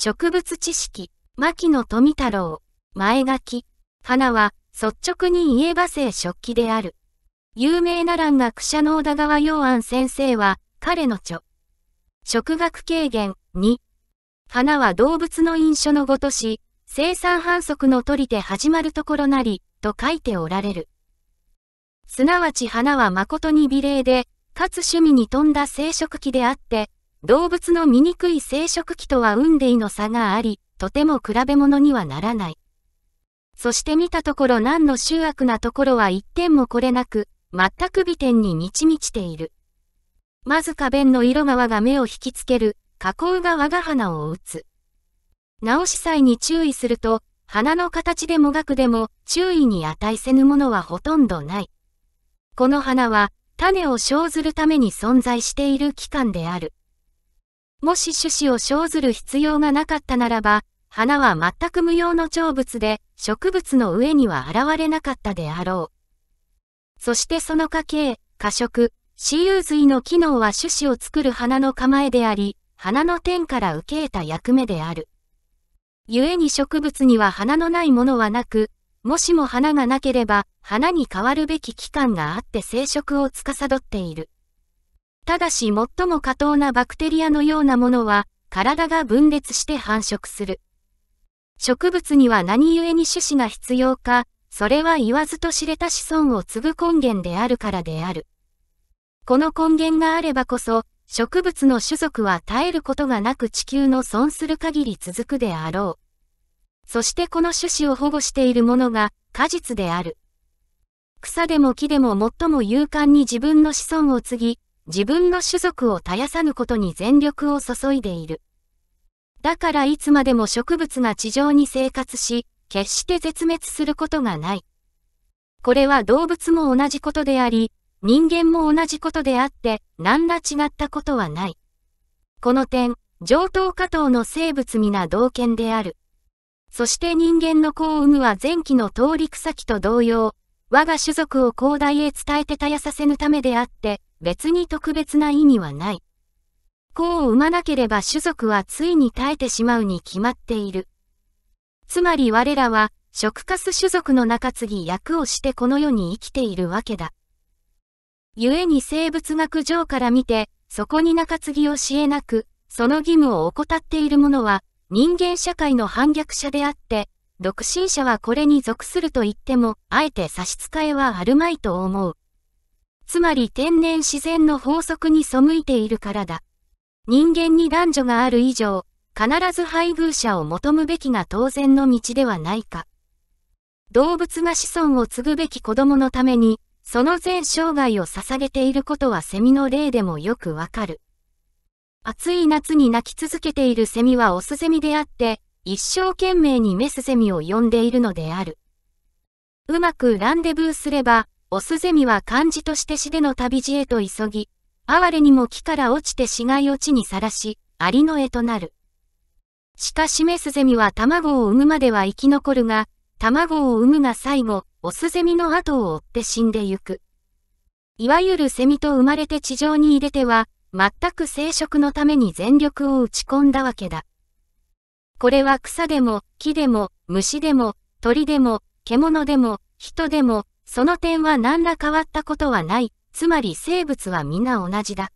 植物知識、牧野富太郎、前書き、花は、率直に言えば性食器である。有名な蘭学者の小田川洋安先生は、彼の著、食学軽減2、花は動物の印象のごとし、生産反則の取り手始まるところなり、と書いておられる。すなわち花は誠に美麗で、かつ趣味に富んだ生殖器であって、動物の醜い生殖器とは雲泥の差があり、とても比べ物にはならない。そして見たところ何の醜悪なところは一点もこれなく、全く美点に満ち満ちている。まず花弁の色が我が目を引きつける、加工が我が花を打つ。直し際に注意すると、花の形でもがくでも注意に値せぬものはほとんどない。この花は種を生ずるために存在している器官である。もし種子を生ずる必要がなかったならば、花は全く無用の長物で、植物の上には現れなかったであろう。そしてその家系、過食、私有髄の機能は種子を作る花の構えであり、花の天から受け得た役目である。故に植物には花のないものはなく、もしも花がなければ、花に変わるべき器官があって生殖を司っている。ただし最も過当なバクテリアのようなものは、体が分裂して繁殖する。植物には何故に種子が必要か、それは言わずと知れた子孫を継ぐ根源であるからである。この根源があればこそ、植物の種族は絶えることがなく地球の損する限り続くであろう。そしてこの種子を保護しているものが果実である。草でも木でも最も勇敢に自分の子孫を継ぎ、自分の種族を絶やさぬことに全力を注いでいる。だからいつまでも植物が地上に生活し、決して絶滅することがない。これは動物も同じことであり、人間も同じことであって、何ら違ったことはない。この点、上等下等の生物皆同権である。そして人間の子を産むは前期の通り草木と同様、我が種族を広大へ伝えて絶やさせぬためであって、別に特別な意味はない。子を産まなければ種族はついに耐えてしまうに決まっている。つまり我らは、食カス種族の中継ぎ役をしてこの世に生きているわけだ。故に生物学上から見て、そこに中継ぎをしえなく、その義務を怠っている者は、人間社会の反逆者であって、独身者はこれに属すると言っても、あえて差し支えはあるまいと思う。つまり天然自然の法則に背いているからだ。人間に男女がある以上、必ず配偶者を求むべきが当然の道ではないか。動物が子孫を継ぐべき子供のために、その全生涯を捧げていることはセミの例でもよくわかる。暑い夏に鳴き続けているセミはオスゼミであって、一生懸命にメスゼミを呼んでいるのである。うまくランデブーすれば、オスゼミは漢字として死での旅路へと急ぎ、哀れにも木から落ちて死骸を地にさらし、蟻の絵となる。しかしメスゼミは卵を産むまでは生き残るが、卵を産むが最後、オスゼミの後を追って死んでゆく。いわゆるセミと生まれて地上に入れては、全く生殖のために全力を打ち込んだわけだ。これは草でも、木でも、虫でも、鳥でも、獣でも、人でも、その点は何ら変わったことはない、つまり生物は皆同じだ。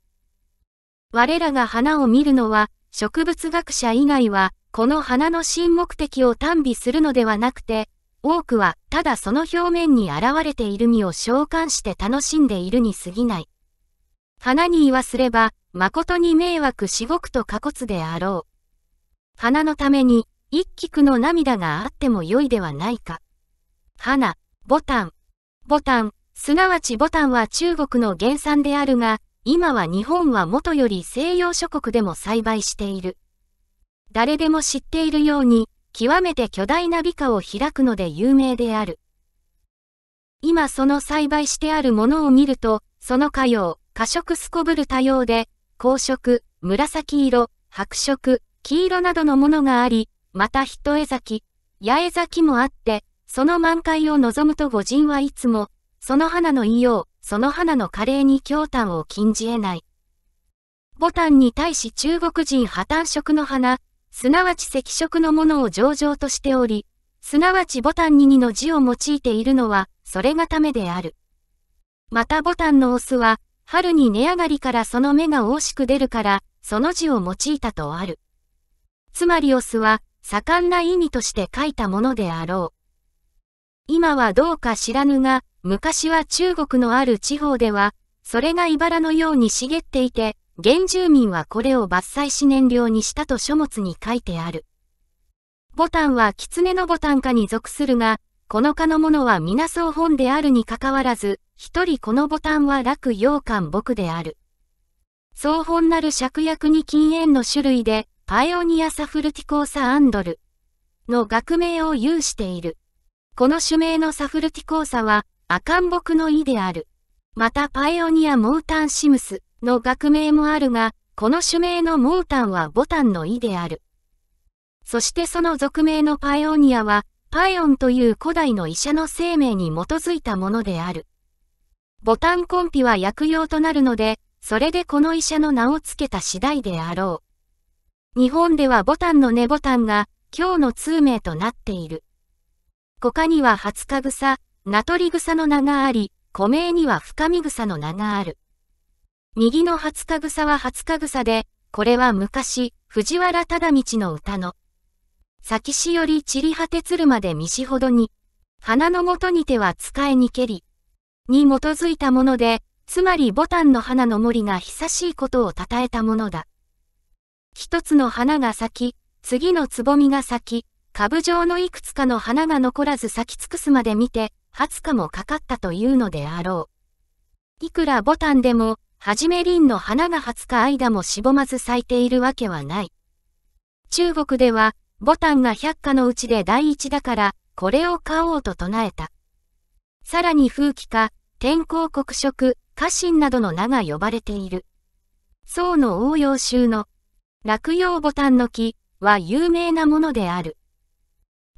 我らが花を見るのは、植物学者以外は、この花の新目的を探美するのではなくて、多くはただその表面に現れている実を召喚して楽しんでいるに過ぎない。花に言わすれば、誠に迷惑至極と過骨であろう。花のために、一菊の涙があっても良いではないか。花、ボタン。ボタン、すなわちボタンは中国の原産であるが、今は日本は元より西洋諸国でも栽培している。誰でも知っているように、極めて巨大な美化を開くので有名である。今その栽培してあるものを見ると、その花様、花色すこぶる多様で、紅色、紫色、白色、黄色などのものがあり、また一重咲き、八重咲きもあって、その満開を望むと御人はいつも、その花の異様、その花の華麗に京丹を禁じ得ない。ボタンに対し中国人破綻色の花、すなわち赤色のものを上々としており、すなわちボタンに2の字を用いているのは、それがためである。またボタンのオスは、春に値上がりからその芽が惜しく出るから、その字を用いたとある。つまりオスは、盛んな意味として書いたものであろう。今はどうか知らぬが、昔は中国のある地方では、それが茨のように茂っていて、原住民はこれを伐採し燃料にしたと書物に書いてある。ボタンは狐のボタン科に属するが、この科のものは皆総本であるにかかわらず、一人このボタンは楽洋館僕である。総本なる芍薬に禁煙の種類で、パイオニアサフルティコーサアンドルの学名を有している。この種名のサフルティコーサは、赤ん木の意である。またパイオニア・モータン・シムスの学名もあるが、この種名のモータンはボタンの意である。そしてその俗名のパイオニアは、パイオンという古代の医者の生命に基づいたものである。ボタンコンピは薬用となるので、それでこの医者の名を付けた次第であろう。日本ではボタンの根ボタンが、今日の通名となっている。他には20日草、名取草の名があり、古名には深見草の名がある。右の20日草は20日草で、これは昔、藤原忠道の歌の、先しより散り果てつるまで道ほどに、花のもとにては使えにけり、に基づいたもので、つまりボタンの花の森が久しいことを称えたものだ。一つの花が咲き、次のつぼみが咲き、株状のいくつかの花が残らず咲き尽くすまで見て、20日もかかったというのであろう。いくらボタンでも、はじめ林の花が20日間もしぼまず咲いているわけはない。中国では、ボタンが百花のうちで第一だから、これを買おうと唱えた。さらに風紀か、天候国色、家臣などの名が呼ばれている。宋の応用集の落葉ボタンの木は有名なものである。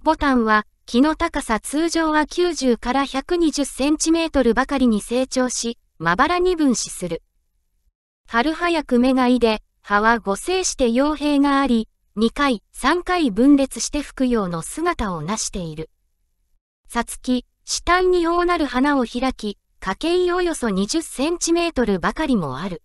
ボタンは木の高さ通常は90から120センチメートルばかりに成長し、まばらに分子する。春早く芽がいで、葉は五生して傭兵があり、2回、3回分裂して服用の姿をなしている。さつき、死端に大なる花を開き、家計およそ20センチメートルばかりもある。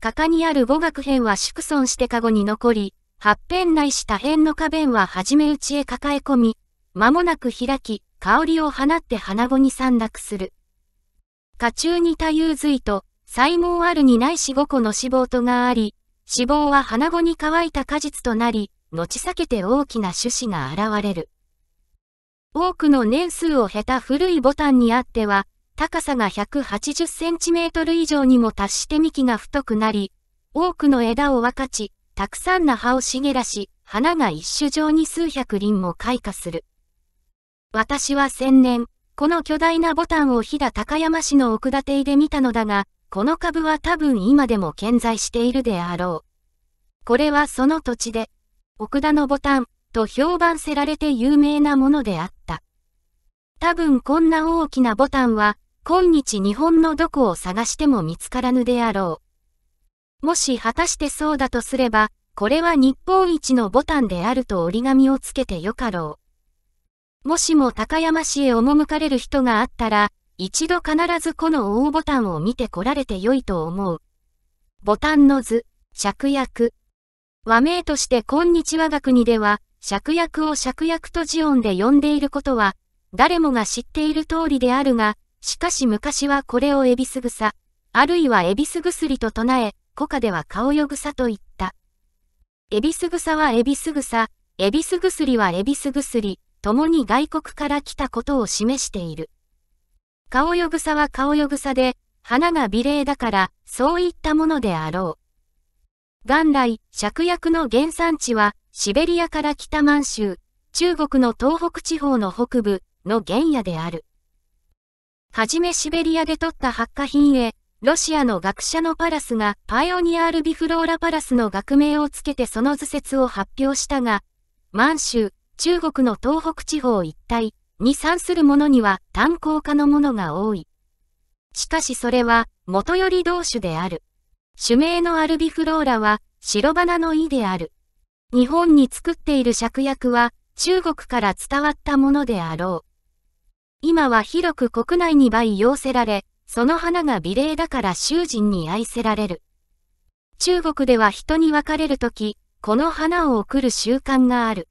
かかにある語学編は祝村してかごに残り、八辺内し多辺の花弁は初め内へ抱え込み、間もなく開き、香りを放って花子に散落する。花中に多遊髄と、細毛あるにないし五個の脂肪とがあり、脂肪は花子に乾いた果実となり、後避けて大きな種子が現れる。多くの年数を経た古いボタンにあっては、高さが180センチメートル以上にも達して幹が太くなり、多くの枝を分かち、たくさんの葉を茂らし、花が一種状に数百輪も開花する。私は千年、この巨大なボタンを飛騨高山市の奥立で見たのだが、この株は多分今でも健在しているであろう。これはその土地で、奥田のボタン、と評判せられて有名なものであった。多分こんな大きなボタンは、今日日本のどこを探しても見つからぬであろう。もし果たしてそうだとすれば、これは日本一のボタンであると折り紙をつけてよかろう。もしも高山市へ赴かれる人があったら、一度必ずこの大ボタンを見てこられてよいと思う。ボタンの図、芍薬。和名として今日我が国では、芍薬を芍薬と字音で呼んでいることは、誰もが知っている通りであるが、しかし昔はこれをエビス草、あるいはエビス薬と唱え、古家では顔よぐさと言った。エビスグサはエビスグサ、エビス薬はエビス薬、ともに外国から来たことを示している。顔よぐさは顔よぐさで、花が美麗だから、そういったものであろう。元来、芍薬の原産地は、シベリアから北満州、中国の東北地方の北部の原野である。はじめシベリアで取った発火品へ、ロシアの学者のパラスがパイオニアール・ビフローラ・パラスの学名をつけてその図説を発表したが、満州、中国の東北地方一帯に産するものには炭鉱化のものが多い。しかしそれは元より同種である。種名のアルビフローラは白花の意である。日本に作っている芍薬は中国から伝わったものであろう。今は広く国内に培養せられ、その花が美麗だから囚人に愛せられる。中国では人に別れるとき、この花を贈る習慣がある。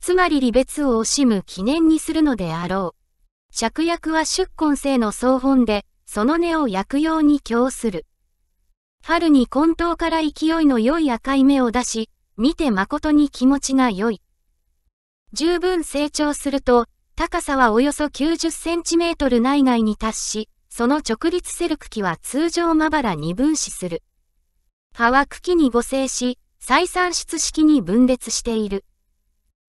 つまり離別を惜しむ記念にするのであろう。芍薬は出根性の総本で、その根を薬用に供する。春に根頭から勢いの良い赤い芽を出し、見て誠に気持ちが良い。十分成長すると、高さはおよそ90センチメートル内外に達し、その直立セルク機は通常まばらに分子する。葉は茎に合成し、再産出式に分裂している。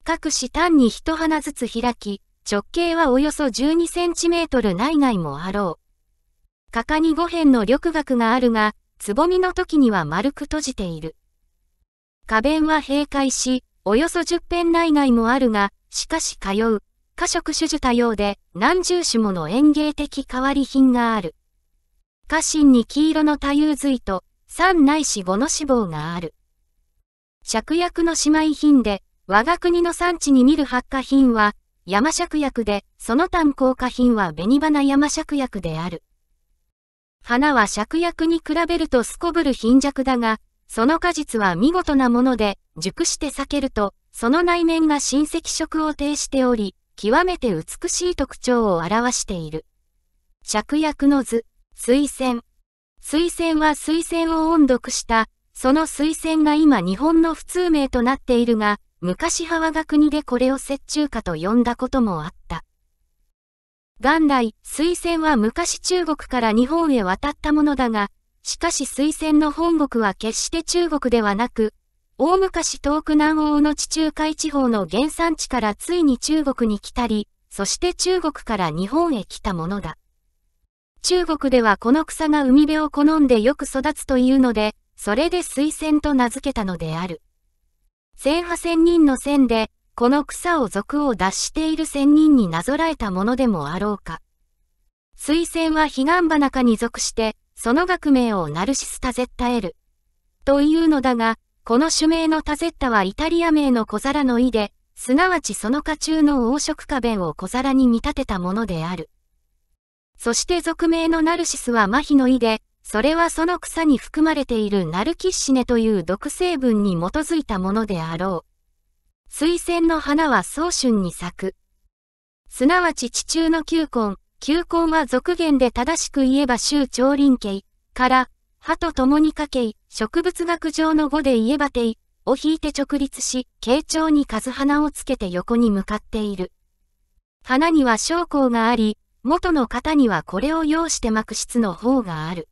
各子単に一花ずつ開き、直径はおよそ1 2センチメートル内外もあろう。果敢に5辺の緑学があるが、つぼみの時には丸く閉じている。花弁は閉会し、およそ10辺内外もあるが、しかし通う。多色種々多様で何十種もの園芸的変わり品がある。家臣に黄色の多遊髄と三ないしの脂肪がある。芍薬の姉妹品で我が国の産地に見る発火品は山芍薬で、その単硬化品は紅花山芍薬である。花は芍薬に比べるとすこぶる貧弱だが、その果実は見事なもので、熟して裂けると、その内面が新赤色を呈しており、極めて美しい特徴を表している。芍薬の図、水仙。水仙は水仙を音読した、その水仙が今日本の普通名となっているが、昔派が国でこれを雪中華と呼んだこともあった。元来、水仙は昔中国から日本へ渡ったものだが、しかし水仙の本国は決して中国ではなく、大昔遠く南欧の地中海地方の原産地からついに中国に来たり、そして中国から日本へ来たものだ。中国ではこの草が海辺を好んでよく育つというので、それで水仙と名付けたのである。千波仙人の仙で、この草を俗を脱している仙人になぞらえたものでもあろうか。水仙は彼岸花科に属して、その学名をナルシスタゼッタエル。というのだが、この種名のタゼッタはイタリア名の小皿の意で、すなわちその下中の黄色花弁を小皿に見立てたものである。そして俗名のナルシスは麻痺の意で、それはその草に含まれているナルキッシネという毒成分に基づいたものであろう。水仙の花は早春に咲く。すなわち地中の球根、球根は俗言で正しく言えば周長林系から、葉と共にかけい、植物学上の語で言えば定を引いて直立し、形状に数花をつけて横に向かっている。花には将校があり、元の方にはこれを要して膜質の方がある。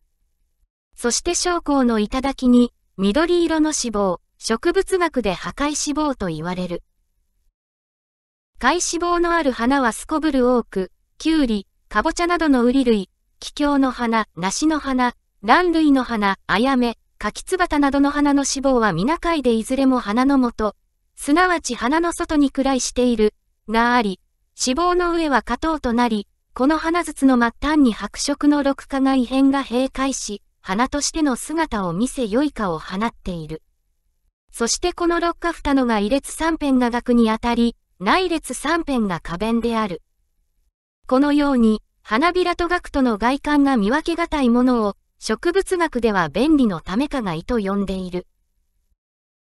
そして将校の頂に、緑色の脂肪、植物学で破壊脂肪と言われる。海脂肪のある花はすこぶる多く、きゅうり、かぼちゃなどのウリ類、気境の花、梨の花、蘭類の花、あやめ、柿つばなどの花の死亡は皆会でいずれも花の元、すなわち花の外に位らしている、があり、死亡の上は加藤となり、この花筒の末端に白色の六花が異変が閉会し、花としての姿を見せ良いかを放っている。そしてこの六花二のが異列三辺が額にあたり、内列三辺が花弁である。このように、花びらと額との外観が見分けがたいものを、植物学では便利のためかがいと呼んでいる。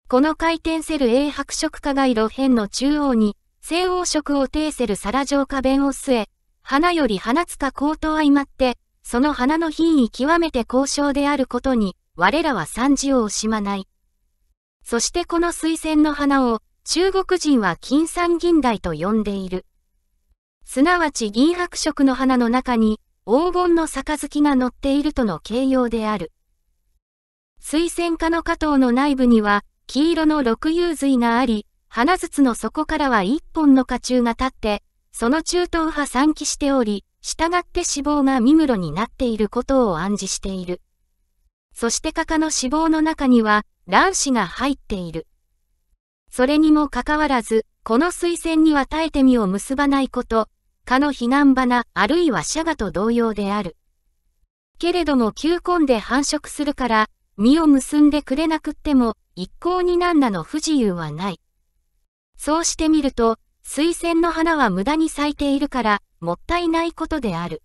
この回転セル A 白色化外路辺の中央に、西欧色を呈せる皿状花弁を据え、花より花つか高と相まって、その花の品位極めて高尚であることに、我らは賛辞を惜しまない。そしてこの水仙の花を、中国人は金山銀代と呼んでいる。すなわち銀白色の花の中に、黄金の杯が乗っているとの形容である。水仙科の加藤の内部には、黄色の六遊髄があり、花筒の底からは一本の花柱が立って、その中等派三期しており、従って脂肪が身室になっていることを暗示している。そしてカカの脂肪の中には卵子が入っている。それにもかかわらず、この水仙には耐えてみを結ばないこと、かの避難花あるいはシャガと同様である。けれども球根で繁殖するから、実を結んでくれなくっても、一向になんなの不自由はない。そうしてみると、水仙の花は無駄に咲いているから、もったいないことである。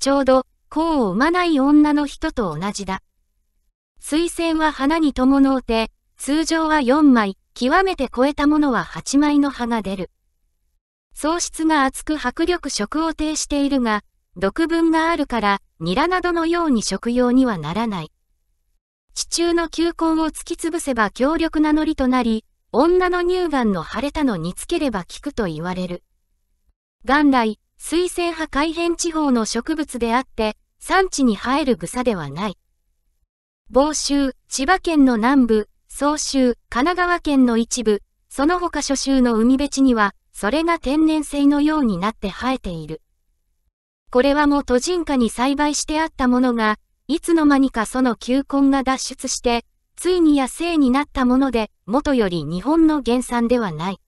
ちょうど、子を産まない女の人と同じだ。水仙は花に伴うて、通常は4枚、極めて超えたものは8枚の葉が出る。喪失が厚く迫力食を呈しているが、毒分があるから、ニラなどのように食用にはならない。地中の球根を突き潰せば強力な糊となり、女の乳がんの腫れたのにつければ効くと言われる。元来、水仙派海辺地方の植物であって、産地に生える草ではない。房州、千葉県の南部、総州、神奈川県の一部、その他諸州の海辺地には、それが天然性のようになって生えている。これはもう都人化に栽培してあったものが、いつの間にかその球根が脱出して、ついに野生になったもので、元より日本の原産ではない。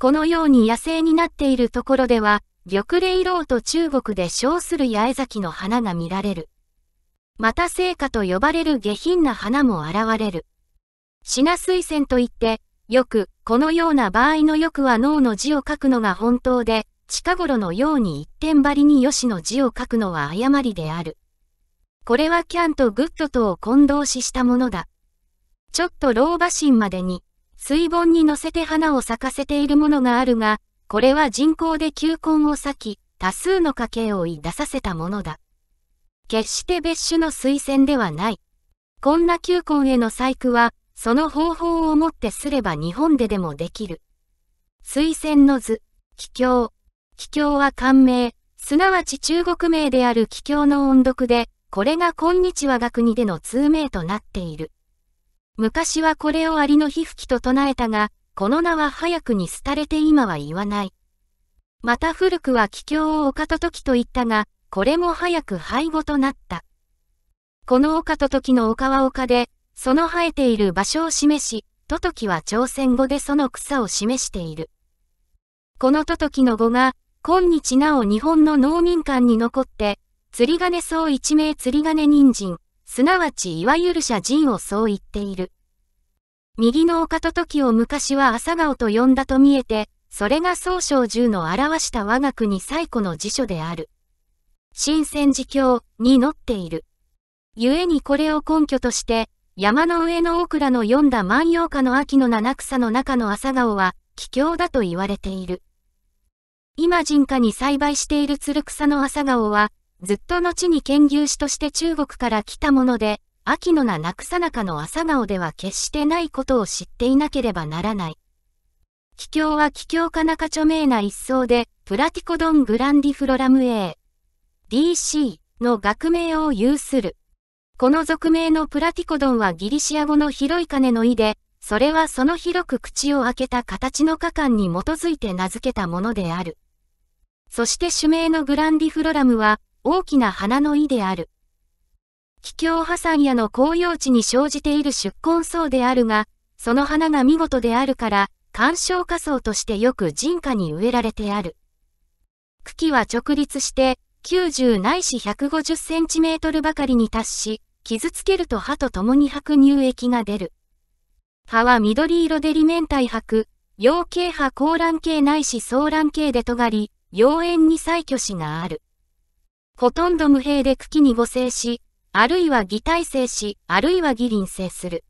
このように野生になっているところでは、玉霊楼と中国で称する八重咲きの花が見られる。また聖火と呼ばれる下品な花も現れる。品水仙といって、よく、このような場合のよくは脳の字を書くのが本当で、近頃のように一点張りによしの字を書くのは誤りである。これはキャンとグッドとを混同ししたものだ。ちょっと老婆心までに、水盆に乗せて花を咲かせているものがあるが、これは人工で球根を咲き、多数の家計を追い出させたものだ。決して別種の推薦ではない。こんな球根への細工は、その方法をもってすれば日本ででもできる。推薦の図、気境。気境は漢名、すなわち中国名である気境の音読で、これが今日はが国での通名となっている。昔はこれをアリの皮膚きと唱えたが、この名は早くに廃れて今は言わない。また古くは気境を岡と時と言ったが、これも早く背後となった。この岡と時の岡は岡で、その生えている場所を示し、トトキは朝鮮語でその草を示している。このトトキの語が、今日なお日本の農民館に残って、釣り金草一名釣り金人参、すなわちいわゆる写人をそう言っている。右の丘と時を昔は朝顔と呼んだと見えて、それが宗章獣の表した我が国最古の辞書である。新鮮辞教に載っている。故にこれを根拠として、山の上のオクラの読んだ万葉歌の秋の七草の中の朝顔は、奇境だと言われている。今人家に栽培している鶴草の朝顔は、ずっと後に研究士として中国から来たもので、秋の七草中の朝顔では決してないことを知っていなければならない。奇境は奇境かなか著名な一層で、プラティコドン・グランディフロラム A。DC の学名を有する。この俗名のプラティコドンはギリシア語の広い金の意で、それはその広く口を開けた形の果敢に基づいて名付けたものである。そして種名のグランディフロラムは、大きな花の意である。気境破産やの紅葉地に生じている出根草であるが、その花が見事であるから、鑑賞花層としてよく人家に植えられてある。茎は直立して、90ないし150センチメートルばかりに達し、傷つけると歯と共に白乳液が出る。歯は緑色でリ面体白、陽系歯高卵系ないし総卵系で尖り、妖炎に採挙子がある。ほとんど無兵で茎に誤生し、あるいは擬態性し、あるいは擬輪性する。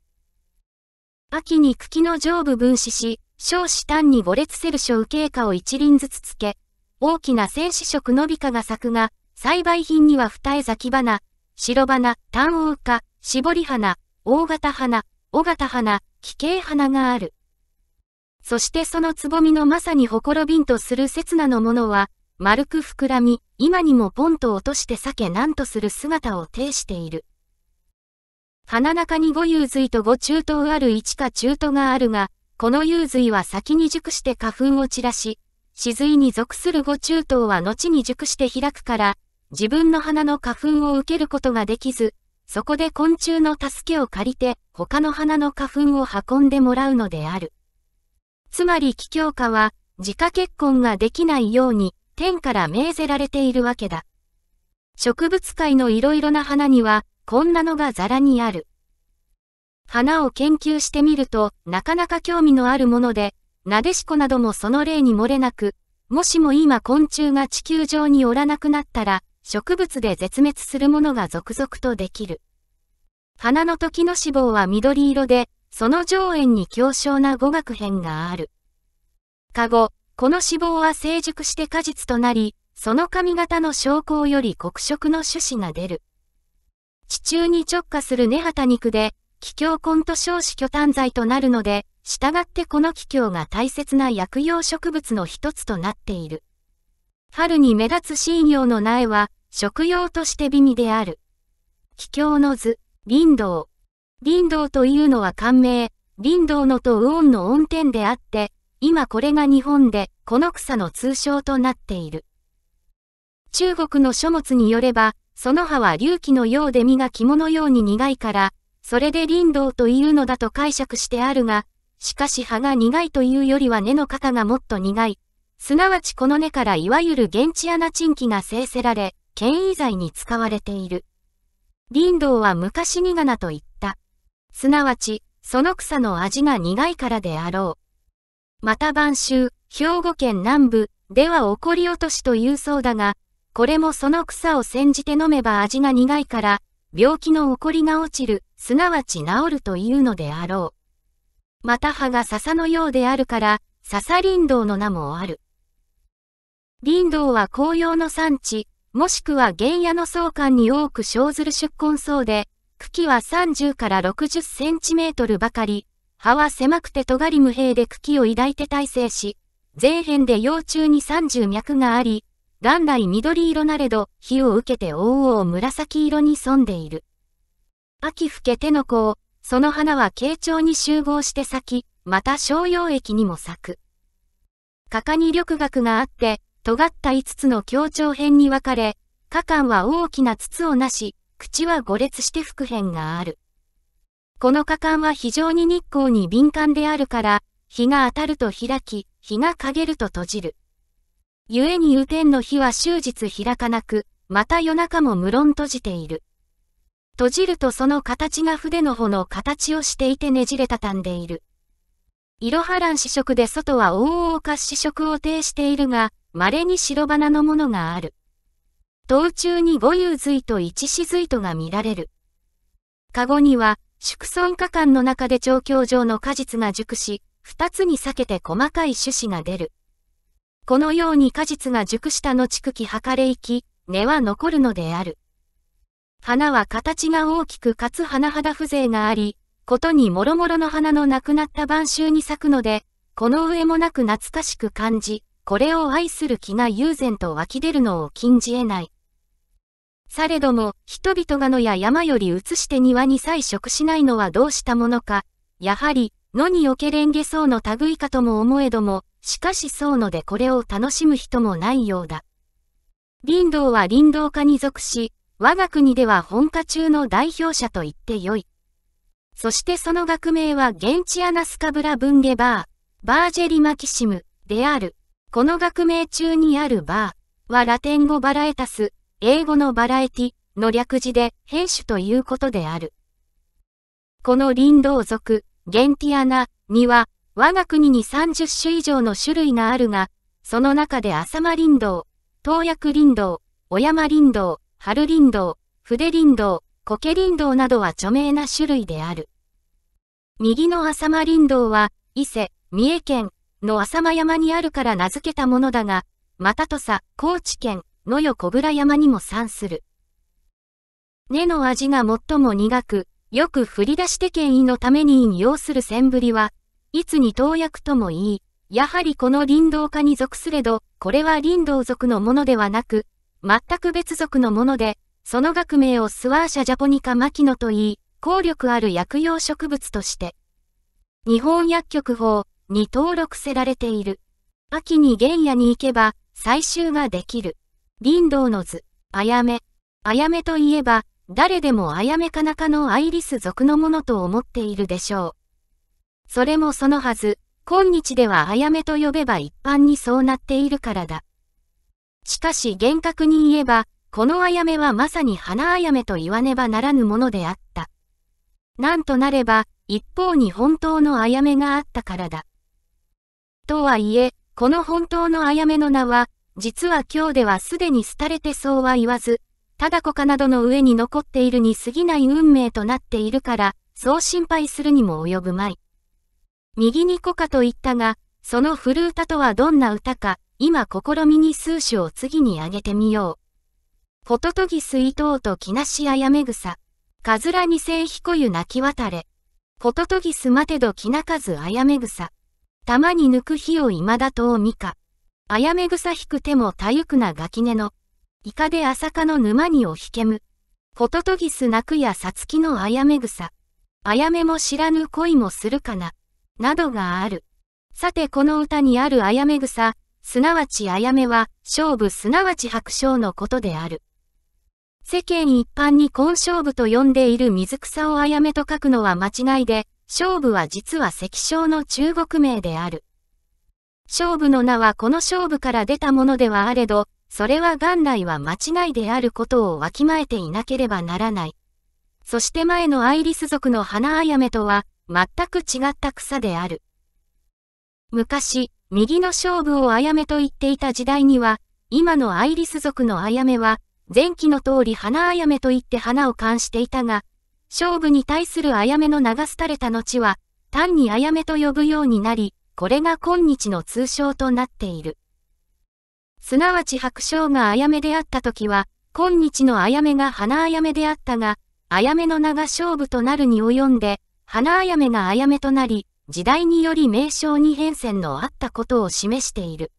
秋に茎の上部分子し、小子単に五列セル諸右経過を一輪ずつつけ、大きな戦士色のびかが咲くが、栽培品には二重咲き花、白花、単王花、絞り花、大型花、尾型花、奇形花がある。そしてそのつぼみのまさにほころびんとする刹那のものは、丸く膨らみ、今にもポンと落として避けなんとする姿を呈している。花中に五遊髄と五中等ある一か中途があるが、この遊髄は先に熟して花粉を散らし、死髄に属する五中等は後に熟して開くから、自分の花の花粉を受けることができず、そこで昆虫の助けを借りて他の花の花粉を運んでもらうのである。つまり気境化は自家結婚ができないように天から命ぜられているわけだ。植物界のいろいろな花にはこんなのがザラにある。花を研究してみるとなかなか興味のあるもので、なでしこなどもその例に漏れなく、もしも今昆虫が地球上におらなくなったら、植物で絶滅するものが続々とできる。花の時の脂肪は緑色で、その上縁に強小な語学片がある。カゴ、この脂肪は成熟して果実となり、その髪型の証拠より黒色の種子が出る。地中に直下する根畑肉で、気境根と少子巨炭剤となるので、従ってこの気境が大切な薬用植物の一つとなっている。春に目立つ信葉の苗は、食用として美味である。気境の図、林道。林道というのは漢名、林道のと右音の音点であって、今これが日本で、この草の通称となっている。中国の書物によれば、その葉は隆起のようで実が肝のように苦いから、それで林道というのだと解釈してあるが、しかし葉が苦いというよりは根の肩がもっと苦い、すなわちこの根からいわゆる現地穴賃金が生せられ、権威罪に使われている。林道は昔苦菜と言った。すなわち、その草の味が苦いからであろう。また晩秋、兵庫県南部では起こり落としというそうだが、これもその草を煎じて飲めば味が苦いから、病気の起こりが落ちる、すなわち治るというのであろう。また葉が笹のようであるから、笹林道の名もある。林道は紅葉の産地、もしくは原野の草関に多く生ずる出根草で、茎は30から60センチメートルばかり、葉は狭くて尖り無平で茎を抱いて耐性し、前辺で幼虫に30脈があり、元来緑色なれど、火を受けて王々紫色に染んでいる。秋更け手の甲、その花は慶長に集合して咲き、また商用液にも咲く。果敢に緑学があって、尖った5つの協調編に分かれ、下巻は大きな筒をなし、口は5列して副編がある。この下巻は非常に日光に敏感であるから、日が当たると開き、日が陰ると閉じる。故に雨天の日は終日開かなく、また夜中も無論閉じている。閉じるとその形が筆の穂の形をしていてねじれたたんでいる。いろはらん試食で外は大々化試食を呈しているが、稀に白花のものがある。道中に五遊髄と一子髄とが見られる。籠には、宿村花間の中で調教場の果実が熟し、二つに裂けて細かい種子が出る。このように果実が熟した後茎はかれ行き、根は残るのである。花は形が大きくかつ花肌風情があり、ことにもろもろの花のなくなった晩秋に咲くので、この上もなく懐かしく感じ、これを愛する気が悠然と湧き出るのを禁じ得ない。されども、人々が野や山より移して庭に採食しないのはどうしたものか、やはり、野におけれんげそうの類かとも思えども、しかしそうのでこれを楽しむ人もないようだ。林道は林道家に属し、我が国では本家中の代表者と言ってよい。そしてその学名は現地アナスカブラ・ブンゲバー、バージェリ・マキシムである。この学名中にあるバーはラテン語バラエタス、英語のバラエティの略字で兵種ということである。この林道族、ゲンティアナには我が国に30種以上の種類があるが、その中で浅間林道、東薬林道、小山林道、春林道、筆林道、苔林道などは著名な種類である。右の浅間林道は、伊勢、三重県、の浅間山にあるから名付けたものだが、またとさ、高知県、のよ小倉山にも産する。根の味が最も苦く、よく振り出して権威のために引用するセンブリは、いつに投薬ともいい、やはりこの林道家に属すれど、これは林道族のものではなく、全く別族のもので、その学名をスワーシャジャポニカ牧野といい、効力ある薬用植物として。日本薬局法、に登録せられている。秋に原野に行けば、採集ができる。林道の図、あやめ。あやめといえば、誰でもあやめかなかのアイリス族のものと思っているでしょう。それもそのはず、今日ではあやめと呼べば一般にそうなっているからだ。しかし厳格に言えば、このあやめはまさに花あやめと言わねばならぬものであった。なんとなれば、一方に本当のあやめがあったからだ。とはいえ、この本当のあやめの名は、実は今日ではすでに廃れてそうは言わず、ただ子かなどの上に残っているに過ぎない運命となっているから、そう心配するにも及ぶまい。右に子かと言ったが、その古歌とはどんな歌か、今試みに数首を次に挙げてみよう。ホトトギス伊藤と木梨あやめぐさ。かずらにせいひこゆ泣き渡れ。ホトトギス待てどきなかずあやめぐさ。玉に抜く日を未だとみか。あやめ草引く手もたゆくなガキ根の。イカで浅香の沼にを引けむ。こととぎす泣くやさつきのあやめ草。あやめも知らぬ恋もするかな。などがある。さてこの歌にあるあやめ草、すなわちあやめは、勝負すなわち白章のことである。世間一般に根勝負と呼んでいる水草をあやめと書くのは間違いで、勝負は実は石章の中国名である。勝負の名はこの勝負から出たものではあれど、それは元来は間違いであることをわきまえていなければならない。そして前のアイリス族の花あやめとは、全く違った草である。昔、右の勝負をあやめと言っていた時代には、今のアイリス族のあやめは、前期の通り花あやめと言って花を冠していたが、勝負に対するあやめの流廃れた後は、単にあやめと呼ぶようになり、これが今日の通称となっている。すなわち白鳥があやめであった時は、今日のあやめが花あやめであったが、あやめの名が勝負となるに及んで、花あやめがあやめとなり、時代により名称に変遷のあったことを示している。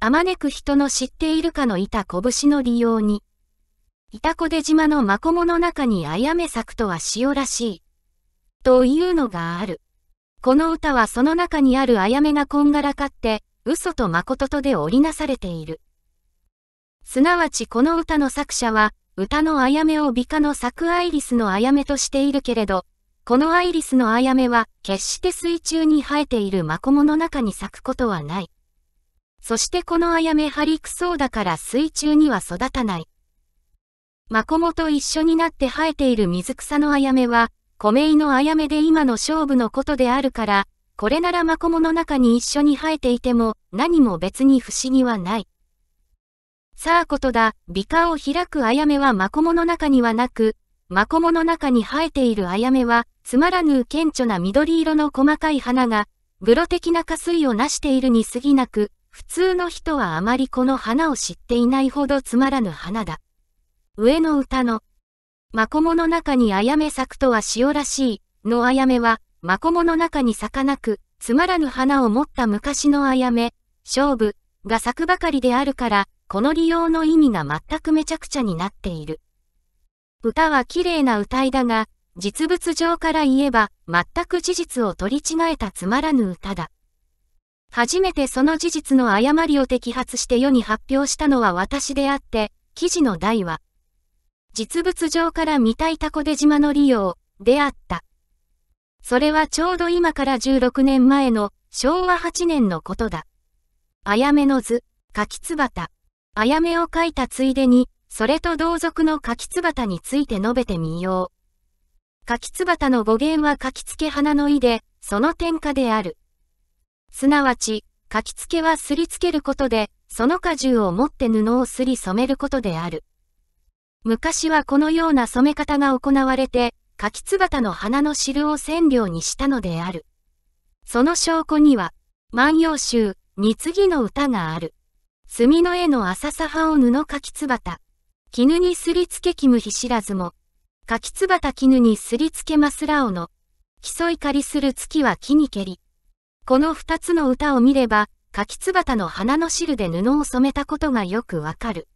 あまねく人の知っているかのいた拳の利用に、板子出島のマコモの中にあやめくとは塩らしい。というのがある。この歌はその中にあるあやめがこんがらかって、嘘と誠とで織りなされている。すなわちこの歌の作者は、歌のあやめを美化の咲くアイリスのあやめとしているけれど、このアイリスのあやめは、決して水中に生えているマコモの中に咲くことはない。そしてこのあやめ張りくそうだから水中には育たない。マコモと一緒になって生えている水草のあやめは、米井のあやめで今の勝負のことであるから、これならマコモの中に一緒に生えていても、何も別に不思議はない。さあことだ、美化を開くあやめはマコモの中にはなく、マコモの中に生えているあやめは、つまらぬ顕著な緑色の細かい花が、ブロ的な下水をなしているに過ぎなく、普通の人はあまりこの花を知っていないほどつまらぬ花だ。上の歌の、マコモの中にあやめ咲くとは塩らしい、のあやめは、マコモの中に咲かなく、つまらぬ花を持った昔のあやめ、勝負、が咲くばかりであるから、この利用の意味が全くめちゃくちゃになっている。歌は綺麗な歌いだが、実物上から言えば、全く事実を取り違えたつまらぬ歌だ。初めてその事実の誤りを摘発して世に発表したのは私であって、記事の題は、実物上から見たいタコ出島の利用であった。それはちょうど今から16年前の昭和8年のことだ。あやめの図、柿つばた。あやめを書いたついでに、それと同族の柿つばたについて述べてみよう。柿つばたの語源は柿付け花の意で、その点下である。すなわち、書き付けはすりつけることで、その果汁を持って布をすり染めることである。昔はこのような染め方が行われて、柿つばたの花の汁を染料にしたのである。その証拠には、万葉集、に次の歌がある。墨の絵の浅さ葉を布柿つばた。絹にすりつけきむひ知らずも。柿つばた絹にすりつけますらおの。競い借りする月は木に蹴り。この二つの歌を見れば、柿つばたの花の汁で布を染めたことがよくわかる。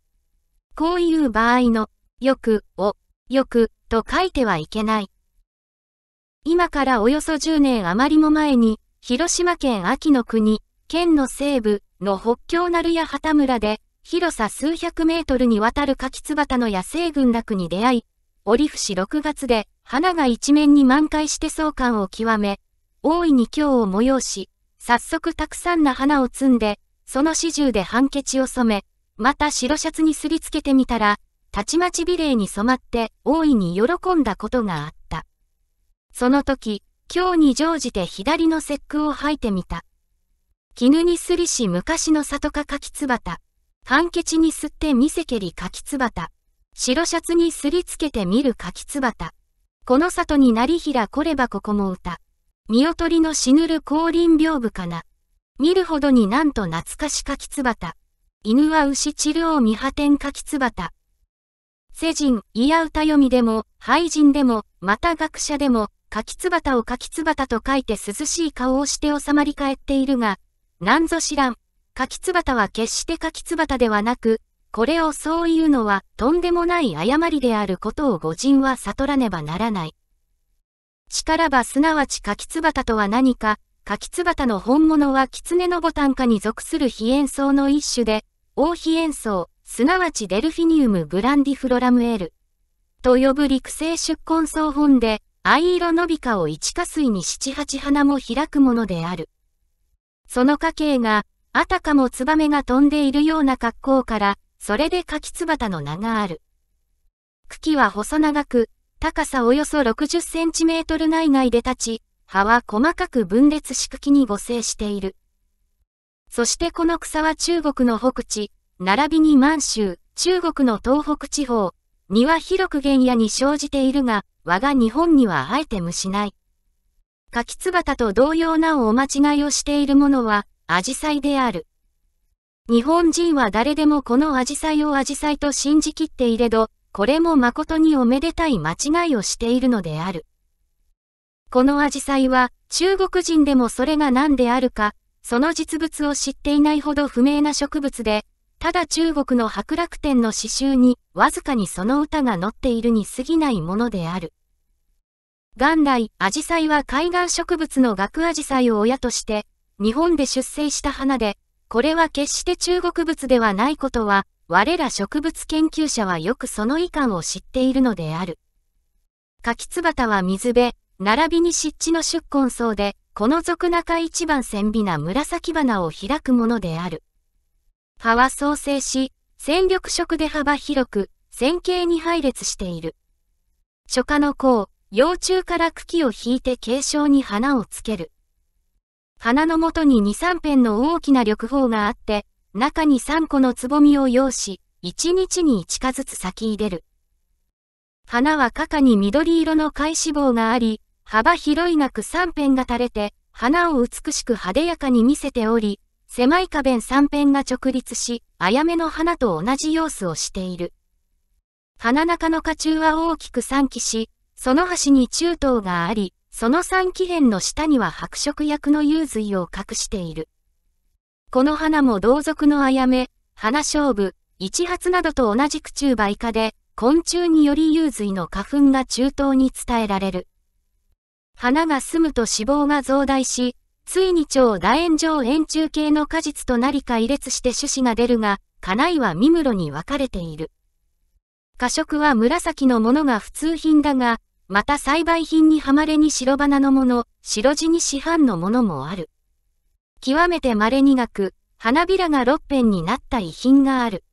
こういう場合の、よく、を、よく、と書いてはいけない。今からおよそ10年余りも前に、広島県秋の国、県の西部の北京鳴や旗村で、広さ数百メートルにわたる柿椿の野生群落に出会い、折伏6月で花が一面に満開して相関を極め、大いに今日を催し、早速たくさんな花を摘んで、その始終で判決を染め、また白シャツにすりつけてみたら、たちまち美麗に染まって大いに喜んだことがあった。その時、今日に乗じて左の節句を吐いてみた。絹にすりし昔の里か柿つばた。半ケチにすって見せけり柿つばた。白シャツにすりつけて見る柿つばた。この里になりひらこればここも歌。見劣りの死ぬる降臨屏風かな。見るほどになんと懐かし柿つばた。犬は牛散るを見破天柿つばた。世人、いや歌読みでも、俳人でも、また学者でも、柿つばたを柿つばたと書いて涼しい顔をして収まり返っているが、なんぞ知らん。柿つばたは決して柿つばたではなく、これをそう言うのはとんでもない誤りであることを御人は悟らねばならない。力かばすなわち柿つばたとは何か、柿つばたの本物は狐のボタン科に属する非演奏の一種で、大非演奏、すなわちデルフィニウムグランディフロラムエルと呼ぶ陸生出根草本で、藍色のびかを一花水に七八花も開くものである。その家系が、あたかもツバメが飛んでいるような格好から、それで柿ツバタの名がある。茎は細長く、高さおよそ60センチメートル内外で立ち、葉は細かく分裂し茎に合成している。そしてこの草は中国の北地、並びに満州、中国の東北地方には広く原野に生じているが、我が日本にはあえて無しない。柿つと同様なお間違いをしているものは、アジサイである。日本人は誰でもこのアジサイをアジサイと信じきっていれど、これも誠におめでたい間違いをしているのである。このアジサイは、中国人でもそれが何であるか、その実物を知っていないほど不明な植物で、ただ中国の白楽天の詩集にわずかにその歌が載っているに過ぎないものである。元来、アジサイは海岸植物の学アジサイを親として、日本で出生した花で、これは決して中国物ではないことは、我ら植物研究者はよくその遺憾を知っているのである。柿ツバタは水辺、並びに湿地の宿根草で、この俗中一番鮮美な紫花を開くものである。葉は創生し、戦力色で幅広く、線形に配列している。初夏の甲、幼虫から茎を引いて軽承に花をつける。花の元に2、3辺の大きな緑胞があって、中に3個のつぼみを用し、1日に1かずつ咲き入れる。花は花下に緑色の開脂肪があり、幅広いなく3辺が垂れて、花を美しく派手やかに見せており、狭い花弁3辺が直立し、あやめの花と同じ様子をしている。花中の花中は大きく三期し、その端に中等があり、その三期辺の下には白色薬の幽髄を隠している。この花も同族のあやめ、花勝負、一発などと同じく中梅花で、昆虫により幽髄の花粉が中東に伝えられる。花が済むと脂肪が増大し、ついに超楕円状円柱形の果実となりか異列して種子が出るが、家内はミムロに分かれている。過食は紫のものが普通品だが、また栽培品にはまれに白花のもの、白地に市販のものもある。極めて稀にく、花びらが六辺になった遺品がある。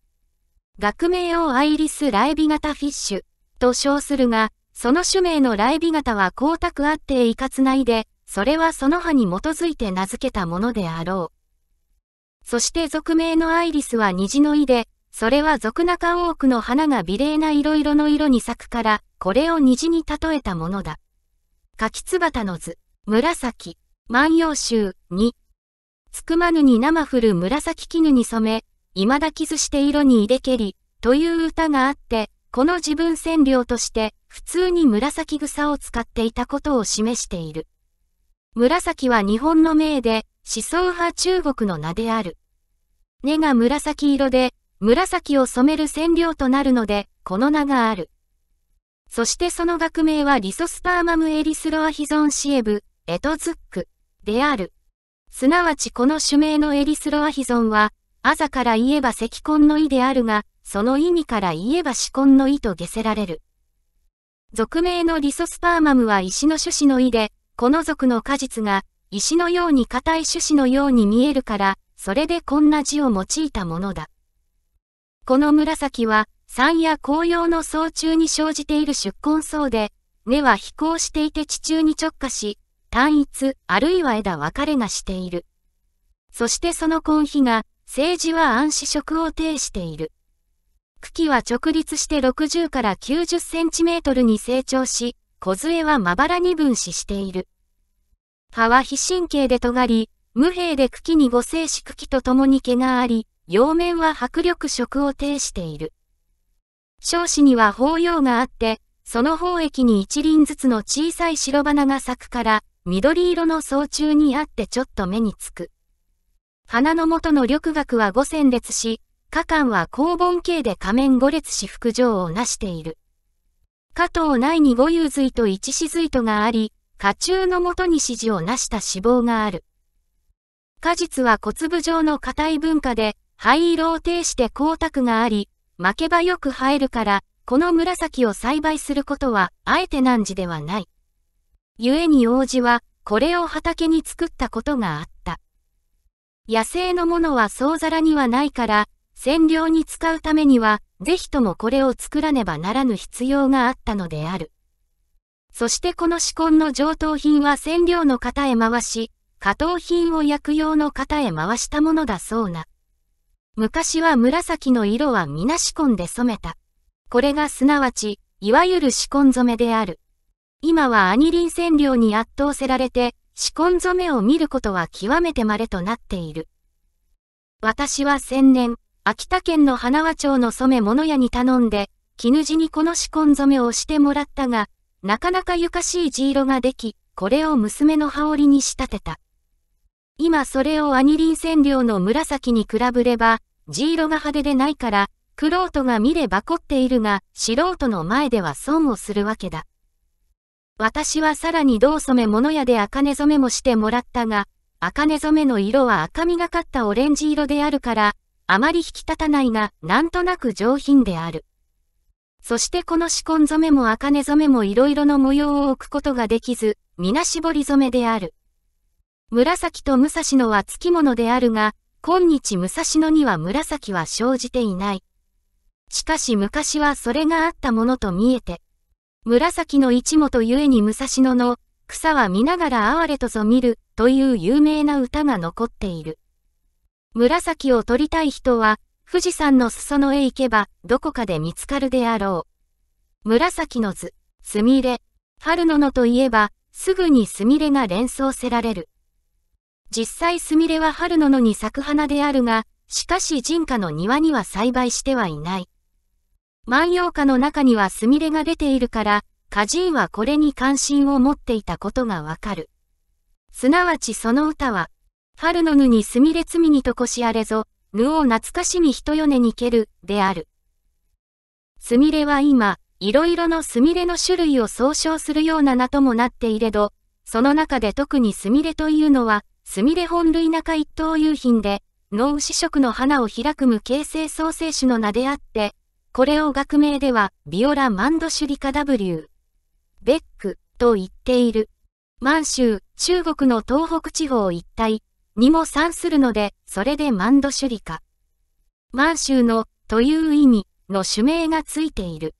学名をアイリス・ライビ型フィッシュと称するが、その種名のライビ型は光沢あっていかつないで、それはその葉に基づいて名付けたものであろう。そして俗名のアイリスは虹の井で、それは俗中多くの花が美麗な色々の色に咲くから、これを虹に例えたものだ。柿つばたの図、紫、万葉集、に。つくまぬに生降る紫絹に染め、未だ傷して色に入れけり、という歌があって、この自分占領として、普通に紫草を使っていたことを示している。紫は日本の名で、思想派中国の名である。根が紫色で、紫を染める染料となるので、この名がある。そしてその学名はリソスパーマムエリスロアヒゾンシエブ、エトズック、である。すなわちこの種名のエリスロアヒゾンは、アザから言えば石根の意であるが、その意味から言えば死根の意と下せられる。俗名のリソスパーマムは石の種子の意で、この属の果実が石のように硬い種子のように見えるから、それでこんな字を用いたものだ。この紫は、山や紅葉の早中に生じている出根草で、根は飛行していて地中に直下し、単一、あるいは枝分かれがしている。そしてその根皮が、政治は暗視色を呈している。茎は直立して60から90センチメートルに成長し、梢はまばらに分子している。葉は非神経で尖り、無兵で茎に五星子茎と共に毛があり、葉面は迫力色を呈している。少子には包葉があって、その方液に一輪ずつの小さい白花が咲くから、緑色の草中にあってちょっと目につく。花の元の緑学は五線列し、花冠は高盆形で仮面五列し副上をなしている。加藤内に五遊髄と一死髄とがあり、家中のもとに指示を成した脂肪がある。果実は小粒状の硬い文化で、灰色を呈して光沢があり、負けばよく生えるから、この紫を栽培することは、あえて難事ではない。故に王子は、これを畑に作ったことがあった。野生のものは総皿にはないから、占領に使うためには、ぜひともこれを作らねばならぬ必要があったのである。そしてこの仕根の上等品は染料の型へ回し、加藤品を薬用の型へ回したものだそうな。昔は紫の色は皆込根で染めた。これがすなわち、いわゆる仕根染めである。今はアニリン染料に圧倒せられて、仕根染めを見ることは極めて稀となっている。私は千年、秋田県の花輪町の染め物屋に頼んで、絹地にこの仕込ん染めをしてもらったが、なかなかゆかしい地色ができ、これを娘の羽織に仕立てた。今それをアニリン染料の紫に比べれば、地色が派手でないから、クロートが見れば凝っているが、素人の前では損をするわけだ。私はさらに銅染め物屋で茜染めもしてもらったが、茜染めの色は赤みがかったオレンジ色であるから、あまり引き立たないが、なんとなく上品である。そしてこの仕込染めも茜染めも色々の模様を置くことができず、皆絞り染めである。紫と武蔵野は付き物であるが、今日武蔵野には紫は生じていない。しかし昔はそれがあったものと見えて、紫の一元ゆえに武蔵野の草は見ながら哀れとぞ見るという有名な歌が残っている。紫を取りたい人は、富士山の裾野へ行けば、どこかで見つかるであろう。紫の図、すみれ、春の野といえば、すぐにすみれが連想せられる。実際すみれは春の野に咲く花であるが、しかし人家の庭には栽培してはいない。万葉花の中にはすみれが出ているから、歌人はこれに関心を持っていたことがわかる。すなわちその歌は、春のぬにすみれ罪にとこしあれぞ、ぬを懐かしみ人よねにける、である。すみれは今、いろいろのすみれの種類を総称するような名ともなっていれど、その中で特にすみれというのは、すみれ本類中一等有品で、脳牛色の花を開く無形成創生種の名であって、これを学名では、ビオラ・マンドシュリカ W。ベックと言っている。満州、中国の東北地方一帯、にも算するので、それでマンドシュリカ。満州の、という意味、の種名がついている。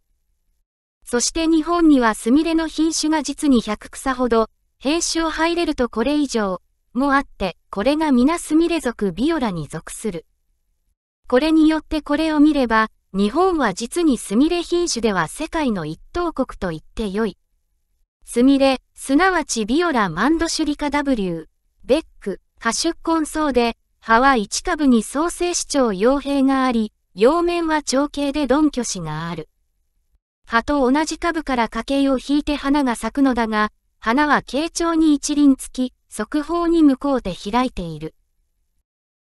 そして日本にはスミレの品種が実に100草ほど、兵種を入れるとこれ以上、もあって、これが皆スミレ族ビオラに属する。これによってこれを見れば、日本は実にスミレ品種では世界の一等国と言ってよい。スミレ、すなわちビオラマンドシュリカ W、ベック。カ出根層で、葉は1株に創生市長傭兵があり、葉面は長径で鈍巨子がある。葉と同じ株から家計を引いて花が咲くのだが、花は傾聴に一輪付き、側方に向こうで開いている。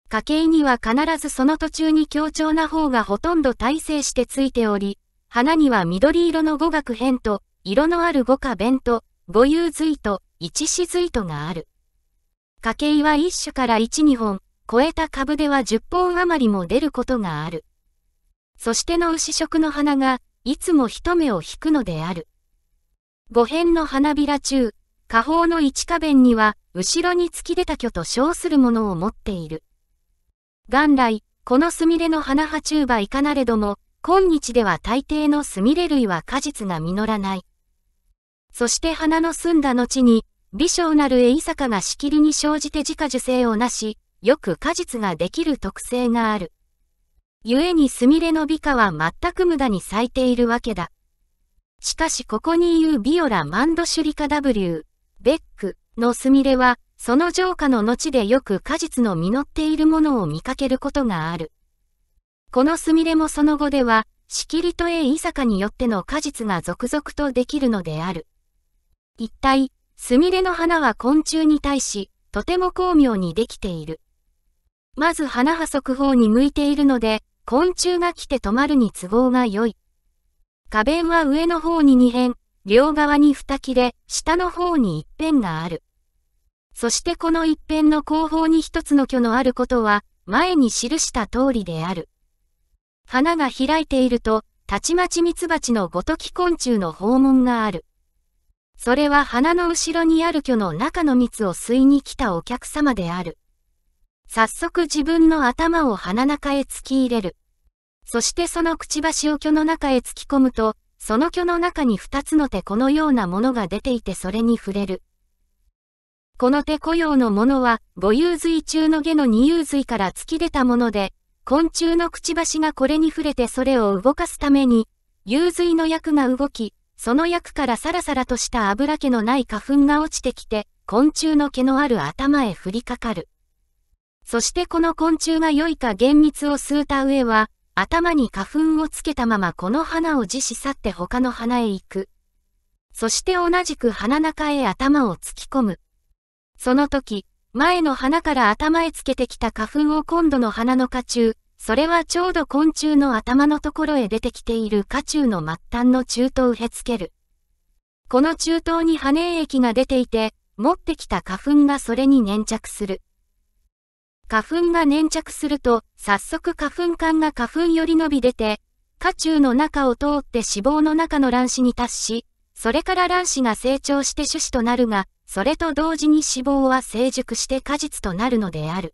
家計には必ずその途中に強調な方がほとんど耐性してついており、花には緑色の語学編と、色のある語下弁と、語有髄と、一子髄とがある。家計は一種から1、2本、超えた株では10本余りも出ることがある。そしての牛食の花が、いつも一目を引くのである。五辺の花びら中、下方の一花弁には、後ろに突き出た巨と称するものを持っている。元来、このスミレの花は中葉いかなれども、今日では大抵のスミレ類は果実が実らない。そして花の澄んだ後に、微小なるエイサカがしきりに生じて自家受精をなし、よく果実ができる特性がある。故にスミレの美化は全く無駄に咲いているわけだ。しかしここに言うビオラ・マンドシュリカ W、ベックのスミレは、その浄化の後でよく果実の実っているものを見かけることがある。このスミレもその後では、しきりとエイサカによっての果実が続々とできるのである。一体、スミレの花は昆虫に対し、とても巧妙にできている。まず花は速報に向いているので、昆虫が来て止まるに都合が良い。花弁は上の方に2辺、両側に2切れ、下の方に1辺がある。そしてこの一辺の後方に一つの虚のあることは、前に記した通りである。花が開いていると、たちまちミツバチのごとき昆虫の訪問がある。それは花の後ろにある虚の中の蜜を吸いに来たお客様である。早速自分の頭を鼻中へ突き入れる。そしてそのくちばしを虚の中へ突き込むと、その虚の中に二つの手このようなものが出ていてそれに触れる。この手雇用のものは、母有髄中の下の二有髄から突き出たもので、昆虫のくちばしがこれに触れてそれを動かすために、有髄の役が動き、その役からサラサラとした油気のない花粉が落ちてきて、昆虫の毛のある頭へ降りかかる。そしてこの昆虫が良いか厳密を吸うた上は、頭に花粉をつけたままこの花を自死去って他の花へ行く。そして同じく花中へ頭を突き込む。その時、前の花から頭へつけてきた花粉を今度の花の花中、それはちょうど昆虫の頭のところへ出てきている花中の末端の中東へつける。この中東に羽根液が出ていて、持ってきた花粉がそれに粘着する。花粉が粘着すると、早速花粉管が花粉より伸び出て、花中の中を通って脂肪の中の卵子に達し、それから卵子が成長して種子となるが、それと同時に脂肪は成熟して果実となるのである。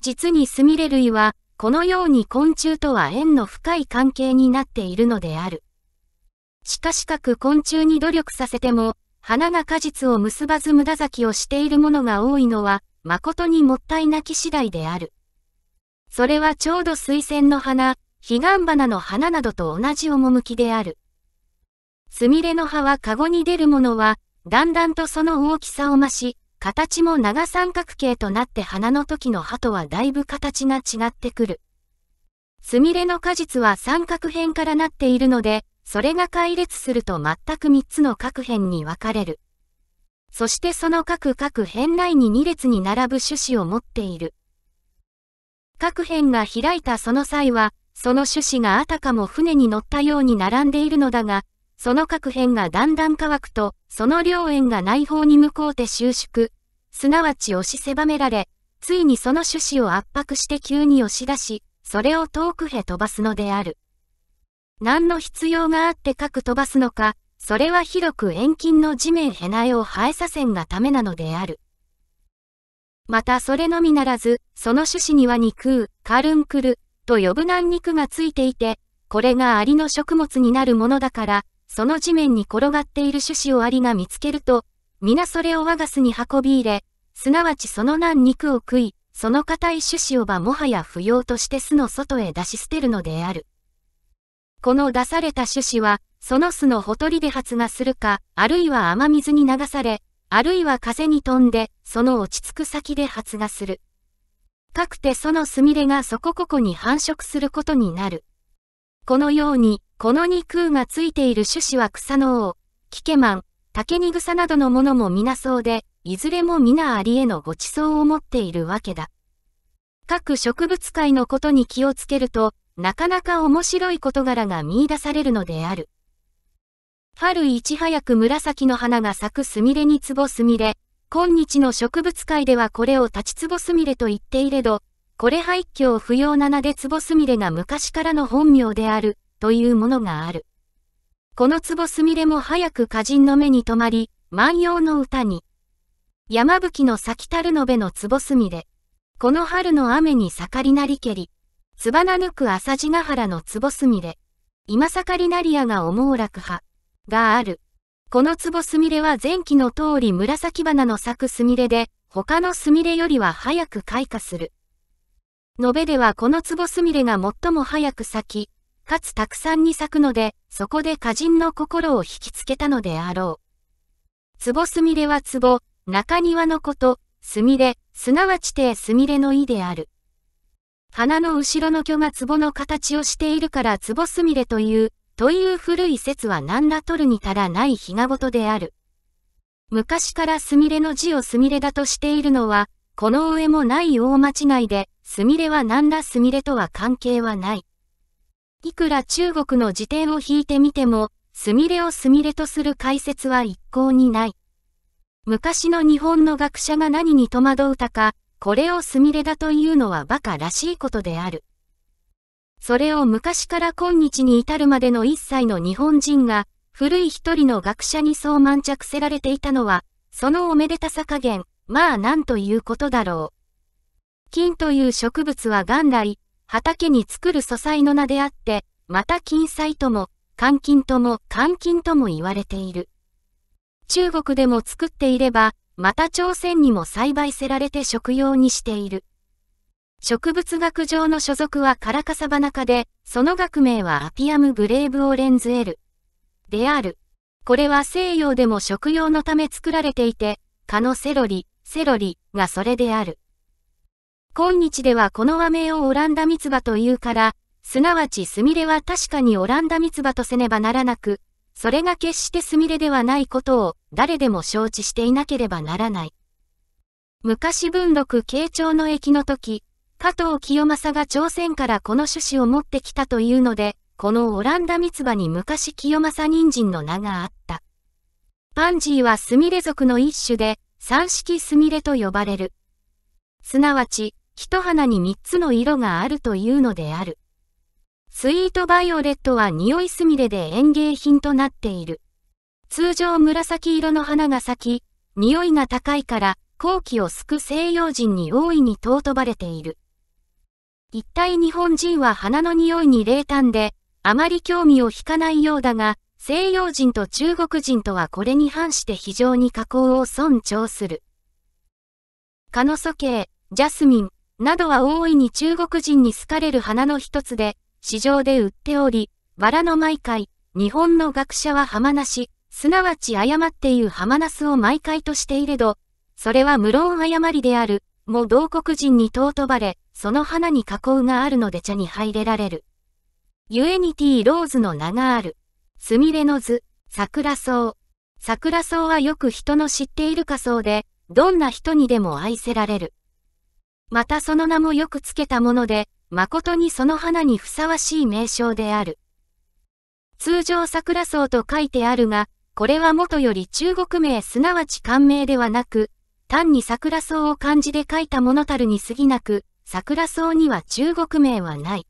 実にスミレ類は、このように昆虫とは縁の深い関係になっているのである。しかし各昆虫に努力させても、花が果実を結ばず無駄咲きをしているものが多いのは、誠にもったいなき次第である。それはちょうど水仙の花、彼岸花の花などと同じ趣である。スミレの葉はカゴに出るものは、だんだんとその大きさを増し、形も長三角形となって花の時の葉とはだいぶ形が違ってくる。スミレの果実は三角辺からなっているので、それが解列すると全く3つの各辺に分かれる。そしてその各各辺内に2列に並ぶ種子を持っている。各辺が開いたその際は、その種子があたかも船に乗ったように並んでいるのだが、その各辺がだんだん乾くと、その良縁が内包に向こうて収縮、すなわち押し狭められ、ついにその種子を圧迫して急に押し出し、それを遠くへ飛ばすのである。何の必要があって各飛ばすのか、それは広く遠近の地面へ苗を生えさせんがためなのである。またそれのみならず、その種子には肉、カルンクル、と呼ぶ軟肉がついていて、これがアリの食物になるものだから、その地面に転がっている種子をアリが見つけると、皆それを我が巣に運び入れ、すなわちその難肉を食い、その硬い種子をばもはや不要として巣の外へ出し捨てるのである。この出された種子は、その巣のほとりで発芽するか、あるいは雨水に流され、あるいは風に飛んで、その落ち着く先で発芽する。かくてそのすみれがそこここに繁殖することになる。このように、この肉がついている種子は草の王、キケマン、竹に草などのものも皆そうで、いずれも皆ありへのご馳走を持っているわけだ。各植物界のことに気をつけると、なかなか面白い事柄が見出されるのである。春いち早く紫の花が咲くすみれにツボすみれ。今日の植物界ではこれを立ちつぼすみれと言っていれど、これ廃墟不要な名でツボすみれが昔からの本名である。というものがある。この壺すみれも早く歌人の目に留まり、万葉の歌に。山吹の咲きたるのべの壺すみれ。この春の雨に盛りなりけり。つばなぬく朝地ヶ原の壺すみれ。今盛りなりやが思う楽派。がある。この壺すみれは前期の通り紫花の咲くすみれで、他のすみれよりは早く開花する。延べではこの壺すみれが最も早く咲き、かつたくさんに咲くので、そこで歌人の心を引きつけたのであろう。壺すみれは壺、中庭のこと、すみれ、すなわちてすみれの意である。花の後ろの巨が壺の形をしているから壺すみれという、という古い説は何ら取るに足らないひがごとである。昔からすみれの字をすみれだとしているのは、この上もない大間違いで、すみれは何らすみれとは関係はない。いくら中国の辞典を引いてみても、すみれをすみれとする解説は一向にない。昔の日本の学者が何に戸惑うたか、これをすみれだというのは馬鹿らしいことである。それを昔から今日に至るまでの一切の日本人が、古い一人の学者にそう満着せられていたのは、そのおめでたさ加減、まあなんということだろう。金という植物は元来、畑に作る素材の名であって、また金彩とも、換金とも、換金とも言われている。中国でも作っていれば、また朝鮮にも栽培せられて食用にしている。植物学上の所属はカラカサバナ科で、その学名はアピアムブレーブオレンズエル。である。これは西洋でも食用のため作られていて、蚊のセロリ、セロリがそれである。今日ではこの和名をオランダ蜜葉というから、すなわちスミレは確かにオランダ蜜葉とせねばならなく、それが決してスミレではないことを誰でも承知していなければならない。昔文禄慶長の駅の時、加藤清正が朝鮮からこの種子を持ってきたというので、このオランダ蜜葉に昔清正人参の名があった。パンジーはスミレ族の一種で、三式スミレと呼ばれる。すなわち、一花に三つの色があるというのである。スイートバイオレットは匂いすみれで園芸品となっている。通常紫色の花が咲き、匂いが高いから、後期を救う西洋人に大いに尊ばれている。一体日本人は花の匂いに冷淡で、あまり興味を引かないようだが、西洋人と中国人とはこれに反して非常に加工を尊重する。蚊の素形、ジャスミン、などは大いに中国人に好かれる花の一つで、市場で売っており、バラの毎回、日本の学者は浜なし、すなわち誤っていう浜なすを毎回としていれど、それは無論誤りである、も同国人に尊ばれ、その花に加工があるので茶に入れられる。ゆえにティーローズの名がある。すみれの図、桜草。桜草はよく人の知っている仮想で、どんな人にでも愛せられる。またその名もよくつけたもので、誠にその花にふさわしい名称である。通常桜草と書いてあるが、これは元より中国名すなわち漢名ではなく、単に桜草を漢字で書いたものたるに過ぎなく、桜草には中国名はない。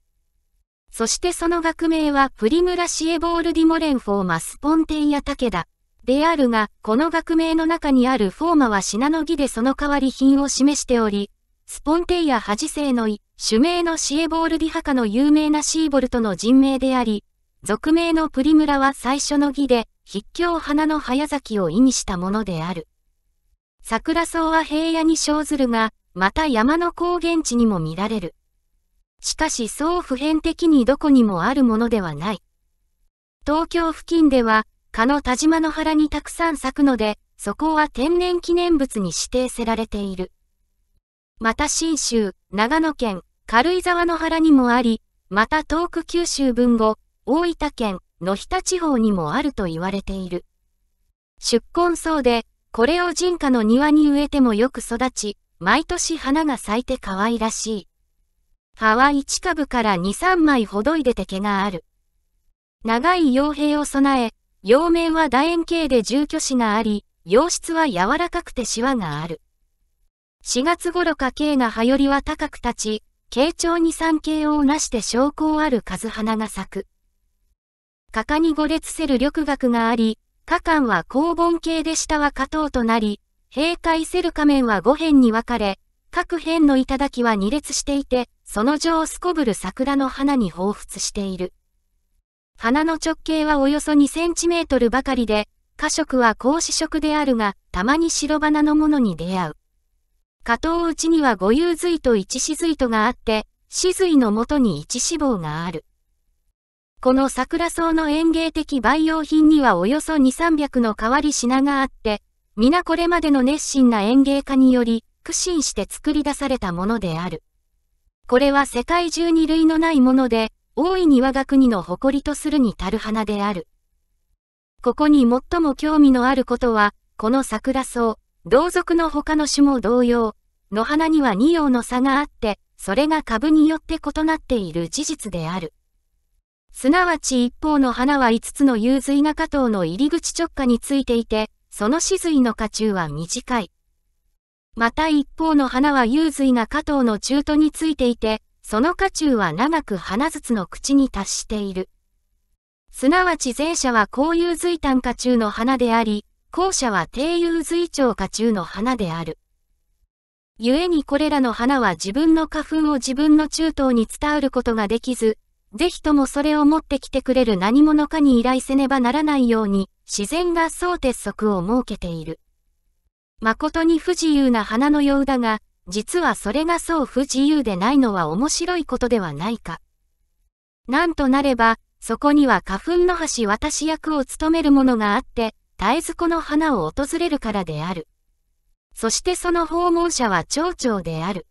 そしてその学名はプリムラシエボールディモレンフォーマスポンテイアケダ。であるが、この学名の中にあるフォーマは品の儀でその代わり品を示しており、スポンテイアハジセイのイ、主名のシエボールディハカの有名なシーボルトの人名であり、俗名のプリムラは最初の儀で、筆境花の早咲きを意味したものである。桜草は平野に生ずるが、また山の高原地にも見られる。しかしそう普遍的にどこにもあるものではない。東京付近では、蚊の田島の原にたくさん咲くので、そこは天然記念物に指定せられている。また新州、長野県、軽井沢の原にもあり、また遠く九州分後、大分県、野日地方にもあると言われている。出根草で、これを人家の庭に植えてもよく育ち、毎年花が咲いて可愛らしい。葉は1株から2、3枚ほどいでて毛がある。長い傭兵を備え、陽面は楕円形で住居枝があり、洋室は柔らかくてシワがある。4月頃か計が羽りは高く立ち、慶長に産経をなして証拠ある数花が咲く。かかに五列せる緑学があり、果敢は公文系で下は加藤となり、閉会せる仮面は5辺に分かれ、各辺の頂は2列していて、その上をすこぶる桜の花に彷彿している。花の直径はおよそ2センチメートルばかりで、花色は格子色であるが、たまに白花のものに出会う。加藤内には五遊髄と一死髄とがあって、死髄のもとに一脂肪がある。この桜草の園芸的培養品にはおよそ2300の変わり品があって、皆これまでの熱心な園芸家により、苦心して作り出されたものである。これは世界中に類のないもので、大いに我が国の誇りとするに足る花である。ここに最も興味のあることは、この桜草、同族の他の種も同様、野花には二葉の差があって、それが株によって異なっている事実である。すなわち一方の花は5つの幽髄が加藤の入り口直下についていて、その死髄の下中は短い。また一方の花は幽髄が加藤の中途についていて、その下中は長く花筒の口に達している。すなわち前者は高幽髄短下中の花であり、後者は低遊随長花中の花である。故にこれらの花は自分の花粉を自分の中東に伝わることができず、ぜひともそれを持ってきてくれる何者かに依頼せねばならないように、自然がそう鉄則を設けている。誠に不自由な花のようだが、実はそれがそう不自由でないのは面白いことではないか。なんとなれば、そこには花粉の橋渡し役を務める者があって、絶えずこの花を訪れるからである。そしてその訪問者は蝶々である。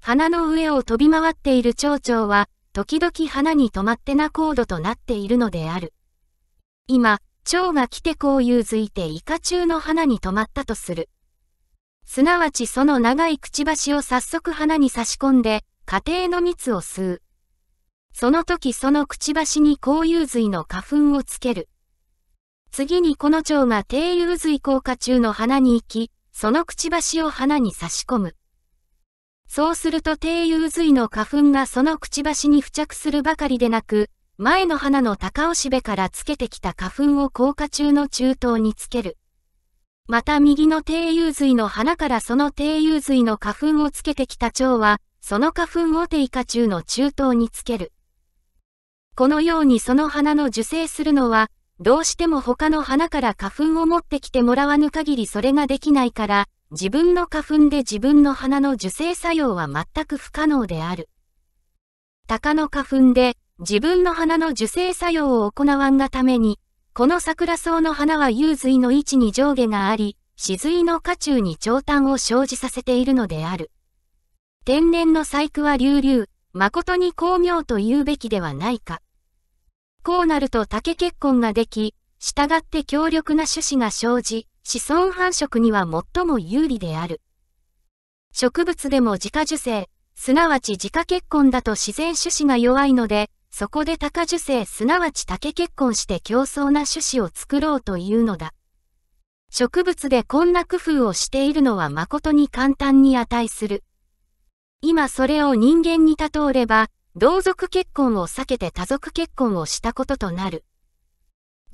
花の上を飛び回っている蝶々は、時々花に止まってな高度となっているのである。今、蝶が来てこういうづいてイカ中の花に止まったとする。すなわちその長いくちばしを早速花に差し込んで、家庭の蜜を吸う。その時そのくちばしにこういう髄の花粉をつける。次にこの蝶が低油髄降下中の花に行き、そのくちばしを花に差し込む。そうすると低油髄の花粉がそのくちばしに付着するばかりでなく、前の花の高尾しべからつけてきた花粉を硬化中の中等につける。また右の低油髄の花からその低油髄の花粉をつけてきた蝶は、その花粉を低下中の中等につける。このようにその花の受精するのは、どうしても他の花から花粉を持ってきてもらわぬ限りそれができないから、自分の花粉で自分の花の受精作用は全く不可能である。鷹の花粉で自分の花の受精作用を行わんがために、この桜草の花は幽髄の位置に上下があり、死髄の下中に長短を生じさせているのである。天然の細工は流々、誠に巧妙と言うべきではないか。こうなると竹結婚ができ、従って強力な種子が生じ、子孫繁殖には最も有利である。植物でも自家受精、すなわち自家結婚だと自然種子が弱いので、そこで高受精すなわち竹結婚して競争な種子を作ろうというのだ。植物でこんな工夫をしているのは誠に簡単に値する。今それを人間に例えれば、同族結婚を避けて多族結婚をしたこととなる。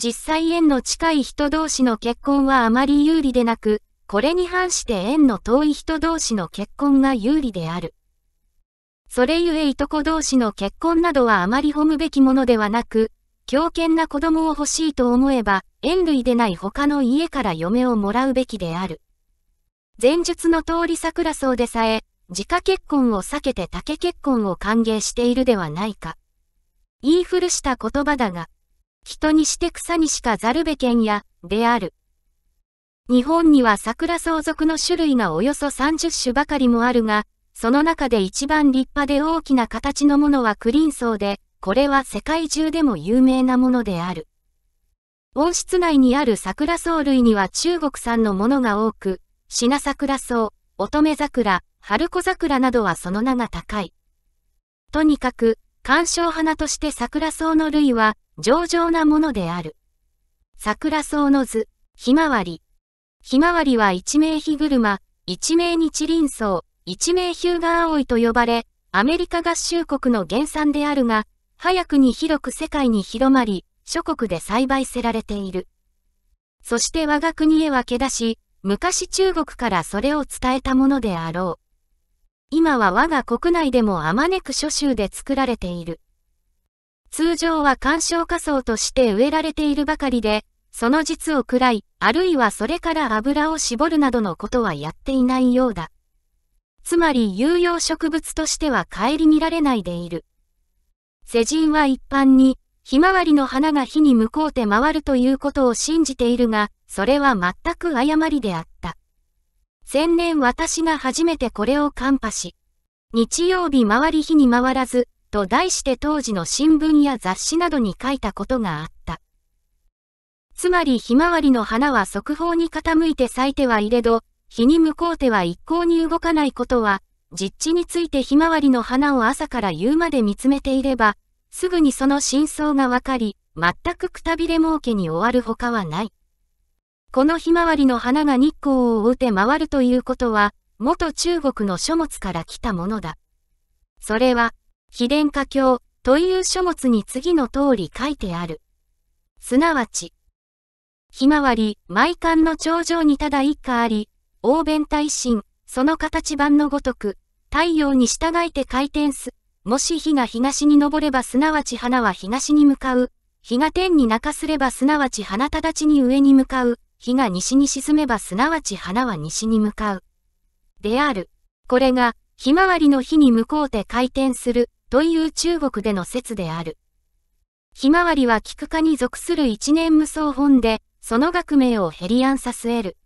実際縁の近い人同士の結婚はあまり有利でなく、これに反して縁の遠い人同士の結婚が有利である。それゆえいとこ同士の結婚などはあまり褒むべきものではなく、強権な子供を欲しいと思えば、縁類でない他の家から嫁をもらうべきである。前述の通り桜草でさえ、自家結婚を避けて竹結婚を歓迎しているではないか。言い古した言葉だが、人にして草にしかざるべけんや、である。日本には桜相続の種類がおよそ30種ばかりもあるが、その中で一番立派で大きな形のものはクリンソウで、これは世界中でも有名なものである。温室内にある桜草類には中国産のものが多く、品桜草、乙女桜、春子桜などはその名が高い。とにかく、鑑賞花として桜草の類は、上々なものである。桜草の図、ひまわり。ひまわりは一名る車、一名日輪草、一名ヒューガー葵と呼ばれ、アメリカ合衆国の原産であるが、早くに広く世界に広まり、諸国で栽培せられている。そして我が国へ分け出し、昔中国からそれを伝えたものであろう。今は我が国内でもあまねく諸州で作られている。通常は干賞仮想として植えられているばかりで、その実を喰らい、あるいはそれから油を絞るなどのことはやっていないようだ。つまり有用植物としては顧みられないでいる。世人は一般に、ひまわりの花が火に向こうて回るということを信じているが、それは全く誤りであった。前年私が初めてこれを看破し、日曜日回り日に回らず、と題して当時の新聞や雑誌などに書いたことがあった。つまりひまわりの花は速報に傾いて咲いてはいれど、日に向こうては一向に動かないことは、実地についてひまわりの花を朝から夕まで見つめていれば、すぐにその真相がわかり、全くくたびれ儲けに終わるほかはない。このひまわりの花が日光を追うて回るということは、元中国の書物から来たものだ。それは、秘伝家経という書物に次の通り書いてある。すなわち、ひまわり、毎巻の頂上にただ一家あり、欧弁大神、その形版のごとく、太陽に従えて回転す。もし火が東に昇ればすなわち花は東に向かう。火が天に泣かすればすなわち花ただちに上に向かう。日が西に沈めばすなわち花は西に向かう。である。これが、ひまわりの日に向こうて回転する、という中国での説である。ひまわりは菊花に属する一年無双本で、その学名をヘリアンサスエル。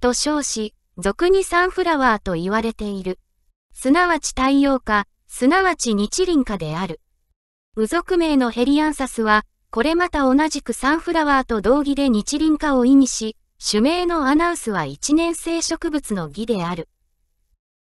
と称し、俗にサンフラワーと言われている。すなわち太陽花、すなわち日輪花である。無俗名のヘリアンサスは、これまた同じくサンフラワーと同義で日輪化を意味し、種名のアナウスは一年生植物の義である。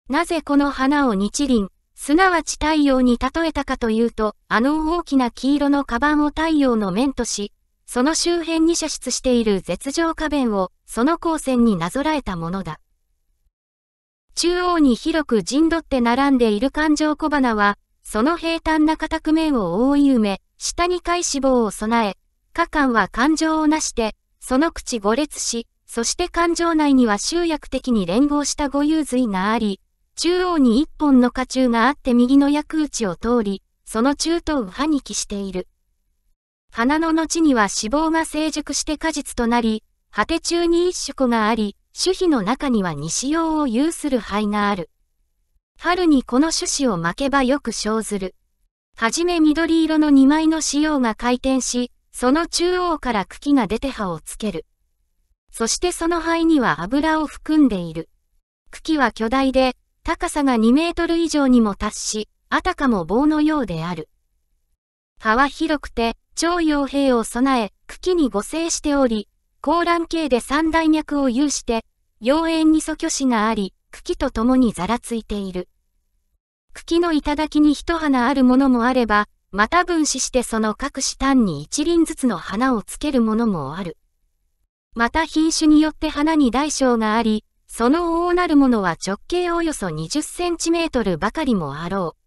なぜこの花を日輪、すなわち太陽に例えたかというと、あの大きな黄色のカバンを太陽の面とし、その周辺に射出している絶状花弁をその光線になぞらえたものだ。中央に広く陣取って並んでいる環状小花は、その平坦なく面を覆い埋め、下に貝脂肪を備え、下巻は感情をなして、その口五列し、そして感情内には集約的に連合した五遊髄があり、中央に一本の下中があって右の薬打ちを通り、その中東右歯に帰している。花の後には脂肪が成熟して果実となり、果て中に一種子があり、種皮の中には西洋を有する肺がある。春にこの種子を巻けばよく生ずる。はじめ緑色の2枚の子葉が回転し、その中央から茎が出て葉をつける。そしてその灰には油を含んでいる。茎は巨大で、高さが2メートル以上にも達し、あたかも棒のようである。葉は広くて、超傭兵を備え、茎に護生しており、高卵系で三大脈を有して、妖艶に素虚子があり、茎と共にざらついている。茎の頂に一花あるものもあれば、また分子してその各子単に一輪ずつの花をつけるものもある。また品種によって花に大小があり、その大なるものは直径およそ20センチメートルばかりもあろう。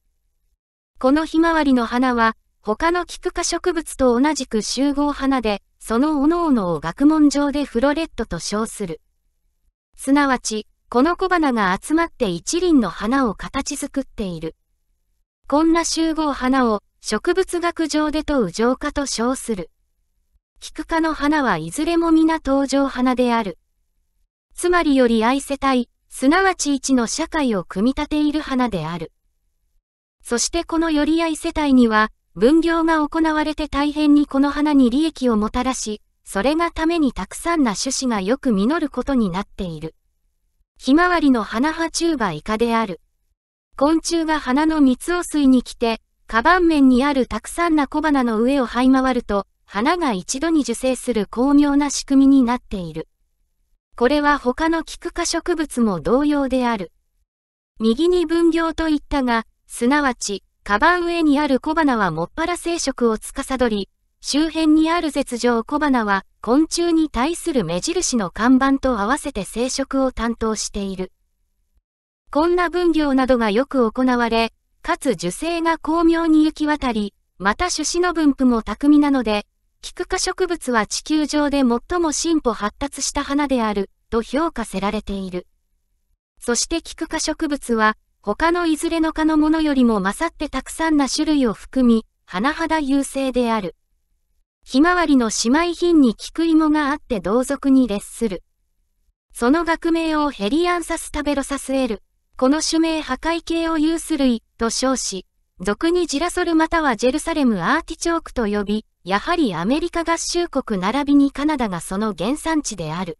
このひまわりの花は、他の菊花科植物と同じく集合花で、その各々を学問上でフロレットと称する。すなわち、この小花が集まって一輪の花を形作っている。こんな集合花を植物学上で問う浄化と称する。菊花の花はいずれも皆登場花である。つまりより愛せたい、すなわち一の社会を組み立ている花である。そしてこのより愛世帯には、分業が行われて大変にこの花に利益をもたらし、それがためにたくさんな種子がよく実ることになっている。ひまわりの花は中がイカである。昆虫が花の蜜を吸いに来て、カバン面にあるたくさんな小花の上を這い回ると、花が一度に受精する巧妙な仕組みになっている。これは他のキク科植物も同様である。右に分業と言ったが、すなわち、カバン上にある小花はもっぱら生殖を司り、周辺にある絶状小花は昆虫に対する目印の看板と合わせて生殖を担当している。こんな分業などがよく行われ、かつ受精が巧妙に行き渡り、また種子の分布も巧みなので、キク科植物は地球上で最も進歩発達した花である、と評価せられている。そしてキク科植物は、他のいずれの科のものよりも勝ってたくさんな種類を含み、甚だ優勢である。ひまわりの姉妹品に菊芋があって同族に列する。その学名をヘリアンサスタベロサスエル。この種名破壊系を有するいと称し、俗にジラソルまたはジェルサレムアーティチョークと呼び、やはりアメリカ合衆国並びにカナダがその原産地である。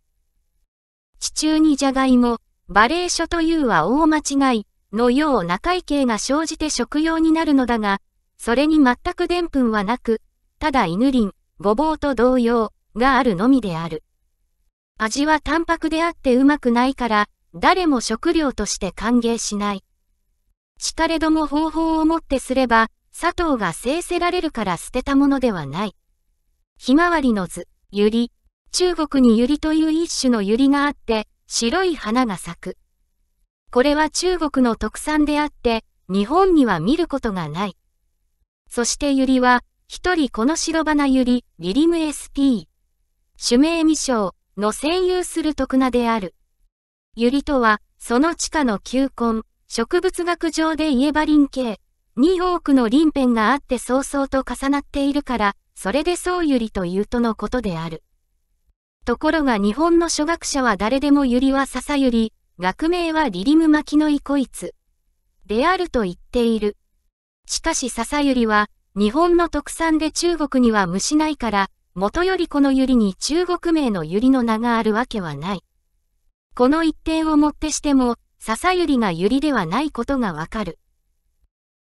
地中にジャガイモ、バレー書というは大間違いのよう中井系が生じて食用になるのだが、それに全く澱粉はなく、ただ犬林ごぼうと同様、があるのみである。味は淡白であってうまくないから、誰も食料として歓迎しない。しかれども方法をもってすれば、佐藤が制せられるから捨てたものではない。ひまわりの図、ゆり。中国にゆりという一種のゆりがあって、白い花が咲く。これは中国の特産であって、日本には見ることがない。そしてゆりは、一人この白花ゆり、リリム SP。主名未章の占有する徳名である。ゆりとは、その地下の球根、植物学上で言えば林系、に多くの林辺があって早々と重なっているから、それでそうゆりというとのことである。ところが日本の初学者は誰でもゆりは笹ゆり、学名はリリム巻きのイコイツ。であると言っている。しかし笹ゆりは、日本の特産で中国には虫ないから、元よりこの百合に中国名の百合の名があるわけはない。この一点をもってしても、笹百合が百合ではないことがわかる。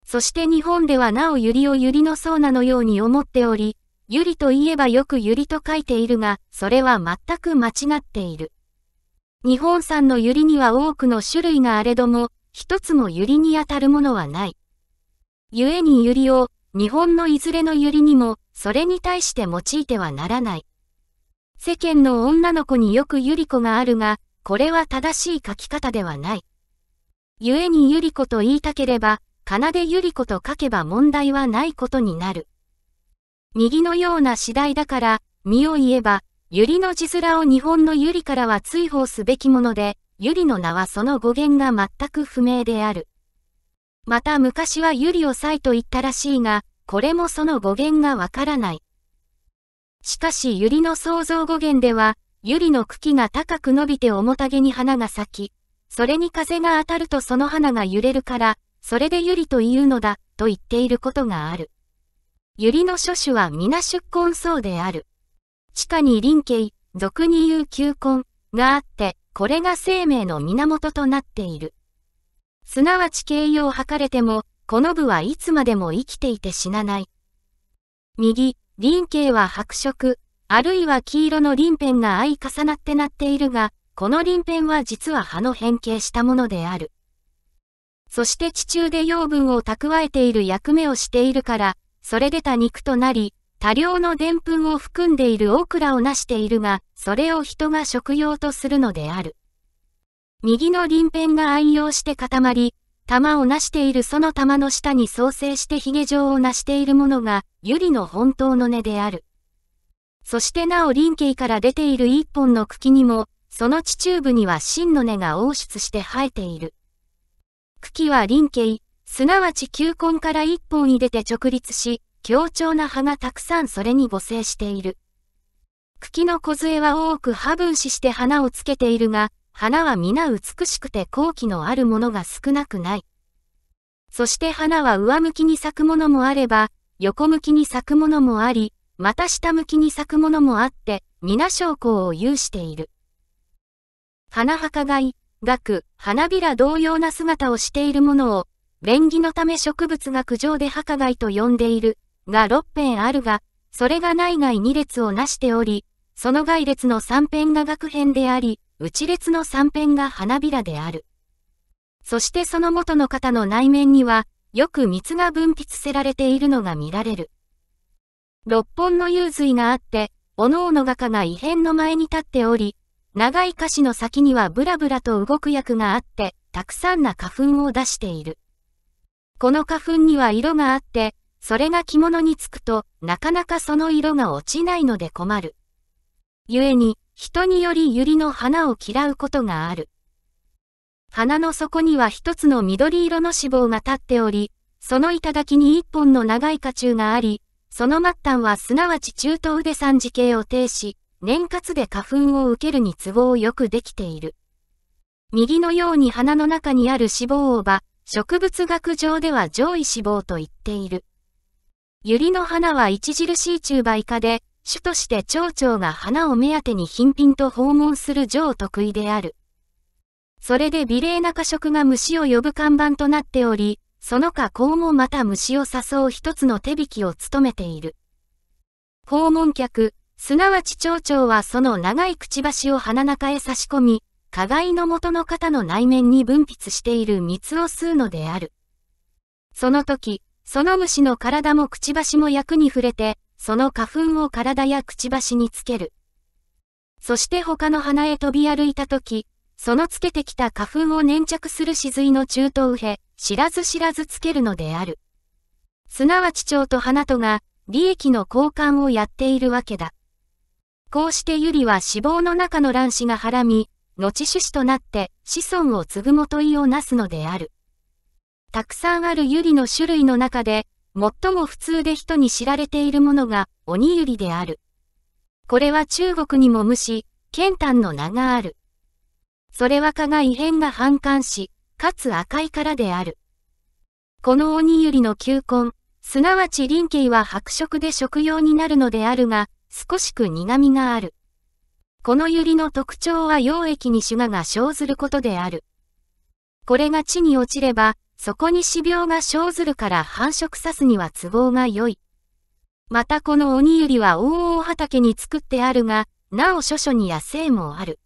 そして日本ではなお百合を百合のそうなのように思っており、百合といえばよく百合と書いているが、それは全く間違っている。日本産の百合には多くの種類があれども、一つも百合にあたるものはない。故に百合を日本のいずれの百合にも、それに対して用いてはならない。世間の女の子によく百合子があるが、これは正しい書き方ではない。故に百合子と言いたければ、奏で百合子と書けば問題はないことになる。右のような次第だから、身を言えば、百合の字面を日本の百合からは追放すべきもので、百合の名はその語源が全く不明である。また昔はユリをサイと言ったらしいが、これもその語源がわからない。しかしユリの創造語源では、ユリの茎が高く伸びて重たげに花が咲き、それに風が当たるとその花が揺れるから、それでユリというのだ、と言っていることがある。ユリの諸種は皆出根層である。地下に林系、俗に言う球根があって、これが生命の源となっている。すなわち形容を図れても、この部はいつまでも生きていて死なない。右、輪形は白色、あるいは黄色の輪辺が相重なってなっているが、この輪辺は実は葉の変形したものである。そして地中で養分を蓄えている役目をしているから、それ出た肉となり、多量のぷんを含んでいるオクラを成しているが、それを人が食用とするのである。右の鱗片が愛用して固まり、玉をなしているその玉の下に創生して髭状をなしているものが、ユリの本当の根である。そしてなお輪形から出ている一本の茎にも、その地中部には真の根が応出して生えている。茎は輪形、すなわち球根から一本に出て直立し、強調な葉がたくさんそれに母生している。茎の小杖は多く葉分子して花をつけているが、花は皆美しくて好機のあるものが少なくない。そして花は上向きに咲くものもあれば、横向きに咲くものもあり、また下向きに咲くものもあって、皆将校を有している。花墓街学、花びら同様な姿をしているものを、便宜のため植物学上で墓街と呼んでいる、が6辺あるが、それが内外2列をなしており、その外列の3辺が学編であり、内列の三辺が花びらである。そしてその元の方の内面には、よく蜜が分泌せられているのが見られる。六本の幽髄があって、おのおの画家が異変の前に立っており、長い歌詞の先にはブラブラと動く役があって、たくさんな花粉を出している。この花粉には色があって、それが着物につくとなかなかその色が落ちないので困る。故に、人により百合の花を嫌うことがある。花の底には一つの緑色の脂肪が立っており、その頂に一本の長い花柱があり、その末端はすなわち中東で三次形を呈し、年活で花粉を受けるに都合よくできている。右のように花の中にある脂肪をば、植物学上では上位脂肪と言っている。百合の花は著しい中梅化で、主として町長が花を目当てに頻品と訪問する上得意である。それで美麗な過食が虫を呼ぶ看板となっており、その加工もまた虫を誘う一つの手引きを務めている。訪問客、すなわち町長はその長いくちばしを鼻中へ差し込み、加害の元の方の内面に分泌している蜜を吸うのである。その時、その虫の体もくちばしも役に触れて、その花粉を体やくちばしにつける。そして他の花へ飛び歩いたとき、そのつけてきた花粉を粘着する歯ずの中等へ、知らず知らずつけるのである。すなわち蝶と花とが、利益の交換をやっているわけだ。こうしてユリは脂肪の中の卵子がはらみ、後種子となって子孫を継ぐもといをなすのである。たくさんあるユリの種類の中で、最も普通で人に知られているものが、鬼ゆりである。これは中国にも無視、剣丹の名がある。それは蚊が異変が反感し、かつ赤いからである。この鬼ゆりの球根、すなわち林慶は白色で食用になるのであるが、少しく苦味がある。この百合の特徴は溶液にュガが生ずることである。これが地に落ちれば、そこに死病が生ずるから繁殖さすには都合が良い。またこの鬼百りは大々畑に作ってあるが、なお諸所に野生もある。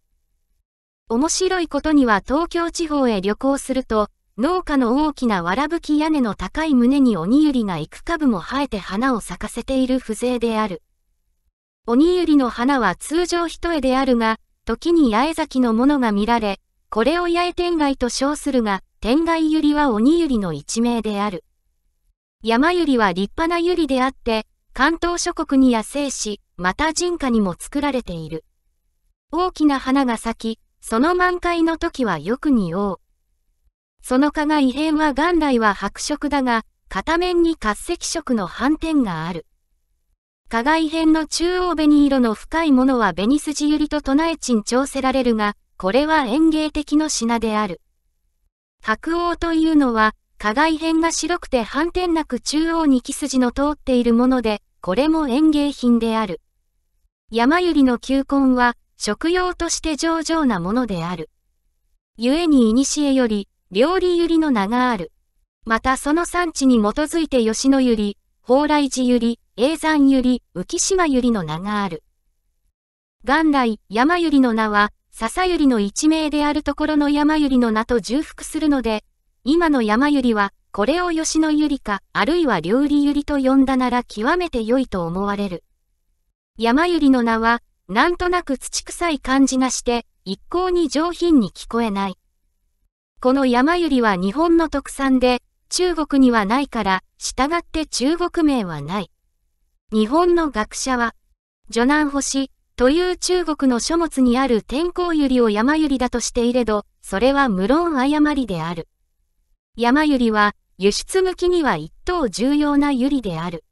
面白いことには東京地方へ旅行すると、農家の大きなわらぶき屋根の高い胸に鬼百りが幾株も生えて花を咲かせている風情である。鬼百りの花は通常一重であるが、時に八重咲きのものが見られ、これを八重天外と称するが、天外百合は鬼百合の一名である。山百合は立派な百合であって、関東諸国に野生し、また人家にも作られている。大きな花が咲き、その満開の時はよく似合う。その蚊が異変は元来は白色だが、片面に活石色の斑点がある。加害変の中央紅色の深いものは紅筋ゆりと唱えちん調せられるが、これは園芸的の品である。白王というのは、加害片が白くて反転なく中央に木筋の通っているもので、これも園芸品である。山百合の球根は、食用として上々なものである。故に古より、料理百合の名がある。またその産地に基づいて吉野百合、宝来寺百合、永山百合、浮島百合の名がある。元来、山百合の名は、笹百合の一名であるところの山百合の名と重複するので、今の山百合は、これを吉野百合か、あるいは料理百合と呼んだなら極めて良いと思われる。山百合の名は、なんとなく土臭い感じがして、一向に上品に聞こえない。この山百合は日本の特産で、中国にはないから、従って中国名はない。日本の学者は、ジョナ星、という中国の書物にある天候ゆりを山ゆりだとしていれど、それは無論誤りである。山ゆりは、輸出向きには一等重要なゆりである。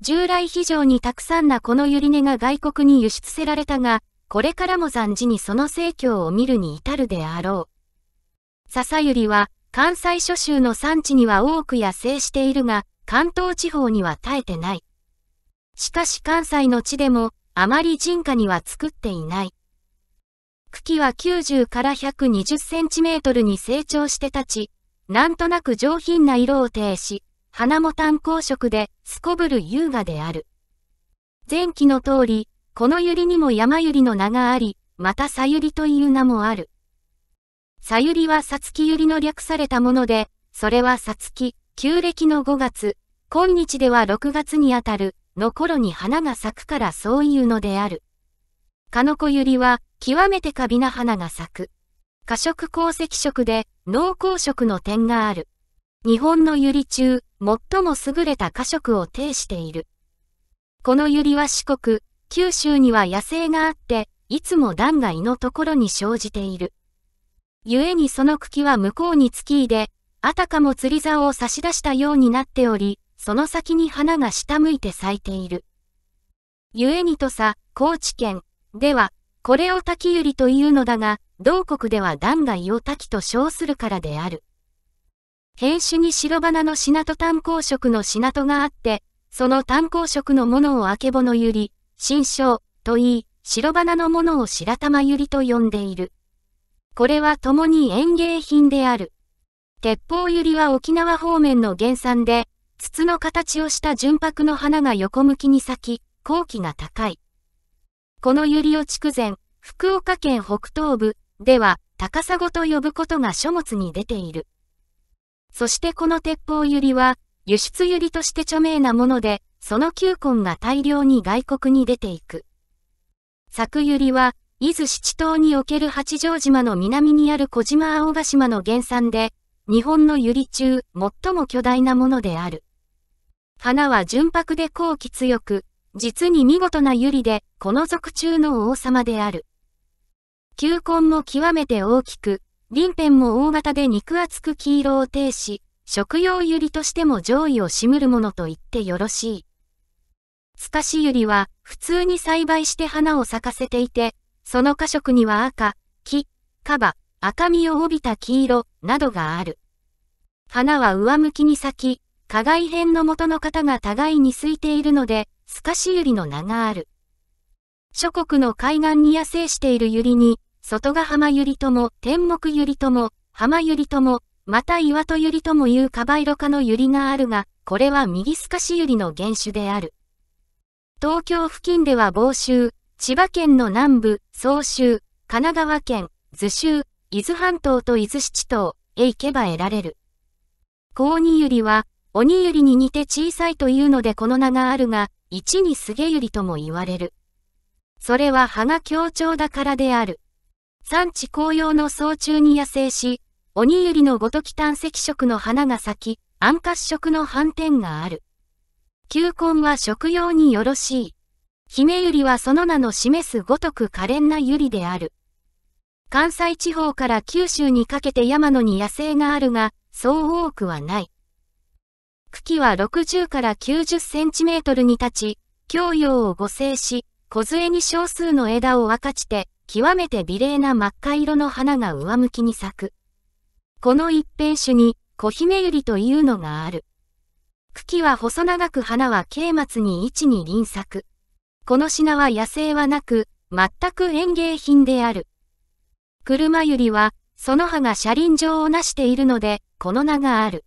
従来非常にたくさんなこのゆり根が外国に輸出せられたが、これからも暫時にその成教を見るに至るであろう。笹ゆりは、関西諸州の産地には多く野生しているが、関東地方には耐えてない。しかし関西の地でも、あまり人家には作っていない。茎は90から120センチメートルに成長して立ち、なんとなく上品な色を呈し、花も単光色ですこぶる優雅である。前期の通り、この百合にも山百合の名があり、またさゆりという名もある。さゆりはさつき百合の略されたもので、それはさつき、旧暦の5月、今日では6月にあたる、の頃に花が咲くからそういうのである。かのこゆりは、極めて過敏な花が咲く。過色鉱石色で、濃厚色の点がある。日本の百合中、最も優れた過色を呈している。この百合は四国、九州には野生があって、いつも断崖のところに生じている。故にその茎は向こうに突き入れ、あたかも釣り竿を差し出したようになっており、その先に花が下向いて咲いている。ゆえにとさ、高知県では、これを滝百合というのだが、同国では断崖を滝と称するからである。平種に白花の品と炭鉱色の品とがあって、その炭鉱色のものをあけぼのゆり、新章と言い、白花のものを白玉ゆりと呼んでいる。これは共に園芸品である。鉄砲ゆりは沖縄方面の原産で、筒の形をした純白の花が横向きに咲き、後期が高い。このユリを筑前、福岡県北東部では高砂と呼ぶことが書物に出ている。そしてこの鉄砲ユリは、輸出ユリとして著名なもので、その球根が大量に外国に出ていく。作ユリは、伊豆七島における八丈島の南にある小島青ヶ島の原産で、日本のユリ中、最も巨大なものである。花は純白で好奇強く、実に見事な百合で、この族中の王様である。球根も極めて大きく、鱗片も大型で肉厚く黄色を呈し、食用百合としても上位を占むるものと言ってよろしい。スかし百合は普通に栽培して花を咲かせていて、その花色には赤、木、カバ、赤みを帯びた黄色などがある。花は上向きに咲き、加害編の元の方が互いに空いているので、透かし百合の名がある。諸国の海岸に野生している百合に、外ヶ浜百合とも、天目百合とも、浜百合とも、また岩戸百合ともいうカバイロ科の百合があるが、これは右透かし百合の原種である。東京付近では房州、千葉県の南部、総州、神奈川県、図州、伊豆半島と伊豆七島へ行けば得られる。高二百合は、鬼にゆりに似て小さいというのでこの名があるが、一にすげゆりとも言われる。それは葉が強調だからである。産地紅葉の草中に野生し、鬼にゆりのごとき炭石色の花が咲き、暗褐色の斑点がある。球根は食用によろしい。姫ゆりはその名の示すごとく可憐なゆりである。関西地方から九州にかけて山野に野生があるが、そう多くはない。茎は60から90センチメートルに立ち、教養を護生し、梢に少数の枝を分かちて、極めて美麗な真っ赤色の花が上向きに咲く。この一辺種に、小姫百合というのがある。茎は細長く花は軽末に位置に輪作。この品は野生はなく、全く園芸品である。車百合は、その葉が車輪状をなしているので、この名がある。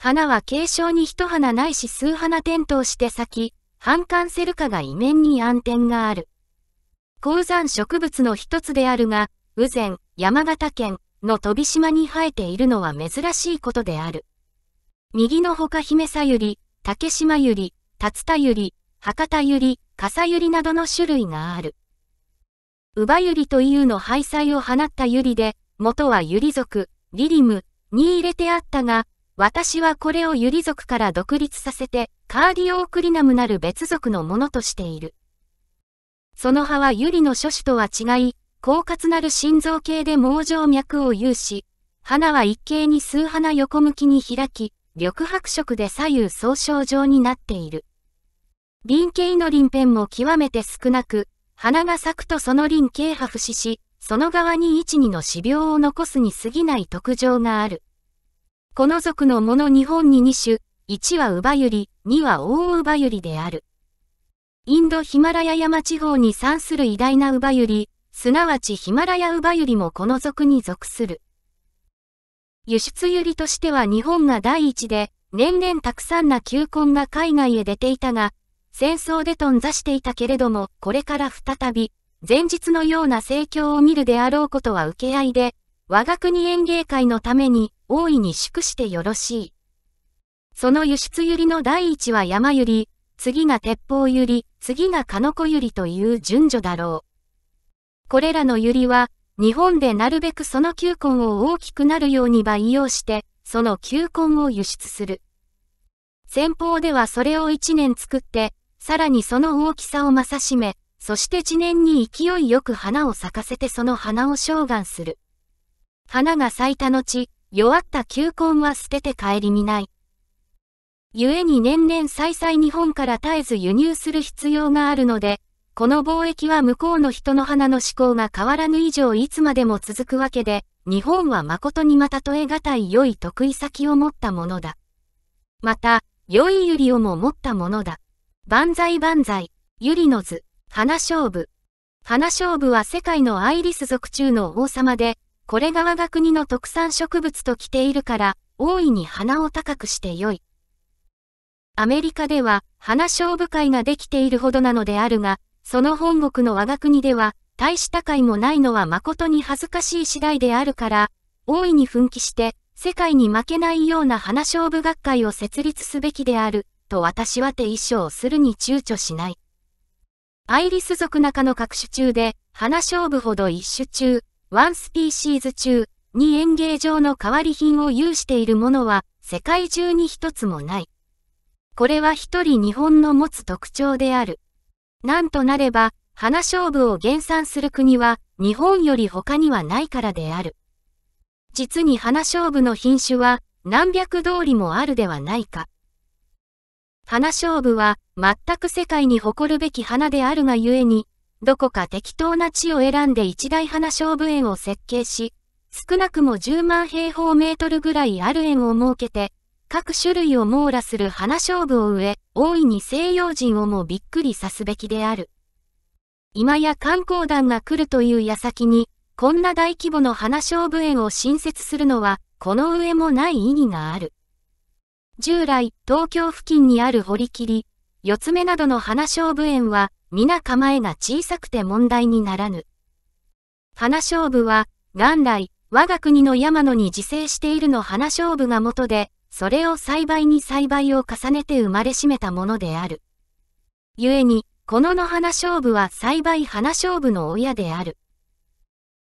花は軽症に一花ないし数花点灯して咲き、半感セルカが異面に暗転がある。鉱山植物の一つであるが、羽前、山形県の飛島に生えているのは珍しいことである。右のほか姫さゆり、竹島ゆり、竜田ゆり、博多ゆり、笠ゆりなどの種類がある。ウバユリというの廃材を放ったユリで、元はユリ族、リリムに入れてあったが、私はこれをユリ族から独立させて、カーディオークリナムなる別族のものとしている。その葉はユリの諸種とは違い、狡猾なる心臓系で網状脈を有し、花は一形に数花横向きに開き、緑白色で左右総称状になっている。輪形の輪辺も極めて少なく、花が咲くとその輪形破不死し、その側に一二の死病を残すに過ぎない特徴がある。この族のもの日本に2種、1はウバユリ、2はオオウバユリである。インドヒマラヤ山地方に産する偉大なウバユリ、すなわちヒマラヤウバユリもこの族に属する。輸出ユリとしては日本が第一で、年々たくさんな球根が海外へ出ていたが、戦争で頓挫していたけれども、これから再び、前日のような盛況を見るであろうことは受け合いで、我が国園芸会のために、大いに祝してよろしい。その輸出ゆりの第一は山ゆり、次が鉄砲ゆり、次が鹿の子ゆりという順序だろう。これらのゆりは、日本でなるべくその球根を大きくなるように培養して、その球根を輸出する。先方ではそれを一年作って、さらにその大きさをまさしめ、そして一年に勢いよく花を咲かせてその花を昇願する。花が咲いた後、弱った球根は捨てて帰り見ない。故に年々再々日本から絶えず輸入する必要があるので、この貿易は向こうの人の花の思考が変わらぬ以上いつまでも続くわけで、日本は誠にまたとえ難い良い得意先を持ったものだ。また、良い百合をも持ったものだ。万歳万歳、百合の図、花勝負。花勝負は世界のアイリス族中の王様で、これが我が国の特産植物と来ているから、大いに花を高くしてよい。アメリカでは、花勝負会ができているほどなのであるが、その本国の我が国では、大した会もないのは誠に恥ずかしい次第であるから、大いに奮起して、世界に負けないような花勝負学会を設立すべきである、と私は手衣装するに躊躇しない。アイリス族中の各種中で、花勝負ほど一種中、ンスピーシーズ中、に園芸場の代わり品を有しているものは世界中に一つもない。これは一人日本の持つ特徴である。なんとなれば、花勝負を減産する国は日本より他にはないからである。実に花勝負の品種は何百通りもあるではないか。花勝負は全く世界に誇るべき花であるがゆえに、どこか適当な地を選んで一大花勝負園を設計し、少なくも10万平方メートルぐらいある園を設けて、各種類を網羅する花勝負を植え、大いに西洋人をもびっくりさすべきである。今や観光団が来るという矢先に、こんな大規模の花勝負園を新設するのは、この上もない意義がある。従来、東京付近にある堀切、四つ目などの花勝負園は、皆構えが小さくて問題にならぬ。花勝負は、元来、我が国の山野に自生しているの花勝負が元で、それを栽培に栽培を重ねて生まれしめたものである。故に、この野花勝負は栽培花勝負の親である。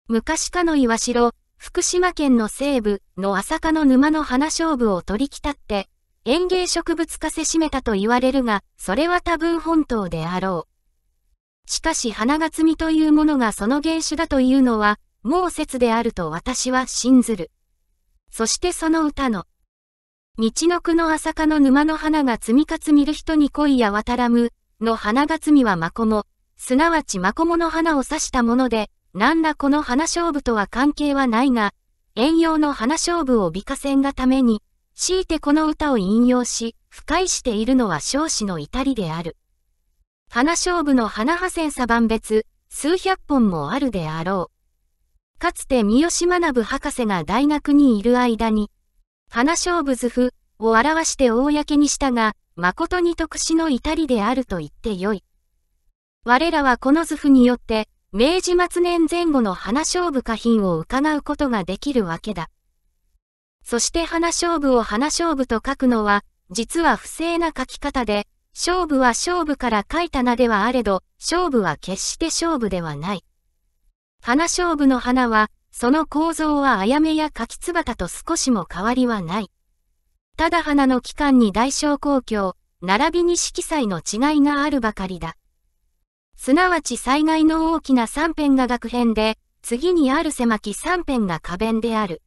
昔かの岩城、福島県の西部の浅香の沼の花勝負を取り来たって、園芸植物化せしめたと言われるが、それは多分本当であろう。しかし花が摘みというものがその原種だというのは、もう説であると私は信ずる。そしてその歌の、道の句の浅香の沼の花が摘みかつ見る人に恋や渡らむ、の花が摘みはまこも、すなわちマコモの花を指したもので、なんらこの花勝負とは関係はないが、遠洋の花勝負を美化せんがために、強いてこの歌を引用し、不快しているのは少子の至りである。花勝負の花派戦差番別、数百本もあるであろう。かつて三好学博士が大学にいる間に、花勝負図譜を表して公にしたが、誠に特殊の至りであると言ってよい。我らはこの図譜によって、明治末年前後の花勝負花品を伺うことができるわけだ。そして花勝負を花勝負と書くのは、実は不正な書き方で、勝負は勝負から書いた名ではあれど、勝負は決して勝負ではない。花勝負の花は、その構造はあやめや柿つばたと少しも変わりはない。ただ花の期間に大小公共、並びに色彩の違いがあるばかりだ。すなわち災害の大きな3辺が学編で、次にある狭き3辺が花弁である。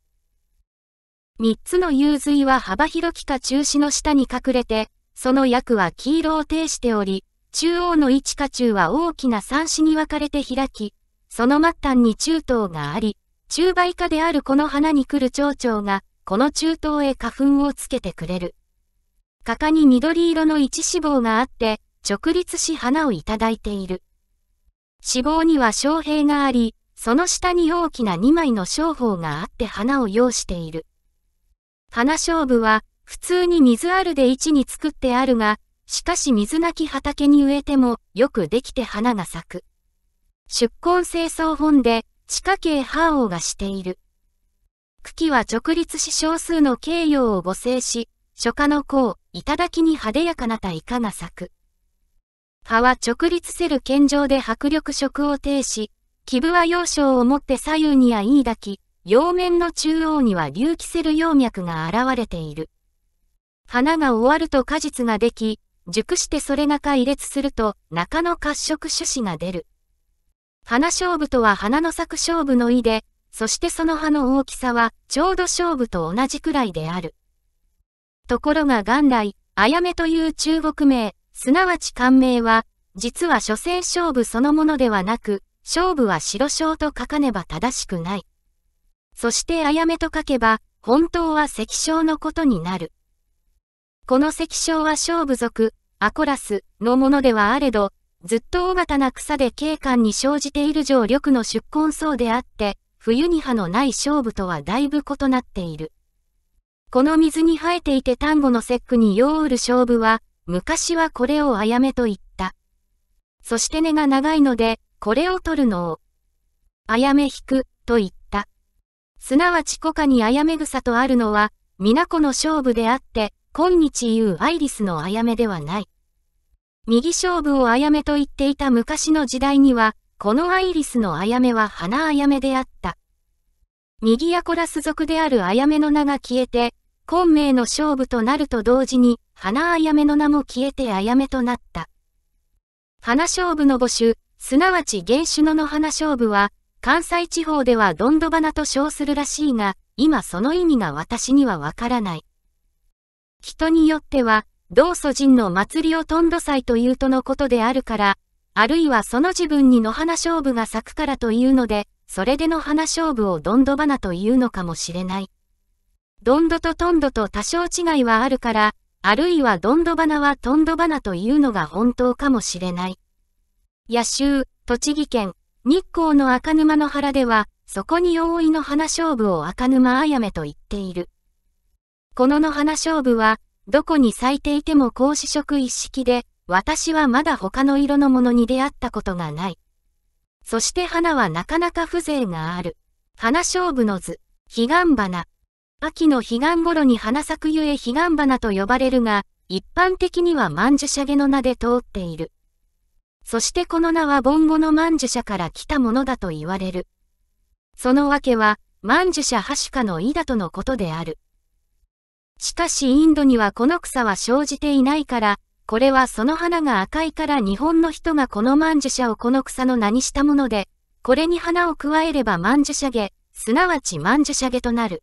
3つの融水は幅広きか中止の下に隠れて、その役は黄色を呈しており、中央の一か中は大きな三子に分かれて開き、その末端に中東があり、中梅花であるこの花に来る蝶々が、この中東へ花粉をつけてくれる。果敢に緑色の一脂肪があって、直立し花をいただいている。脂肪には小兵があり、その下に大きな2枚の小法があって花を用している。花勝負は、普通に水あるで位置に作ってあるが、しかし水なき畑に植えても、よくできて花が咲く。出根清掃本で、地下茎葉王がしている。茎は直立し少数の形容を母性し、初夏の甲、頂に派手やかなたイカが咲く。葉は直立せる健常で迫力色を呈し、気部は要所をもって左右にやいい抱き、葉面の中央には隆起する葉脈が現れている。花が終わると果実ができ、熟してそれが開裂すると中の褐色種子が出る。花勝負とは花の咲く勝負の意で、そしてその葉の大きさはちょうど勝負と同じくらいである。ところが元来、あやめという中国名、すなわち漢名は、実は所詮勝負そのものではなく、勝負は白章と書かねば正しくない。そしてあやめと書けば、本当は石章のことになる。この石章は小部族、アコラスのものではあれど、ずっと大型な草で景観に生じている上緑の出根層であって、冬に葉のない勝負とはだいぶ異なっている。この水に生えていて丹後の節句に用うる勝負は、昔はこれをあやめと言った。そして根が長いので、これを取るのを、あやめ引く、と言った。すなわち古家にあやめ草とあるのは、皆子の勝負であって、今日言うアイリスのあやめではない。右勝負をあやめと言っていた昔の時代には、このアイリスのあやめは花あやめであった。右やコラス族であるあやめの名が消えて、昆明の勝負となると同時に、花あやめの名も消えてあやめとなった。花勝負の募集、すなわち原種のの花勝負は、関西地方ではどんど花と称するらしいが、今その意味が私にはわからない。人によっては、道祖神の祭りをとんど祭というとのことであるから、あるいはその自分に野花勝負が咲くからというので、それでの花勝負をどんど花というのかもしれない。どんどととんどと多少違いはあるから、あるいはどんど花はとんど花というのが本当かもしれない。野州、栃木県。日光の赤沼の原では、そこに用意の花勝負を赤沼あやめと言っている。この野花勝負は、どこに咲いていても格子色一式で、私はまだ他の色のものに出会ったことがない。そして花はなかなか風情がある。花勝負の図、彼岸花。秋の彼岸頃に花咲くゆえ彼岸花と呼ばれるが、一般的には万樹しゃげの名で通っている。そしてこの名はボンゴの万寿社から来たものだと言われる。そのわけは、万寿社ハシカの井だとのことである。しかしインドにはこの草は生じていないから、これはその花が赤いから日本の人がこの万寿社をこの草の名にしたもので、これに花を加えれば万寿者下、すなわち万寿者下となる。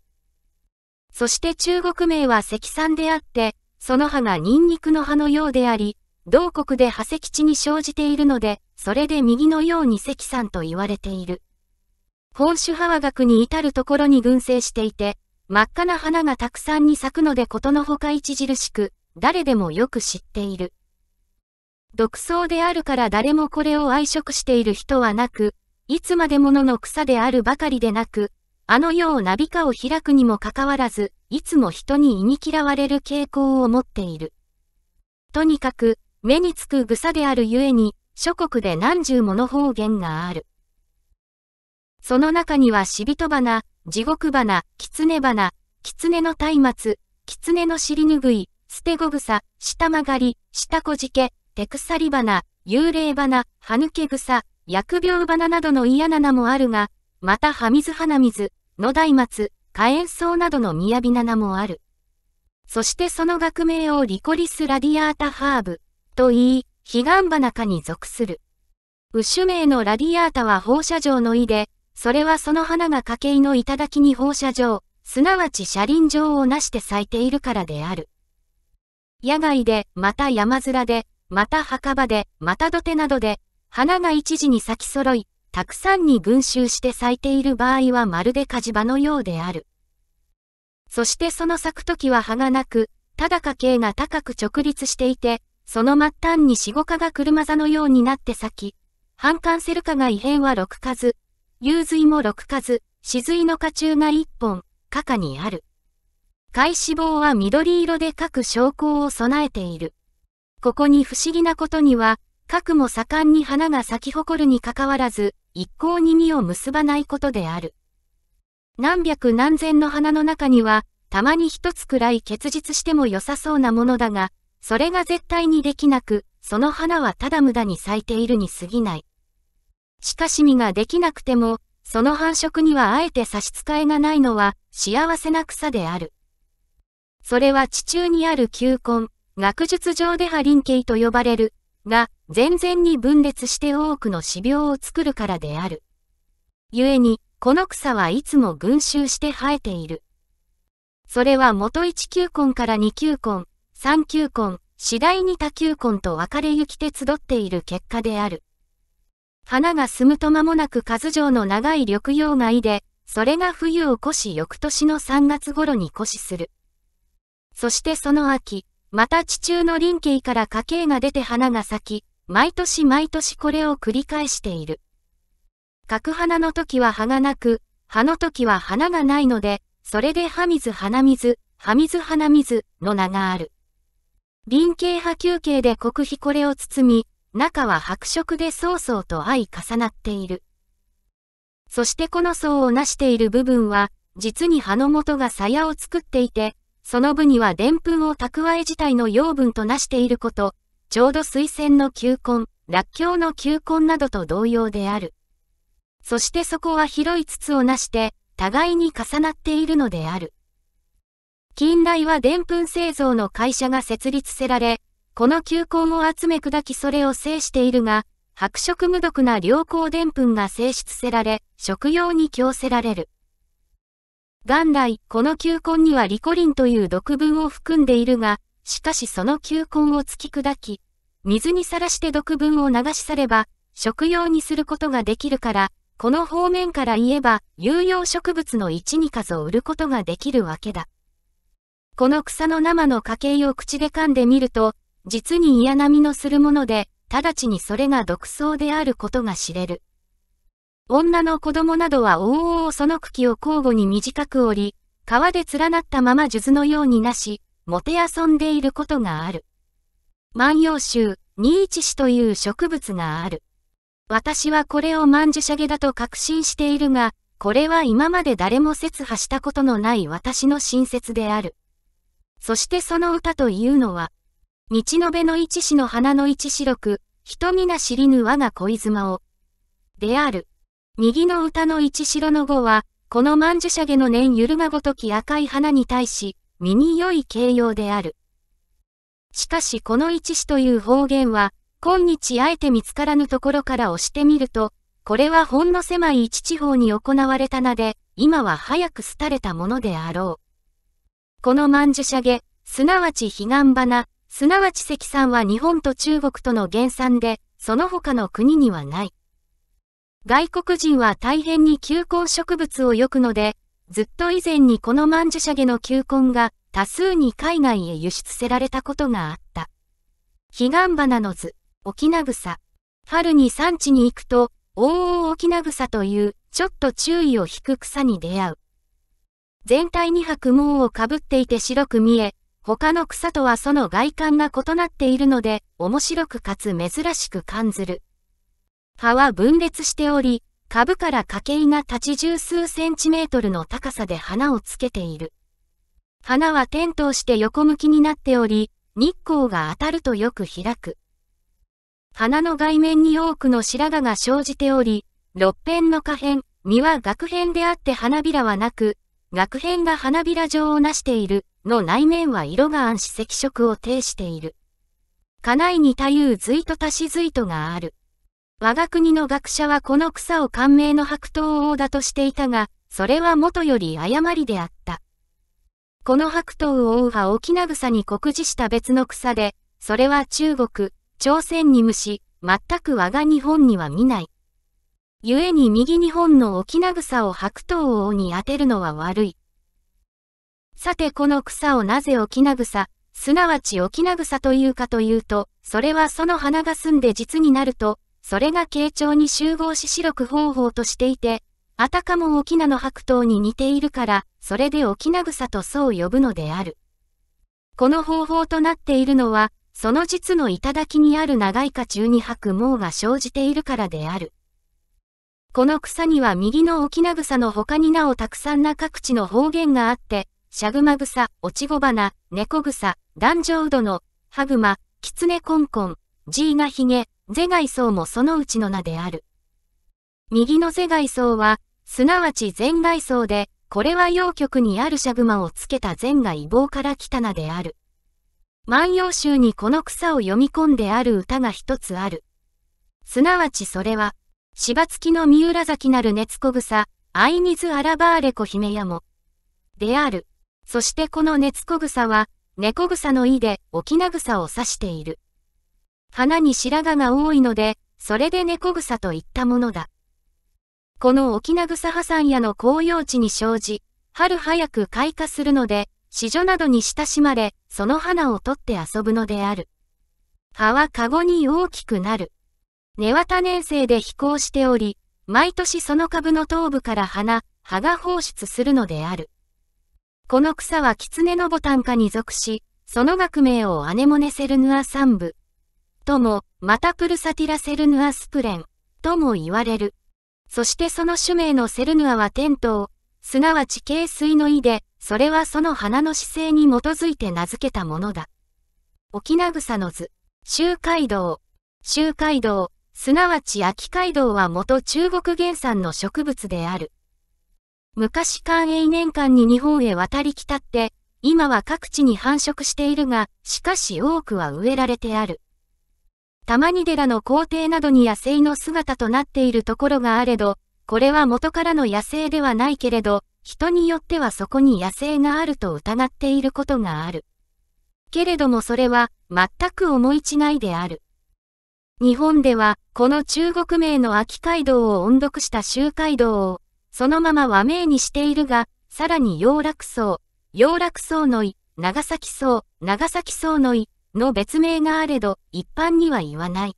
そして中国名は石山であって、その葉がニンニクの葉のようであり、同国で派石地に生じているので、それで右のように石山と言われている。本州派和学に至るところに群生していて、真っ赤な花がたくさんに咲くのでことのほか著しく、誰でもよく知っている。独創であるから誰もこれを愛食している人はなく、いつまでものの草であるばかりでなく、あの世をナビ化を開くにもかかわらず、いつも人に忌み嫌われる傾向を持っている。とにかく、目につく草であるゆえに、諸国で何十もの方言がある。その中には死人花、地獄花、狐花、狐の松明、狐の尻拭い、捨て子草、下曲がり、下こじけ、手鎖花、幽霊花、歯抜け草、疫病花などの嫌な名もあるが、また葉水花水、野大松、火炎草などの雅な名もある。そしてその学名をリコリス・ラディアータ・ハーブ。と言い、彼岸花科に属する。ウシュ名のラディアータは放射状の意で、それはその花が家計の頂に放射状、すなわち車輪状をなして咲いているからである。野外で、また山面で、また墓場で、また土手などで、花が一時に咲き揃い、たくさんに群衆して咲いている場合はまるで火事場のようである。そしてその咲く時は葉がなく、ただ家計が高く直立していて、その末端に死後花が車座のようになって咲き、反感セルカが異変は六数、融髄も六数、死髄の下中が一本、下下にある。海脂肪は緑色で各証拠を備えている。ここに不思議なことには、核も盛んに花が咲き誇るにかかわらず、一向に実を結ばないことである。何百何千の花の中には、たまに一つくらい結実しても良さそうなものだが、それが絶対にできなく、その花はただ無駄に咲いているに過ぎない。しかし実ができなくても、その繁殖にはあえて差し支えがないのは幸せな草である。それは地中にある球根、学術上では輪形と呼ばれる、が、全然に分裂して多くの死病を作るからである。故に、この草はいつも群衆して生えている。それは元1球根から2球根、三球根、次第に多球根と分かれ行きて集っている結果である。花が済むと間もなく数状の長い緑葉がいで、それが冬を越し翌年の3月頃に越しする。そしてその秋、また地中の林茎から家系が出て花が咲き、毎年毎年これを繰り返している。角花の時は葉がなく、葉の時は花がないので、それで葉水花水、葉水花水の名がある。臨形波球形で国費これを包み、中は白色で曹々と相重なっている。そしてこの層をなしている部分は、実に葉の元が鞘を作っていて、その部には澱粉を蓄え自体の養分となしていること、ちょうど水仙の球根、らっきょうの球根などと同様である。そしてそこは広い筒をなして、互いに重なっているのである。近来はプン製造の会社が設立せられ、この球根を集め砕きそれを制しているが、白色無毒な良好ぷんが性質せられ、食用に供せられる。元来、この球根にはリコリンという毒分を含んでいるが、しかしその球根を突き砕き、水にさらして毒分を流し去れば、食用にすることができるから、この方面から言えば、有用植物の一二数を売ることができるわけだ。この草の生の家系を口で噛んでみると、実に嫌なみのするもので、直ちにそれが毒草であることが知れる。女の子供などは往々その茎を交互に短く折り、川で連なったまま数珠のようになし、もて遊んでいることがある。万葉集、ニーチシという植物がある。私はこれを万樹シャゲだと確信しているが、これは今まで誰も切破したことのない私の親切である。そしてその歌というのは、道のべの一子の花の一白く、人が知りぬ我が恋妻を。である。右の歌の一白の語は、この万寿下下の年ゆるがごとき赤い花に対し、身に良い形容である。しかしこの一子という方言は、今日あえて見つからぬところから押してみると、これはほんの狭い一地方に行われた名で、今は早く廃れたものであろう。この曼珠沙下、すなわち彼岸花、すなわち石酸は日本と中国との原産で、その他の国にはない。外国人は大変に球根植物をよくので、ずっと以前にこの曼珠沙下の球根が多数に海外へ輸出せられたことがあった。彼岸花の図、沖縄草。春に産地に行くと、大々沖縄草という、ちょっと注意を引く草に出会う。全体に白毛をかぶっていて白く見え、他の草とはその外観が異なっているので、面白くかつ珍しく感ずる。葉は分裂しており、株から掛けが立ち十数センチメートルの高さで花をつけている。花は点灯して横向きになっており、日光が当たるとよく開く。花の外面に多くの白髪が生じており、六辺の下辺、実は額辺であって花びらはなく、学編が花びら状をなしているの内面は色が暗紫赤色を呈している。家内に太夫随と足し随とがある。我が国の学者はこの草を官名の白桃王だとしていたが、それは元より誤りであった。この白桃王は沖縄草に酷似した別の草で、それは中国、朝鮮に虫、全く我が日本には見ない。故に右2本の沖縄草を白桃王に当てるのは悪い。さてこの草をなぜ沖縄草、すなわち沖名草というかというと、それはその花が澄んで実になると、それが慶長に集合し白く方法としていて、あたかも沖縄の白桃に似ているから、それで沖名草とそう呼ぶのである。この方法となっているのは、その実の頂にある長い下中に吐く毛が生じているからである。この草には右の沖縄草の他になおたくさんな各地の方言があって、シャグマ草、オチゴ花、猫草、ダンジョウドの、ハグマ、キツネコンコン、ジーガヒゲ、ゼガイソウもそのうちの名である。右のゼガイソウは、すなわち前外層で、これは洋曲にあるシャグマをつけたが外棒から来た名である。万葉集にこの草を読み込んである歌が一つある。すなわちそれは、芝付きの三浦崎なる熱子草、愛水アラバーレコ姫やも。である。そしてこの熱子草は、猫草の意で沖縄草を指している。花に白髪が多いので、それで猫草といったものだ。この沖縄草破産屋の紅葉地に生じ、春早く開花するので、子女などに親しまれ、その花を取って遊ぶのである。葉は籠に大きくなる。根綿年生で飛行しており、毎年その株の頭部から花、葉が放出するのである。この草はキツネのボタン科に属し、その学名をアネモネセルヌア三部。とも、またプルサティラセルヌアスプレン。とも言われる。そしてその種名のセルヌアは天頭、すなわち軽水の意で、それはその花の姿勢に基づいて名付けたものだ。沖縄草の図、周海道、周海道、すなわち秋街道は元中国原産の植物である。昔寛永年間に日本へ渡り来たって、今は各地に繁殖しているが、しかし多くは植えられてある。玉に寺の皇帝などに野生の姿となっているところがあれど、これは元からの野生ではないけれど、人によってはそこに野生があると疑っていることがある。けれどもそれは全く思い違いである。日本では、この中国名の秋街道を音読した周街道を、そのまま和名にしているが、さらに洋楽草、洋楽草の井、長崎草、長崎草の井の別名があれど、一般には言わない。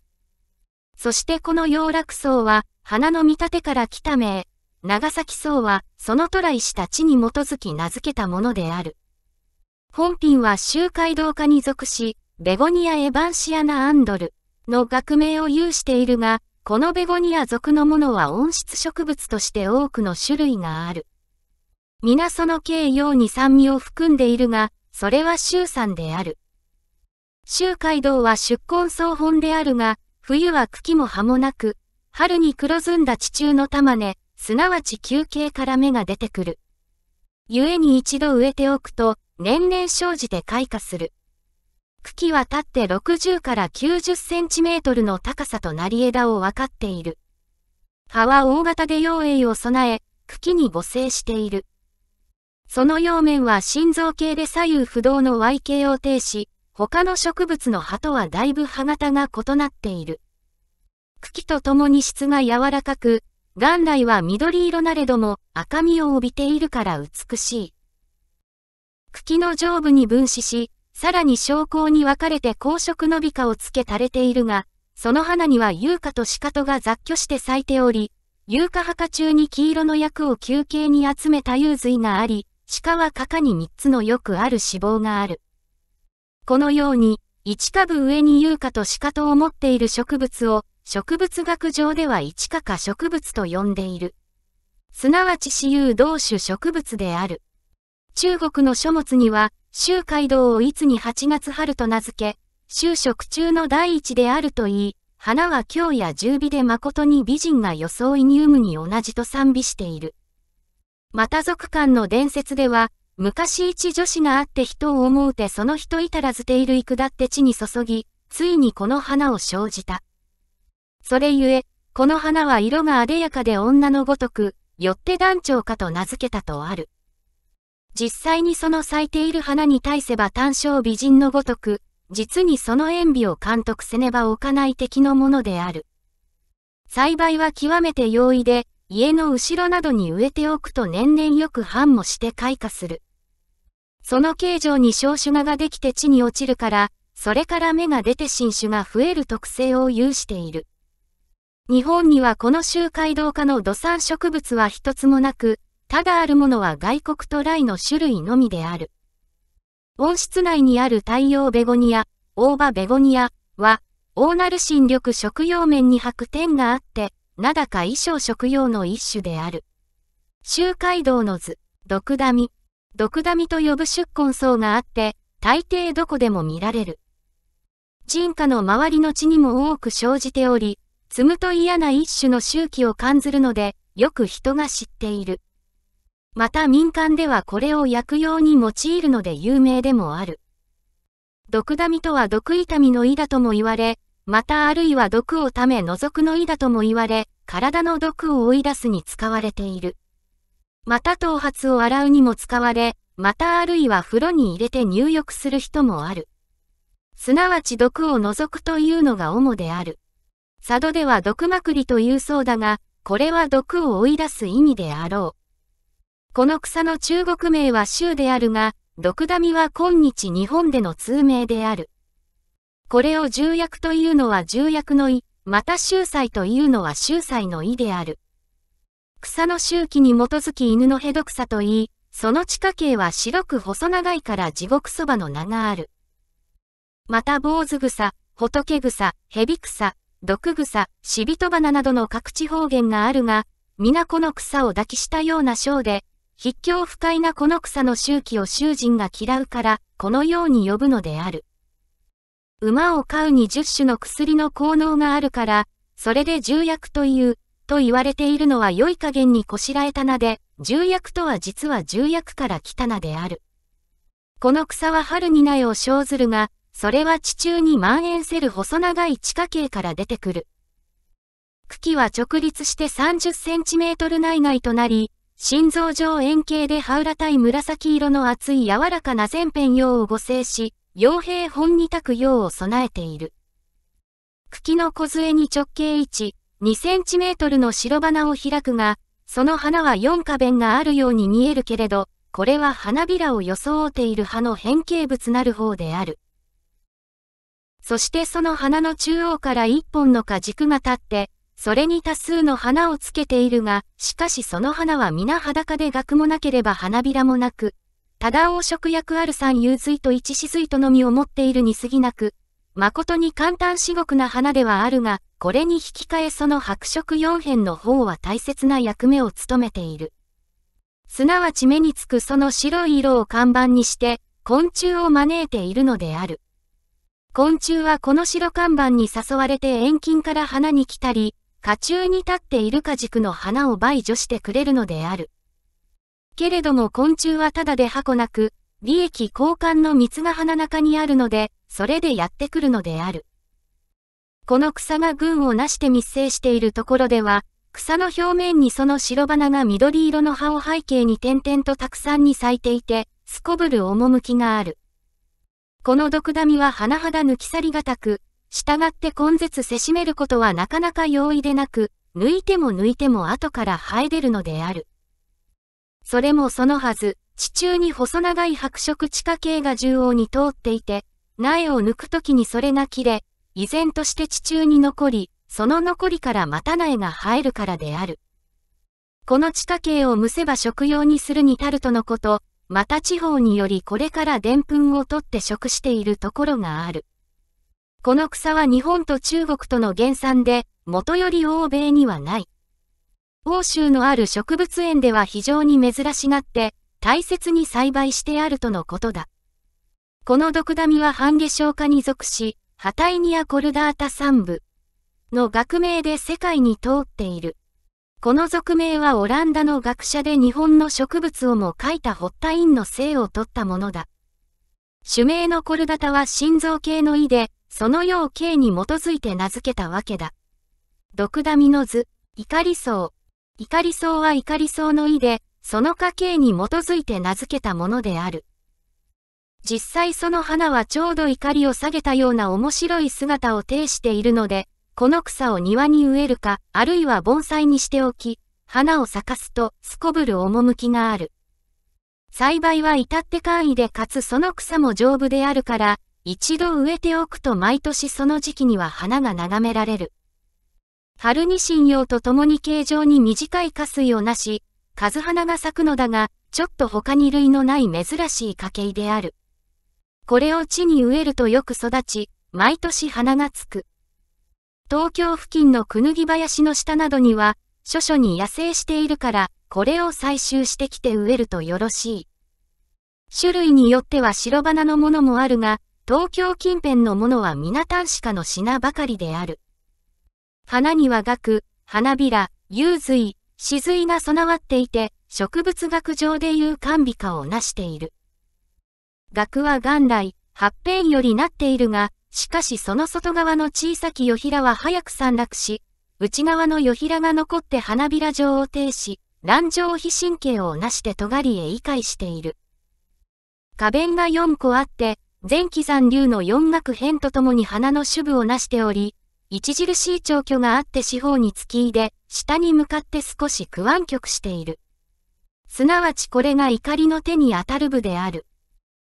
そしてこの洋楽草は、花の見立てから来た名、長崎草は、その渡来した地に基づき名付けたものである。本品は周回道家に属し、ベゴニア・エヴァンシアナ・アンドル。の学名を有しているが、このベゴニア属のものは温室植物として多くの種類がある。皆その形容に酸味を含んでいるが、それは周参である。周海道は出根草本であるが、冬は茎も葉もなく、春に黒ずんだ地中の玉根、すなわち休憩から芽が出てくる。故に一度植えておくと、年々生じて開花する。茎は立って60から90センチメートルの高さとなり枝を分かっている。葉は大型で陽栄を備え、茎に母性している。その葉面は心臓系で左右不動の Y 形を呈し、他の植物の葉とはだいぶ葉型が異なっている。茎と共に質が柔らかく、元来は緑色なれども赤みを帯びているから美しい。茎の上部に分子し、さらに昇降に分かれて公職の美化をつけ垂れているが、その花には優花と鹿とが雑居して咲いており、優花墓中に黄色の役を休憩に集めた幽髄があり、鹿はかに三つのよくある脂肪がある。このように、一株上に優花と鹿とを持っている植物を、植物学上では一花か植物と呼んでいる。すなわち私有同種植物である。中国の書物には、周海道をいつに8月春と名付け、就職中の第一であるといい、花は今日や十尾で誠に美人が装いに有無に同じと賛美している。また族間の伝説では、昔一女子があって人を思うてその人いたらずているいくだって地に注ぎ、ついにこの花を生じた。それゆえ、この花は色があでやかで女のごとく、よって団長かと名付けたとある。実際にその咲いている花に対せば単勝美人のごとく、実にその塩美を監督せねば置かない敵のものである。栽培は極めて容易で、家の後ろなどに植えておくと年々よく繁茂して開花する。その形状に小種芽ができて地に落ちるから、それから芽が出て新種が増える特性を有している。日本にはこの周回動化の土産植物は一つもなく、ただあるものは外国と雷の種類のみである。温室内にある太陽ベゴニア、大葉ベゴニアは、オーナル新緑食用面に白点があって、なだか衣装食用の一種である。周回道の図、毒ダミ。毒ダミと呼ぶ出根層があって、大抵どこでも見られる。人家の周りの地にも多く生じており、積むと嫌な一種の周期を感ずるので、よく人が知っている。また民間ではこれを薬用に用いるので有名でもある。毒ダミとは毒痛みの胃だとも言われ、またあるいは毒をため除くの胃だとも言われ、体の毒を追い出すに使われている。また頭髪を洗うにも使われ、またあるいは風呂に入れて入浴する人もある。すなわち毒を除くというのが主である。佐渡では毒まくりというそうだが、これは毒を追い出す意味であろう。この草の中国名は州であるが、毒ダミは今日日本での通名である。これを重役というのは重役の意、また秀才というのは秀才の意である。草の周期に基づき犬のヘドクサといい、その地下茎は白く細長いから地獄そばの名がある。また坊主草、仏草、蛇草、毒草、シビトバナなどの各地方言があるが、皆この草を抱きしたような章で、筆境不快なこの草の周期を囚人が嫌うから、このように呼ぶのである。馬を飼うに十種の薬の効能があるから、それで重薬という、と言われているのは良い加減にこしらえた名で、重薬とは実は重薬から来た名である。この草は春に苗を生ずるが、それは地中に蔓延せる細長い地下茎から出てくる。茎は直立して30センチメートル内外となり、心臓上円形で羽裏対紫色の厚い柔らかな前編用を合成し、傭兵本に炊く用を備えている。茎の梢に直径1、2センチメートルの白花を開くが、その花は4花弁があるように見えるけれど、これは花びらを装っている葉の変形物なる方である。そしてその花の中央から1本の果軸が立って、それに多数の花をつけているが、しかしその花は皆裸で額もなければ花びらもなく、ただ黄色薬ある三遊髄と一四髄とのみを持っているに過ぎなく、誠に簡単至極な花ではあるが、これに引き換えその白色四辺の方は大切な役目を務めている。すなわち目につくその白い色を看板にして、昆虫を招いているのである。昆虫はこの白看板に誘われて遠近から花に来たり、家中に立っているか軸の花を倍除してくれるのである。けれども昆虫はただで箱なく、利益交換の蜜が花中にあるので、それでやってくるのである。この草が群をなして密生しているところでは、草の表面にその白花が緑色の葉を背景に点々とたくさんに咲いていて、すこぶる趣がある。この毒ダミは甚だ抜き去りがたく、従って根絶せしめることはなかなか容易でなく、抜いても抜いても後から生え出るのである。それもそのはず、地中に細長い白色地下茎が縦横に通っていて、苗を抜くときにそれが切れ、依然として地中に残り、その残りからまた苗が生えるからである。この地下茎を蒸せば食用にするに至るとのこと、また地方によりこれからぷんを取って食しているところがある。この草は日本と中国との原産で、元より欧米にはない。欧州のある植物園では非常に珍しがって、大切に栽培してあるとのことだ。この毒ダミは半化粧化に属し、ハタイニア・コルダータ産部の学名で世界に通っている。この俗名はオランダの学者で日本の植物をも書いたホッタインの姓を取ったものだ。種名のコルダタは心臓系の意で、そのよう刑に基づいて名付けたわけだ。毒ダミの図、怒り層。怒り層は怒り層の意で、その家系に基づいて名付けたものである。実際その花はちょうど怒りを下げたような面白い姿を呈しているので、この草を庭に植えるか、あるいは盆栽にしておき、花を咲かすとすこぶる趣がある。栽培は至って簡易でかつその草も丈夫であるから、一度植えておくと毎年その時期には花が眺められる。春に信用と共に形状に短い花水をなし、数花が咲くのだが、ちょっと他に類のない珍しい家系である。これを地に植えるとよく育ち、毎年花がつく。東京付近のくぬぎ林の下などには、諸々に野生しているから、これを採集してきて植えるとよろしい。種類によっては白花のものもあるが、東京近辺のものは皆端子科の品ばかりである。花には額、花びら、幽髄、死髄が備わっていて、植物学上でいう甘美化を成している。額は元来、八辺よりなっているが、しかしその外側の小さき夜平は早く散落し、内側の夜平が残って花びら状を呈し、乱状非神経をなして尖りへ理解している。花弁が4個あって、前期残留の四学編とともに花の主部をなしており、著しい長距があって四方に突き入れ、下に向かって少し区湾曲している。すなわちこれが怒りの手に当たる部である。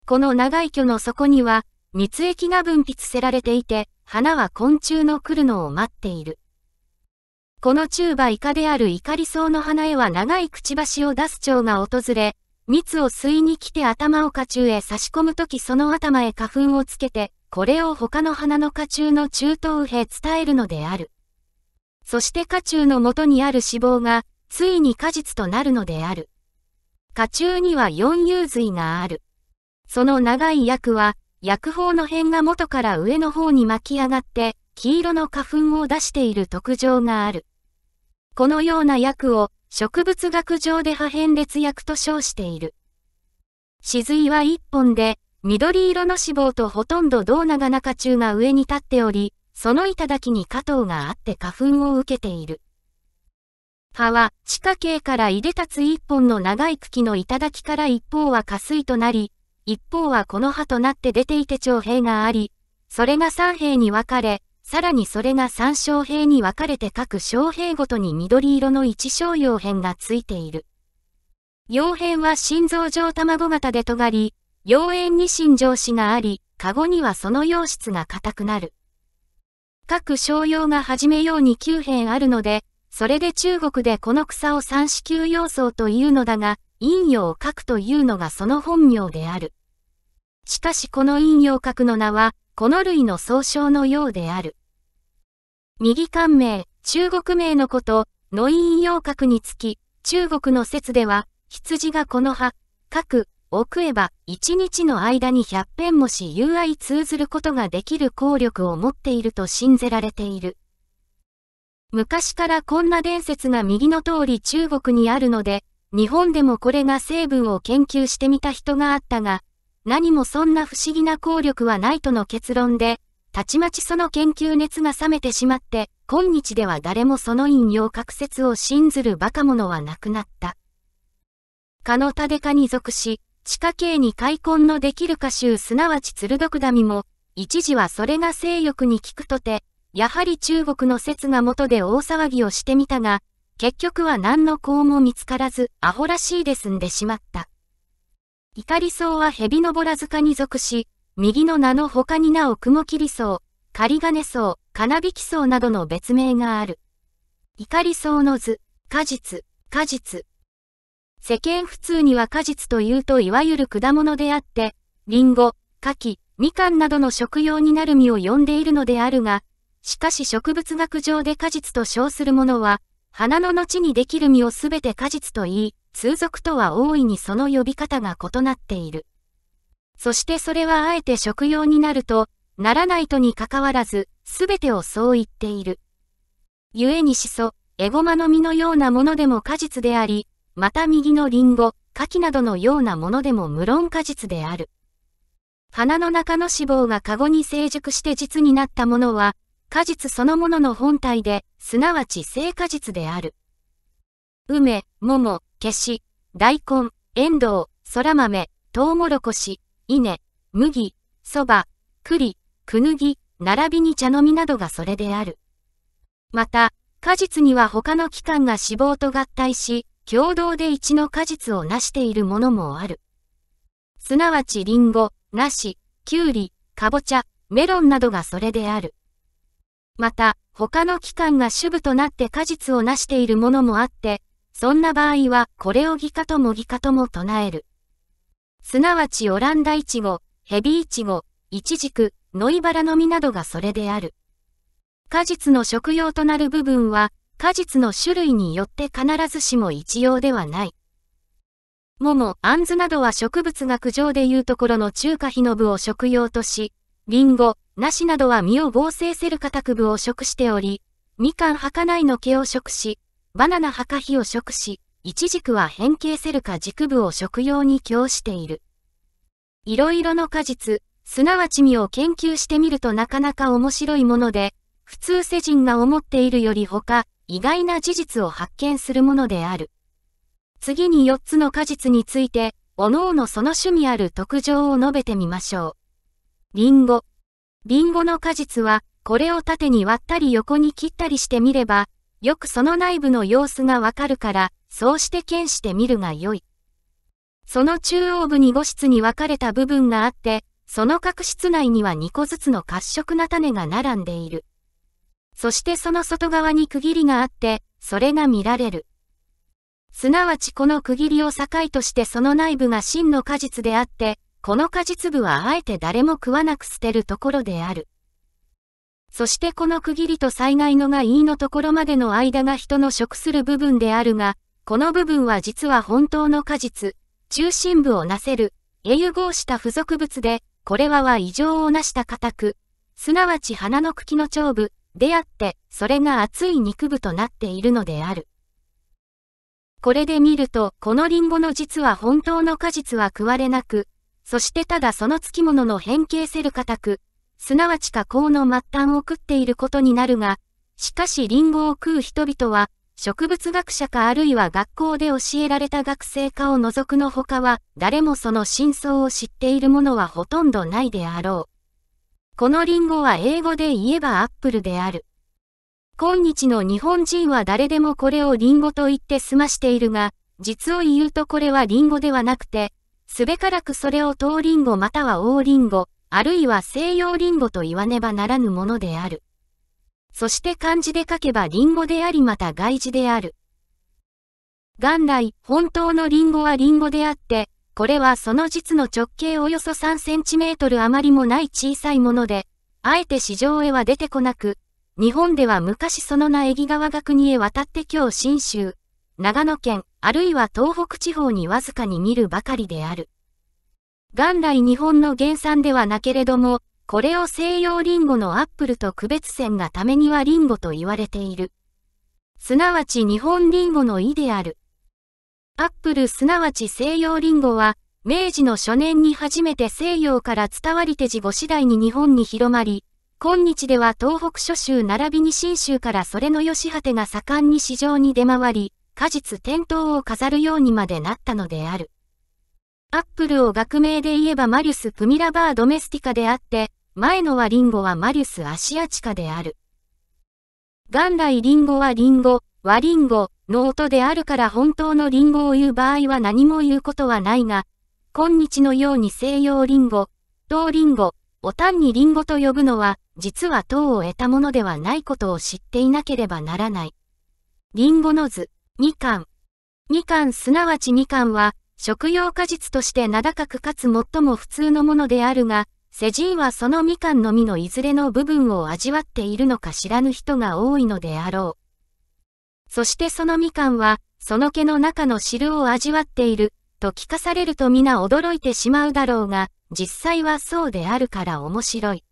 この長い巨の底には、蜜液が分泌せられていて、花は昆虫の来るのを待っている。この中馬イカであるイカリソウの花へは長いくちばしを出す蝶が訪れ、蜜を吸いに来て頭を花虫へ差し込むときその頭へ花粉をつけて、これを他の花の花虫の中等へ伝えるのである。そして花虫の元にある脂肪が、ついに果実となるのである。花虫には四遊髄がある。その長い薬は、薬法の辺が元から上の方に巻き上がって、黄色の花粉を出している特徴がある。このような薬を、植物学上で破片列薬と称している。歯髄は1本で、緑色の脂肪とほとんど銅長中中が上に立っており、その頂に加藤があって花粉を受けている。葉は地下茎から出立つ一本の長い茎の頂から一方は下水となり、一方はこの葉となって出ていて長兵があり、それが三平に分かれ、さらにそれが3小兵に分かれて各小兵ごとに緑色の1小陽辺がついている。傭辺は心臓状卵型で尖り、妖艶に心臓子があり、カゴにはその洋質が硬くなる。各商用が始めように9辺あるので、それで中国でこの草を三子宮要素というのだが、陰陽核というのがその本名である。しかしこの陰陽核の名は、この類の総称のようである。右官名、中国名のこと、の陰陽格につき、中国の説では、羊がこの葉、核、を食えば、一日の間に100もし友愛通ずることができる効力を持っていると信ぜられている。昔からこんな伝説が右の通り中国にあるので、日本でもこれが成分を研究してみた人があったが、何もそんな不思議な効力はないとの結論で、たちまちその研究熱が冷めてしまって、今日では誰もその引用各説を信ずるバカ者はなくなった。カノタデカに属し、地下系に開墾のできる歌集すなわち鶴毒ダミも、一時はそれが勢力に効くとて、やはり中国の説が元で大騒ぎをしてみたが、結局は何の功も見つからず、アホらしいで済んでしまった。怒りそうは蛇のぼら塚に属し、右の名の他になお雲霧層、仮金層、金引草層などの別名がある。怒り層の図、果実、果実。世間普通には果実というといわゆる果物であって、リンゴ、蠣、みかんなどの食用になる実を呼んでいるのであるが、しかし植物学上で果実と称するものは、花の後にできる実をすべて果実と言い、通俗とは大いにその呼び方が異なっている。そしてそれはあえて食用になると、ならないとにかかわらず、すべてをそう言っている。故にしそ、エゴマの実のようなものでも果実であり、また右のリンゴ、牡蠣などのようなものでも無論果実である。花の中の脂肪がカゴに成熟して実になったものは、果実そのものの本体で、すなわち生果実である。梅、桃、けし、大根、エンドウ、そら豆、とうもろこし、稲、麦、そば、栗、くぬぎ、並びに茶飲みなどがそれである。また、果実には他の器官が脂肪と合体し、共同で一の果実を成しているものもある。すなわちんごな梨、きゅうり、かぼちゃ、メロンなどがそれである。また、他の器官が主部となって果実を成しているものもあって、そんな場合はこれを義化とも義化とも唱える。すなわちオランダイチゴ、ヘビイチゴ、イチジク、ノイバラの実などがそれである。果実の食用となる部分は、果実の種類によって必ずしも一様ではない。桃、アンズなどは植物学上でいうところの中華ヒノブを食用とし、リンゴ、ナシなどは実を合成せるカく部を食しており、みかん儚いの毛を食し、バナナ墓火を食し、一軸は変形セルか軸部を食用に供している。いろいろの果実、すなわち実を研究してみるとなかなか面白いもので、普通世人が思っているより他、意外な事実を発見するものである。次に4つの果実について、おのおのその趣味ある特徴を述べてみましょう。リンゴ。リンゴの果実は、これを縦に割ったり横に切ったりしてみれば、よくその内部の様子がわかるから、そうして剣してみるがよい。その中央部に五室に分かれた部分があって、その角室内には二個ずつの褐色な種が並んでいる。そしてその外側に区切りがあって、それが見られる。すなわちこの区切りを境としてその内部が真の果実であって、この果実部はあえて誰も食わなく捨てるところである。そしてこの区切りと災害のがいいのところまでの間が人の食する部分であるが、この部分は実は本当の果実、中心部をなせる、栄融合した付属物で、これはは異常をなした固く、すなわち花の茎の長部、であって、それが厚い肉部となっているのである。これで見ると、このリンゴの実は本当の果実は食われなく、そしてただその付き物の変形せる固く、すなわち加工の末端を食っていることになるが、しかしリンゴを食う人々は、植物学者かあるいは学校で教えられた学生かを除くのほかは、誰もその真相を知っているものはほとんどないであろう。このリンゴは英語で言えばアップルである。今日の日本人は誰でもこれをリンゴと言って済ましているが、実を言うとこれはリンゴではなくて、すべからくそれをトウリンゴまたはオーリンゴ、あるいは西洋リンゴと言わねばならぬものである。そして漢字で書けばリンゴでありまた外字である。元来、本当のリンゴはリンゴであって、これはその実の直径およそ3センチメートル余りもない小さいもので、あえて市場へは出てこなく、日本では昔その苗木川が国へ渡って今日新州、長野県、あるいは東北地方にわずかに見るばかりである。元来日本の原産ではなけれども、これを西洋リンゴのアップルと区別線がためにはリンゴと言われている。すなわち日本リンゴの意である。アップルすなわち西洋リンゴは、明治の初年に初めて西洋から伝わり手地後次第に日本に広まり、今日では東北諸州並びに信州からそれの吉果てが盛んに市場に出回り、果実店頭を飾るようにまでなったのである。アップルを学名で言えばマリュス・プミラバー・ドメスティカであって、前のはリンゴはマリュスアシアチカである。元来リンゴはリンゴ、はリンゴの音であるから本当のリンゴを言う場合は何も言うことはないが、今日のように西洋リンゴ、東リンゴを単にリンゴと呼ぶのは、実は糖を得たものではないことを知っていなければならない。リンゴの図、みかん。みかんすなわちみかんは、食用果実として名高くかつ最も普通のものであるが、世人はそのみかんの実のいずれの部分を味わっているのか知らぬ人が多いのであろう。そしてそのみかんは、その毛の中の汁を味わっている、と聞かされると皆驚いてしまうだろうが、実際はそうであるから面白い。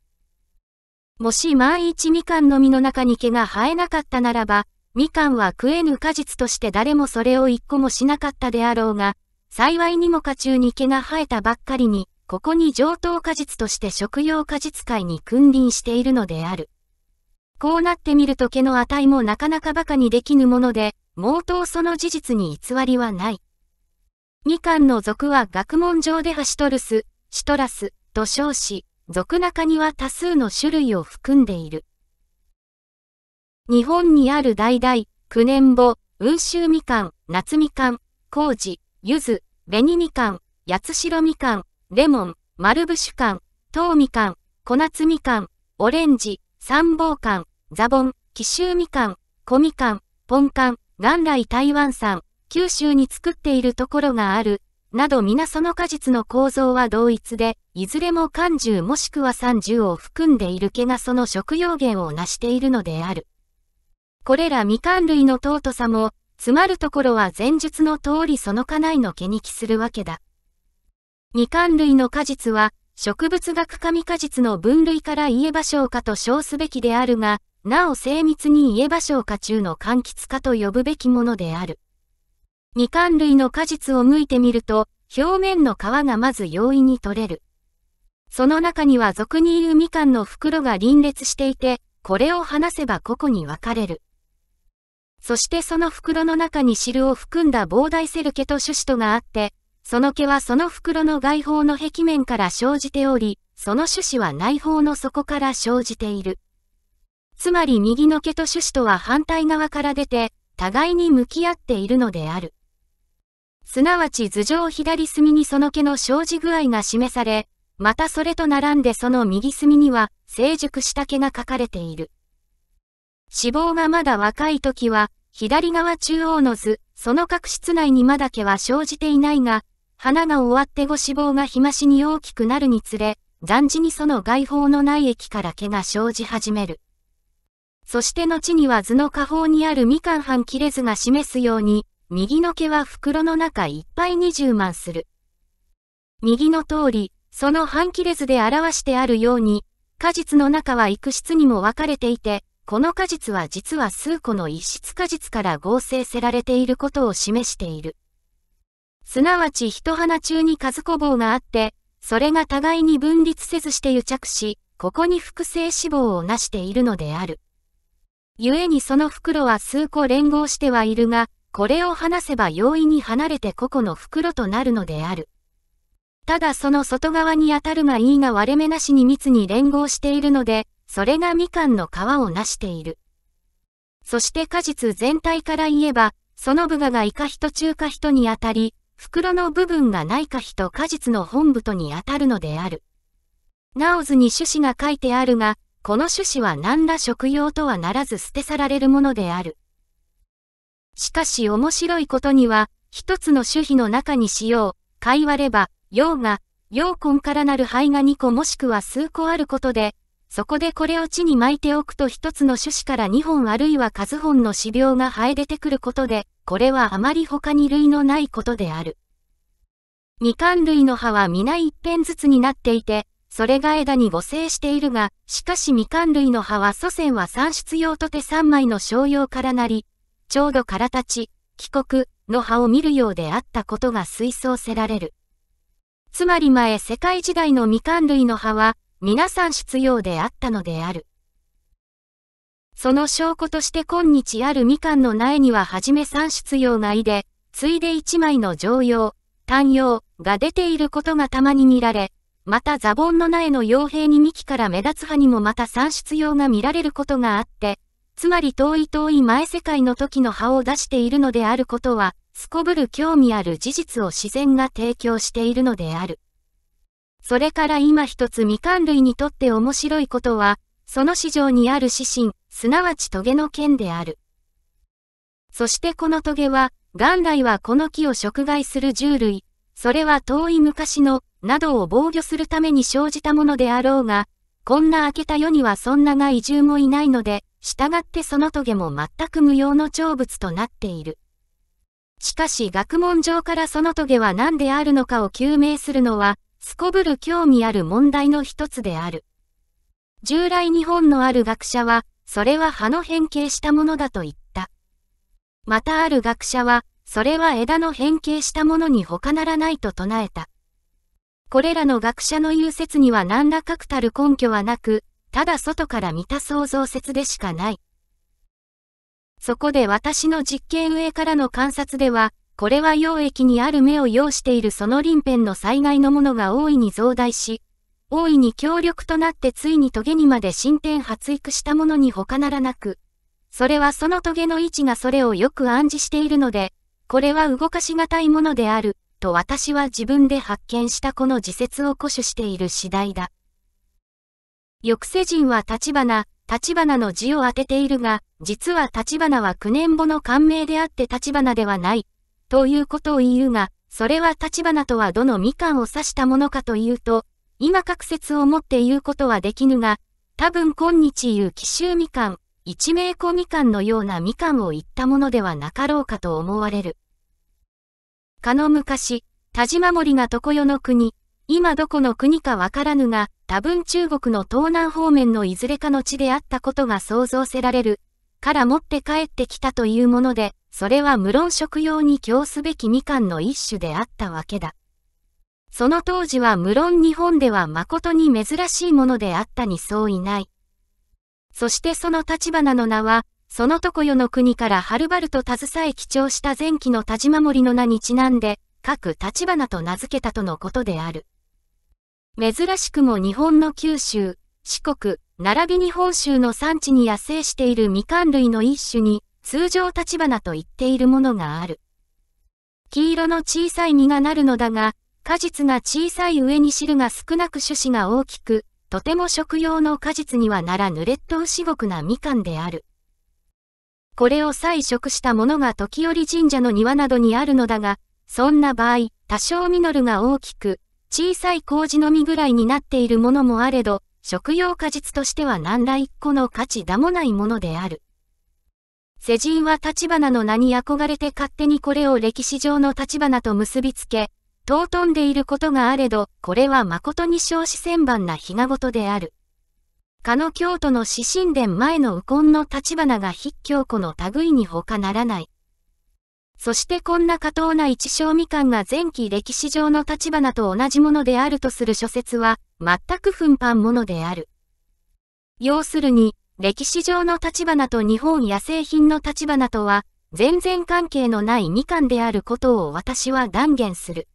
もし万一みかんの実の中に毛が生えなかったならば、みかんは食えぬ果実として誰もそれを一個もしなかったであろうが、幸いにも花中に毛が生えたばっかりに、ここに上等果実として食用果実界に君臨しているのである。こうなってみると毛の値もなかなか馬鹿にできぬもので、毛頭その事実に偽りはない。みかんの属は学問上でハシトルス、シトラス、と称し、属中には多数の種類を含んでいる。日本にある代々、九年母、温州みかん、夏みかん、麹、柚子、紅みかん、八代みかん、レモン、丸ブシュカン、糖みか小夏みかオレンジ、三宝柑、ザボン、奇襲味かん、小みかポンカン、元来台湾産、九州に作っているところがある、など皆その果実の構造は同一で、いずれも漢獣もしくは三獣を含んでいる毛がその食用源を成しているのである。これらみかん類の尊さも、詰まるところは前述の通りその家内の毛に帰するわけだ。二冠類の果実は、植物学紙果実の分類から家ば消化と称すべきであるが、なお精密に家ば消化中の柑橘化と呼ぶべきものである。二冠類の果実を剥いてみると、表面の皮がまず容易に取れる。その中には俗にいるみかんの袋が輪列していて、これを離せば個々に分かれる。そしてその袋の中に汁を含んだ膨大セルケと種子とがあって、その毛はその袋の外方の壁面から生じており、その種子は内方の底から生じている。つまり右の毛と種子とは反対側から出て、互いに向き合っているのである。すなわち頭上左隅にその毛の生じ具合が示され、またそれと並んでその右隅には成熟した毛が書かれている。脂肪がまだ若い時は、左側中央の図、その角質内にまだ毛は生じていないが、花が終わってご脂肪が日増しに大きくなるにつれ、残地にその外方のない液から毛が生じ始める。そして後には図の下方にあるみかん半切れ図が示すように、右の毛は袋の中いっぱい20万する。右の通り、その半切れ図で表してあるように、果実の中は幾室にも分かれていて、この果実は実は数個の一室果実から合成せられていることを示している。すなわち一花中に数個棒があって、それが互いに分立せずして癒着し、ここに複製脂肪を成しているのである。故にその袋は数個連合してはいるが、これを離せば容易に離れて個々の袋となるのである。ただその外側に当たるがいいが割れ目なしに密に連合しているので、それがみかんの皮をなしている。そして果実全体から言えば、その部下がイカヒト中華ヒトにあたり、袋の部分がないか日と果実の本部とにあたるのである。なおずに種子が書いてあるが、この種子は何ら食用とはならず捨て去られるものである。しかし面白いことには、一つの種皮の中にしよう、貝割れば、用が、用根からなる肺が2個もしくは数個あることで、そこでこれを地に巻いておくと一つの種子から二本あるいは数本の死病が生え出てくることで、これはあまり他に類のないことである。未完類の葉は皆一辺ずつになっていて、それが枝に互生しているが、しかし未完類の葉は祖先は産出用とて三枚の商用からなり、ちょうど空立ち、帰国の葉を見るようであったことが推奨せられる。つまり前世界時代の未完類の葉は、皆さん必要であったのである。その証拠として今日あるみかんの苗にははじめ三出用がいで、ついで一枚の常用、単用が出ていることがたまに見られ、またザボンの苗の傭兵に幹から目立つ葉にもまた三出用が見られることがあって、つまり遠い遠い前世界の時の葉を出しているのであることは、すこぶる興味ある事実を自然が提供しているのである。それから今一つみかん類にとって面白いことは、その市場にある指針、すなわちトゲの剣である。そしてこのトゲは、元来はこの木を食害する獣類、それは遠い昔の、などを防御するために生じたものであろうが、こんな明けた世にはそんな害獣もいないので、従ってそのトゲも全く無用の長物となっている。しかし学問上からそのトゲは何であるのかを究明するのは、すこぶる興味ある問題の一つである。従来日本のある学者は、それは葉の変形したものだと言った。またある学者は、それは枝の変形したものに他ならないと唱えた。これらの学者の言う説には何ら確たる根拠はなく、ただ外から見た想像説でしかない。そこで私の実験上からの観察では、これは溶液にある目を要しているその臨辺の災害のものが大いに増大し、大いに強力となってついにトゲにまで進展発育したものに他ならなく、それはその棘の位置がそれをよく暗示しているので、これは動かしがたいものである、と私は自分で発見したこの自説を固守している次第だ。抑制人は立花、立花の字を当てているが、実は立花は九年後の感銘であって立花ではない、ということを言うが、それは立花とはどのみかんを指したものかというと、今確説を持って言うことはできぬが、多分今日言う奇襲みかん、一名子みかんのようなみかんを言ったものではなかろうかと思われる。かの昔、田島森が常世の国、今どこの国かわからぬが、多分中国の東南方面のいずれかの地であったことが想像せられる、から持って帰ってきたというもので、それは無論食用に供すべきみかんの一種であったわけだ。その当時は無論日本では誠に珍しいものであったにそういない。そしてその立花の名は、その常世の国からはるばると携え記帳した前期の田島守の名にちなんで、各立花と名付けたとのことである。珍しくも日本の九州、四国、並びに本州の産地に野生しているみかん類の一種に、通常立花と言っているものがある。黄色の小さい実がなるのだが、果実が小さい上に汁が少なく種子が大きく、とても食用の果実にはならぬ劣等至極なみかんである。これを採食したものが時折神社の庭などにあるのだが、そんな場合、多少実るが大きく、小さい麹の実ぐらいになっているものもあれど、食用果実としては何ら一個の価値だもないものである。世人は立花の名に憧れて勝手にこれを歴史上の立花と結びつけ、尊んでいることがあれど、これは誠に少子千番な日がごとである。かの京都の死神殿前の右近の立花が筆教子の類に他ならない。そしてこんな過当な一生未完が前期歴史上の立花と同じものであるとする諸説は、全く奮発ものである。要するに、歴史上の立花と日本野生品の立花とは、全然関係のない2巻であることを私は断言する。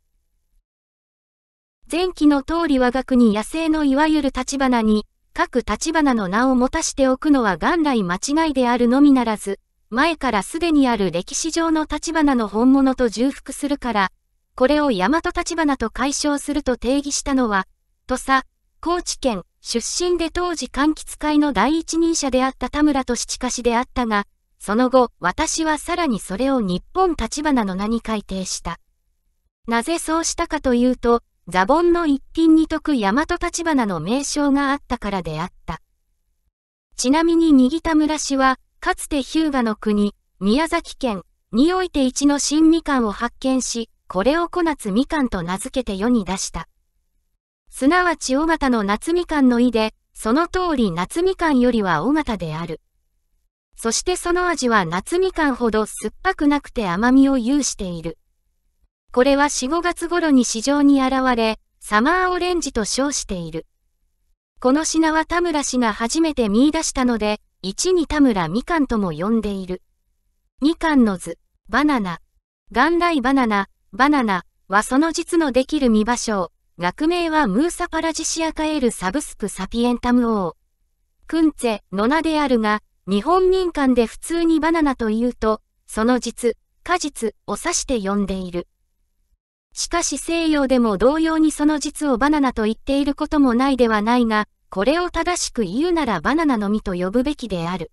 前期の通り我が国野生のいわゆる立花に、各立花の名を持たしておくのは元来間違いであるのみならず、前からすでにある歴史上の立花の本物と重複するから、これを大和立花と解消すると定義したのは、土佐、高知県、出身で当時柑橘会の第一人者であった田村と七氏であったが、その後、私はさらにそれを日本立花の名に改定した。なぜそうしたかというと、座ンの一品にく大和立花の名称があったからであった。ちなみに右田村氏は、かつて日向の国、宮崎県、において一の新みかんを発見し、これをこなつみかんと名付けて世に出した。すなわち尾形の夏みかんの意で、その通り夏みかんよりは尾形である。そしてその味は夏みかんほど酸っぱくなくて甘みを有している。これは4、5月頃に市場に現れ、サマーオレンジと称している。この品は田村氏が初めて見出したので、1に田村みかんとも呼んでいる。みかんの図、バナナ、元来バナナ、バナナはその実のできる見場所を、学名はムーサパラジシアカエルサブスプサピエンタム王。クンツェ、ノナであるが、日本民間で普通にバナナというと、その実、果実を指して呼んでいる。しかし西洋でも同様にその実をバナナと言っていることもないではないが、これを正しく言うならバナナの実と呼ぶべきである。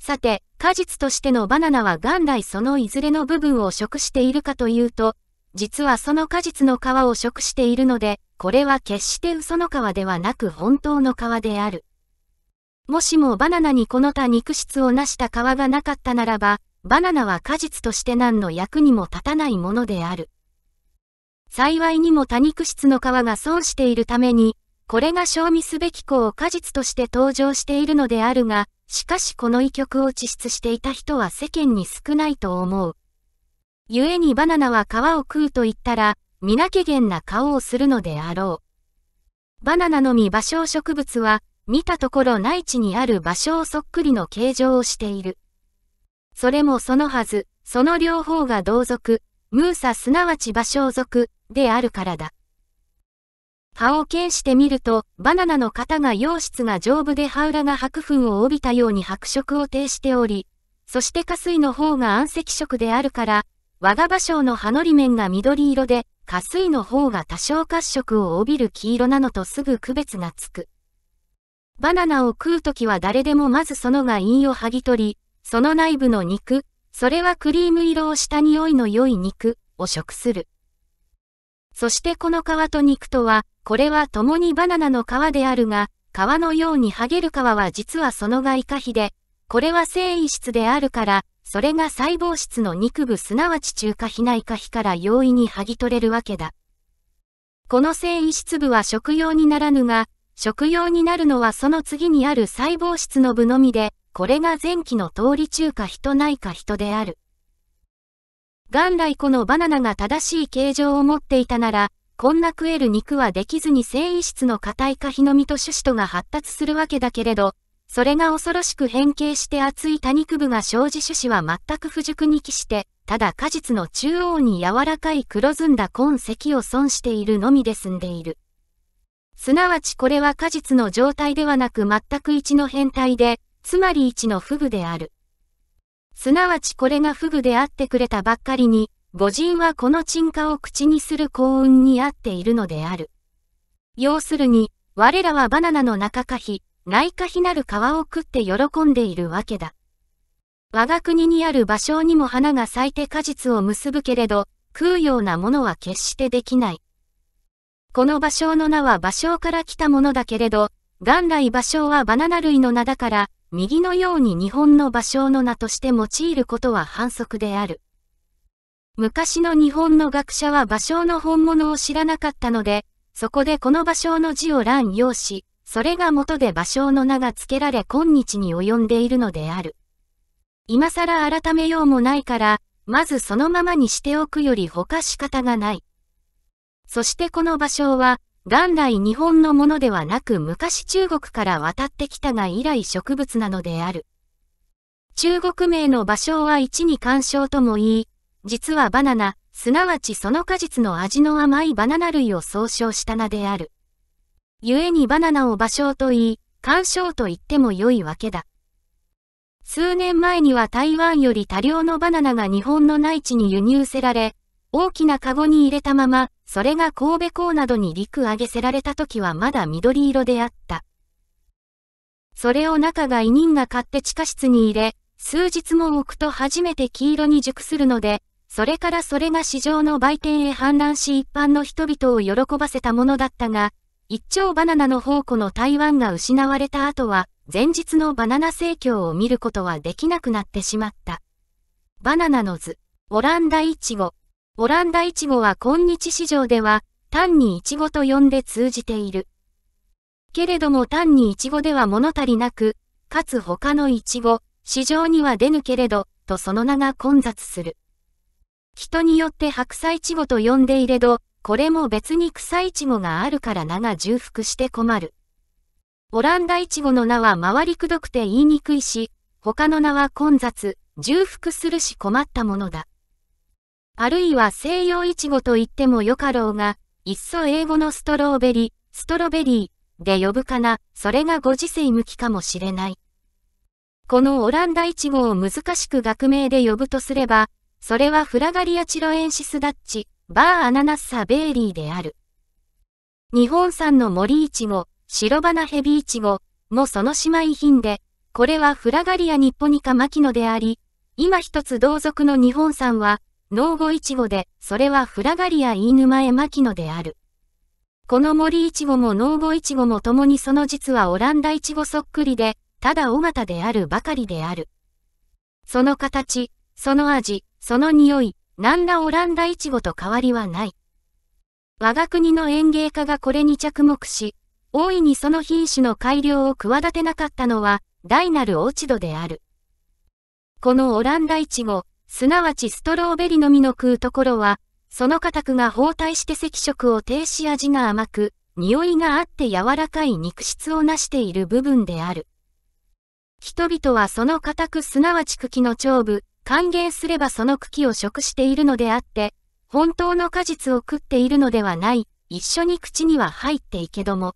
さて、果実としてのバナナは元来そのいずれの部分を食しているかというと、実はその果実の皮を食しているので、これは決して嘘の皮ではなく本当の皮である。もしもバナナにこの他肉質をなした皮がなかったならば、バナナは果実として何の役にも立たないものである。幸いにも多肉質の皮が損しているために、これが賞味すべき子を果実として登場しているのであるが、しかしこの異曲を地質していた人は世間に少ないと思う。故にバナナは皮を食うと言ったら、皆気嫌な顔をするのであろう。バナナのみ芭蕉植物は、見たところ内地にある芭蕉そっくりの形状をしている。それもそのはず、その両方が同族、ムーサすなわち芭蕉族であるからだ。葉を剣してみると、バナナの型が溶質が丈夫で葉裏が白粉を帯びたように白色を呈しており、そして下水の方が暗赤色であるから、我が芭蕉の葉のり面が緑色で、下水の方が多少褐色を帯びる黄色なのとすぐ区別がつく。バナナを食うときは誰でもまずそのが陰を剥ぎ取り、その内部の肉、それはクリーム色をした匂いの良い肉を食する。そしてこの皮と肉とは、これは共にバナナの皮であるが、皮のように剥げる皮は実はそのがイカヒで、これは繊維質であるから、それが細胞質の肉部すなわち中華皮内華皮から容易に剥ぎ取れるわけだ。この繊維質部は食用にならぬが、食用になるのはその次にある細胞質の部のみで、これが前期の通り中華人内科人である。元来このバナナが正しい形状を持っていたなら、こんな食える肉はできずに繊維質の硬い化ヒノミと種子とが発達するわけだけれど、それが恐ろしく変形して厚い多肉部が生じ種子は全く不熟に帰して、ただ果実の中央に柔らかい黒ずんだ根石を損しているのみで済んでいる。すなわちこれは果実の状態ではなく全く一の変態で、つまり一のフグである。すなわちこれがフグであってくれたばっかりに、母人はこの沈下を口にする幸運にあっているのである。要するに、我らはバナナの中か非、内科ひなる皮を食って喜んでいるわけだ。我が国にある芭蕉にも花が咲いて果実を結ぶけれど、食うようなものは決してできない。この芭蕉の名は芭蕉から来たものだけれど、元来芭蕉はバナナ類の名だから、右のように日本の芭蕉の名として用いることは反則である。昔の日本の学者は芭蕉の本物を知らなかったので、そこでこの芭蕉の字を乱用し、それが元で芭蕉の名が付けられ今日に及んでいるのである。今更改めようもないから、まずそのままにしておくより他仕方がない。そしてこの芭蕉は、元来日本のものではなく昔中国から渡ってきたが以来植物なのである。中国名の芭蕉は一に干渉ともいい、実はバナナ、すなわちその果実の味の甘いバナナ類を総称した名である。故にバナナを芭蕉と言い、鑑賞と言っても良いわけだ。数年前には台湾より多量のバナナが日本の内地に輸入せられ、大きなカゴに入れたまま、それが神戸港などに陸揚げせられた時はまだ緑色であった。それを中が委任が買って地下室に入れ、数日も置くと初めて黄色に熟するので、それからそれが市場の売店へ氾濫し一般の人々を喜ばせたものだったが、一丁バナナの宝庫の台湾が失われた後は、前日のバナナ盛況を見ることはできなくなってしまった。バナナの図、オランダイチゴ。オランダイチゴは今日市場では、単にイチゴと呼んで通じている。けれども単にイチゴでは物足りなく、かつ他のイチゴ、市場には出ぬけれど、とその名が混雑する。人によって白菜イチゴと呼んでいれど、これも別に草いちごがあるから名が重複して困る。オランダいちごの名は回りくどくて言いにくいし、他の名は混雑、重複するし困ったものだ。あるいは西洋いちごと言ってもよかろうが、いっそ英語のストローベリー、ストロベリーで呼ぶかな、それがご時世向きかもしれない。このオランダイチゴを難しく学名で呼ぶとすれば、それはフラガリアチロエンシスダッチ、バーアナナッサベーリーである。日本産の森いちご、白花ヘビいちごもその姉妹品で、これはフラガリアニッポニカ牧野であり、今一つ同族の日本産は、農後いちごで、それはフラガリアマエマ牧野である。この森いちごも農後いちごも共にその実はオランダいちごそっくりで、ただ尾形であるばかりである。その形、その味、その匂い、何らオランダイチゴと変わりはない。我が国の園芸家がこれに着目し、大いにその品種の改良を企てなかったのは、大なる落ち度である。このオランダイチゴ、すなわちストローベリの実の食うところは、その家宅が包帯して赤色を停止味が甘く、匂いがあって柔らかい肉質を成している部分である。人々はその家宅すなわち茎の長部、還元すればその茎を食しているのであって、本当の果実を食っているのではない、一緒に口には入っていけども。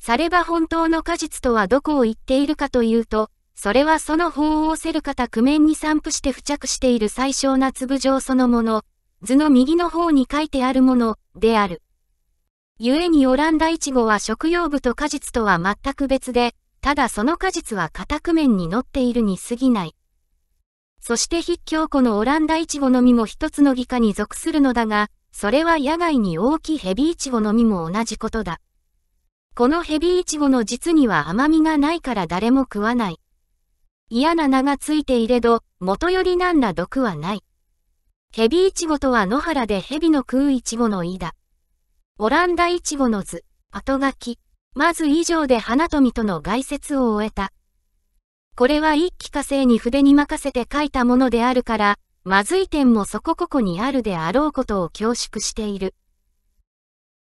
されば本当の果実とはどこを言っているかというと、それはその法をせる方苦面に散布して付着している最小な粒状そのもの、図の右の方に書いてあるもの、である。故にオランダイチゴは食用部と果実とは全く別で、ただその果実は固く面に乗っているに過ぎない。そして筆強固のオランダイチゴの実も一つの議科に属するのだが、それは野外に大きいヘビイチゴの実も同じことだ。このヘビイチゴの実には甘みがないから誰も食わない。嫌な名がついていれど、元よりなんら毒はない。ヘビイチゴとは野原でヘビの食うイチゴの意だ。オランダイチゴの図、後書き。まず以上で花富との概説を終えた。これは一気火星に筆に任せて書いたものであるから、まずい点もそこここにあるであろうことを恐縮している。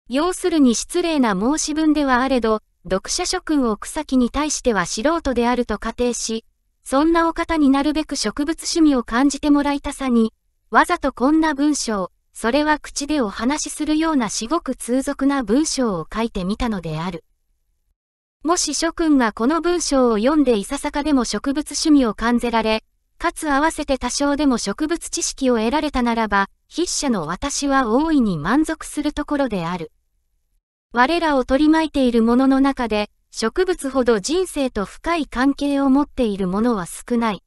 要するに失礼な申し分ではあれど、読者諸君を草木に対しては素人であると仮定し、そんなお方になるべく植物趣味を感じてもらいたさに、わざとこんな文章、それは口でお話しするような至極通俗な文章を書いてみたのである。もし諸君がこの文章を読んでいささかでも植物趣味を感じられ、かつ合わせて多少でも植物知識を得られたならば、筆者の私は大いに満足するところである。我らを取り巻いているものの中で、植物ほど人生と深い関係を持っているものは少ない。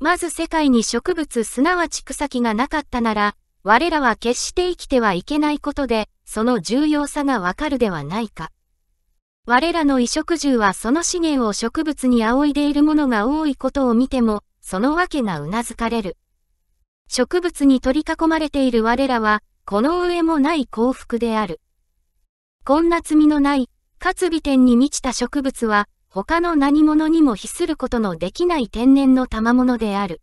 まず世界に植物すなわち草木がなかったなら、我らは決して生きてはいけないことで、その重要さがわかるではないか。我らの衣食住はその資源を植物に仰いでいるものが多いことを見ても、そのわけがうなずかれる。植物に取り囲まれている我らは、この上もない幸福である。こんな罪のない、かつ美点に満ちた植物は、他の何者にも比することのできない天然の賜物である。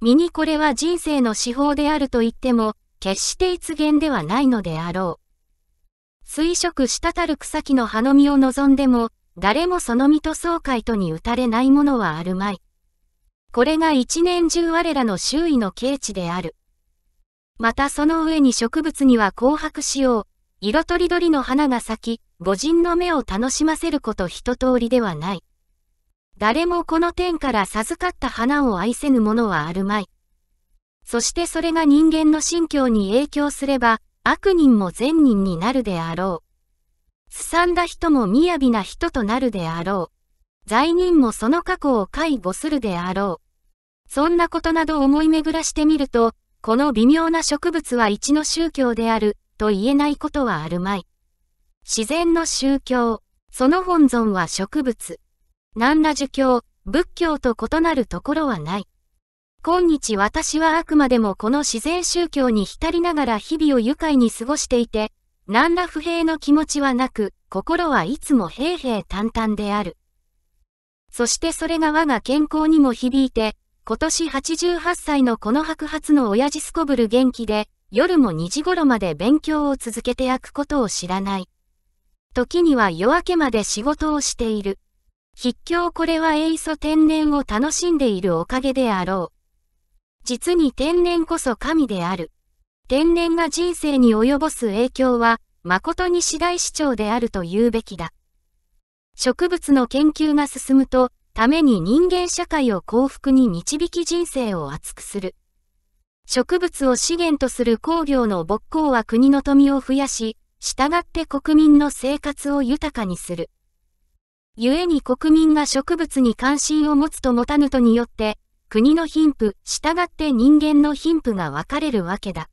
身にこれは人生の至宝であると言っても、決して一言ではないのであろう。水色滴る草木の葉の実を望んでも、誰もその実と爽快とに打たれないものはあるまい。これが一年中我らの周囲の境地である。またその上に植物には紅白しよう、色とりどりの花が咲き、母人の目を楽しませること一通りではない。誰もこの天から授かった花を愛せぬものはあるまい。そしてそれが人間の心境に影響すれば、悪人も善人になるであろう。すさんだ人も雅な人となるであろう。罪人もその過去を介護するであろう。そんなことなど思い巡らしてみると、この微妙な植物は一の宗教である、と言えないことはあるまい。自然の宗教、その本尊は植物。何ら儒教、仏教と異なるところはない。今日私はあくまでもこの自然宗教に浸りながら日々を愉快に過ごしていて、何ら不平の気持ちはなく、心はいつも平平淡々である。そしてそれが我が健康にも響いて、今年88歳のこの白髪の親父すこぶる元気で、夜も2時頃まで勉強を続けて焼くことを知らない。時には夜明けまで仕事をしている。筆境これは栄祖天然を楽しんでいるおかげであろう。実に天然こそ神である。天然が人生に及ぼす影響は、誠に次第市長であると言うべきだ。植物の研究が進むと、ために人間社会を幸福に導き人生を厚くする。植物を資源とする工業の勃興は国の富を増やし、従って国民の生活を豊かにする。故に国民が植物に関心を持つと持たぬとによって、国の貧富、従って人間の貧富が分かれるわけだ。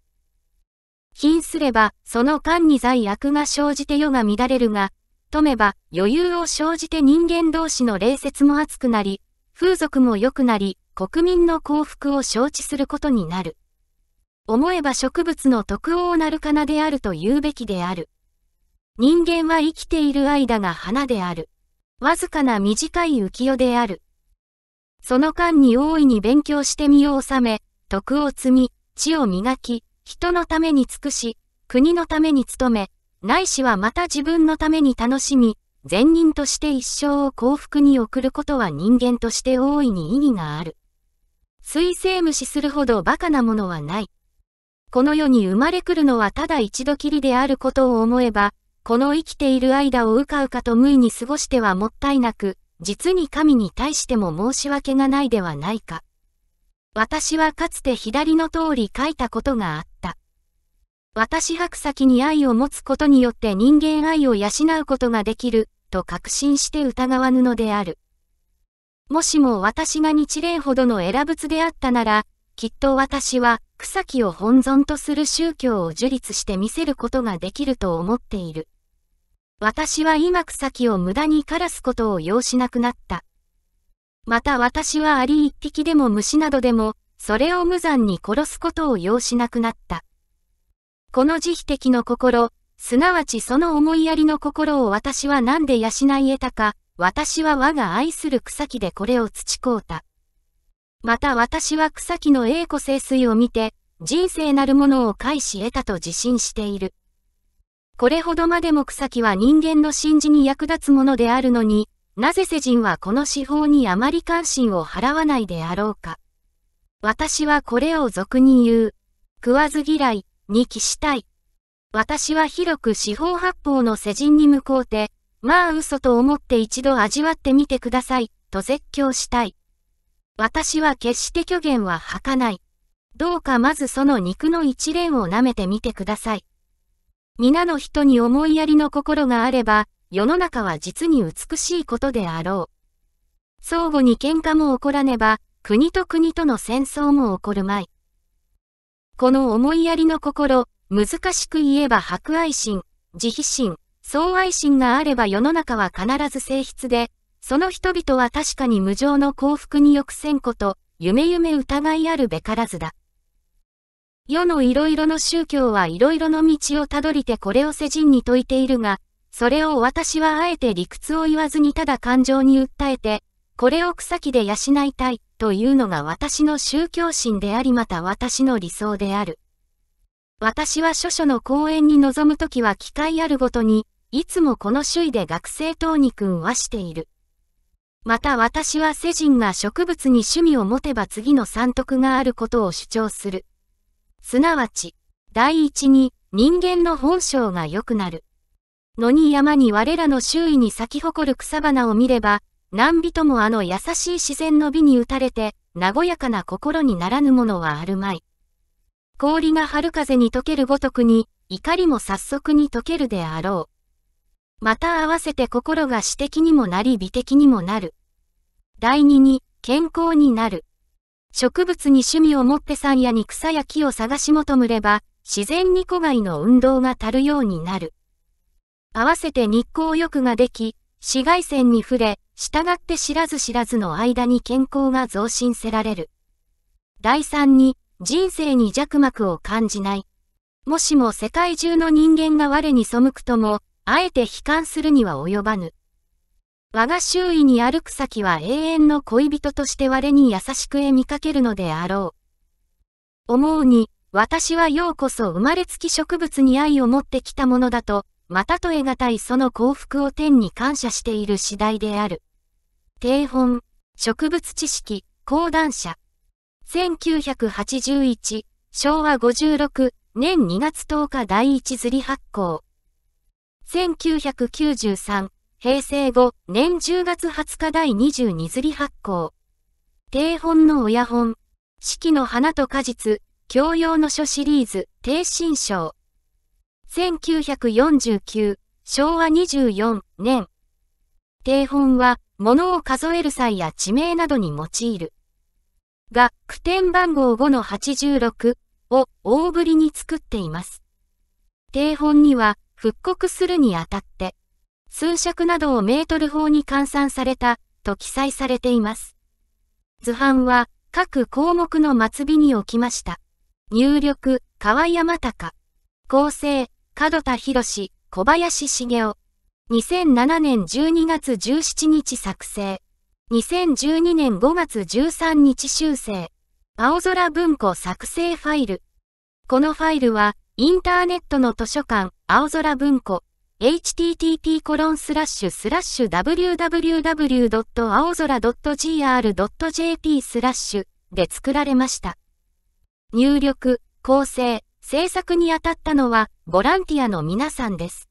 貧すれば、その間に罪悪が生じて世が乱れるが、富めば余裕を生じて人間同士の礼節も厚くなり、風俗も良くなり、国民の幸福を承知することになる。思えば植物の徳王なるかなであると言うべきである。人間は生きている間が花である。わずかな短い浮世である。その間に大いに勉強して身を治め、徳を積み、地を磨き、人のために尽くし、国のために努め、ないしはまた自分のために楽しみ、善人として一生を幸福に送ることは人間として大いに意義がある。水星無視するほど馬鹿なものはない。この世に生まれ来るのはただ一度きりであることを思えば、この生きている間をうかうかと無意に過ごしてはもったいなく、実に神に対しても申し訳がないではないか。私はかつて左の通り書いたことがあった。私白先に愛を持つことによって人間愛を養うことができる、と確信して疑わぬのである。もしも私が日霊ほどの偉仏であったなら、きっと私は草木を本存とする宗教を樹立して見せることができると思っている。私は今草木を無駄に枯らすことを要しなくなった。また私はアリ一匹でも虫などでも、それを無残に殺すことを要しなくなった。この慈悲的の心、すなわちその思いやりの心を私は何で養い得たか、私は我が愛する草木でこれを培うた。また私は草木の栄枯盛衰を見て、人生なるものを返し得たと自信している。これほどまでも草木は人間の信じに役立つものであるのに、なぜ世人はこの手法にあまり関心を払わないであろうか。私はこれを俗に言う、食わず嫌いに帰したい。私は広く四方八方の世人に向こうて、まあ嘘と思って一度味わってみてください、と絶叫したい。私は決して虚言は吐かない。どうかまずその肉の一連を舐めてみてください。皆の人に思いやりの心があれば、世の中は実に美しいことであろう。相互に喧嘩も起こらねば、国と国との戦争も起こるまい。この思いやりの心、難しく言えば博愛心、慈悲心、相愛心があれば世の中は必ず性質で、その人々は確かに無常の幸福に欲せんこと、夢夢疑いあるべからずだ。世のいろいろの宗教はいろいろの道をたどりてこれを世人に説いているが、それを私はあえて理屈を言わずにただ感情に訴えて、これを草木で養いたいというのが私の宗教心でありまた私の理想である。私は諸書の講演に臨むときは機会あるごとに、いつもこの周囲で学生等に君はしている。また私は世人が植物に趣味を持てば次の三徳があることを主張する。すなわち、第一に人間の本性が良くなる。野に山に我らの周囲に咲き誇る草花を見れば、何人もあの優しい自然の美に打たれて、和やかな心にならぬものはあるまい。氷が春風に溶けるごとくに、怒りも早速に溶けるであろう。また合わせて心が私的にもなり美的にもなる。第二に、健康になる。植物に趣味を持って山野に草や木を探し求むれば、自然に古外の運動が足るようになる。合わせて日光浴ができ、紫外線に触れ、従って知らず知らずの間に健康が増進せられる。第三に、人生に弱膜を感じない。もしも世界中の人間が我に背くとも、あえて悲観するには及ばぬ。我が周囲に歩く先は永遠の恋人として我に優しく絵見かけるのであろう。思うに、私はようこそ生まれつき植物に愛を持ってきたものだと、またと得たいその幸福を天に感謝している次第である。定本、植物知識、講談社。1981、昭和56年2月10日第一釣り発行。1993平成5年10月20日第22釣り発行。定本の親本。四季の花と果実、教養の書シリーズ、定新章。1949、昭和24年。定本は、物を数える際や地名などに用いる。が、句点番号5の86を大ぶりに作っています。低本には、復刻するにあたって、数尺などをメートル法に換算されたと記載されています。図版は各項目の末尾に置きました。入力、河山隆。構成、角田博士、小林茂雄。2007年12月17日作成。2012年5月13日修正。青空文庫作成ファイル。このファイルは、インターネットの図書館、青空文庫、http コロンスラッシュスラッシュ www. 青空 .gr.jp スラッシュで作られました。入力、構成、制作に当たったのはボランティアの皆さんです。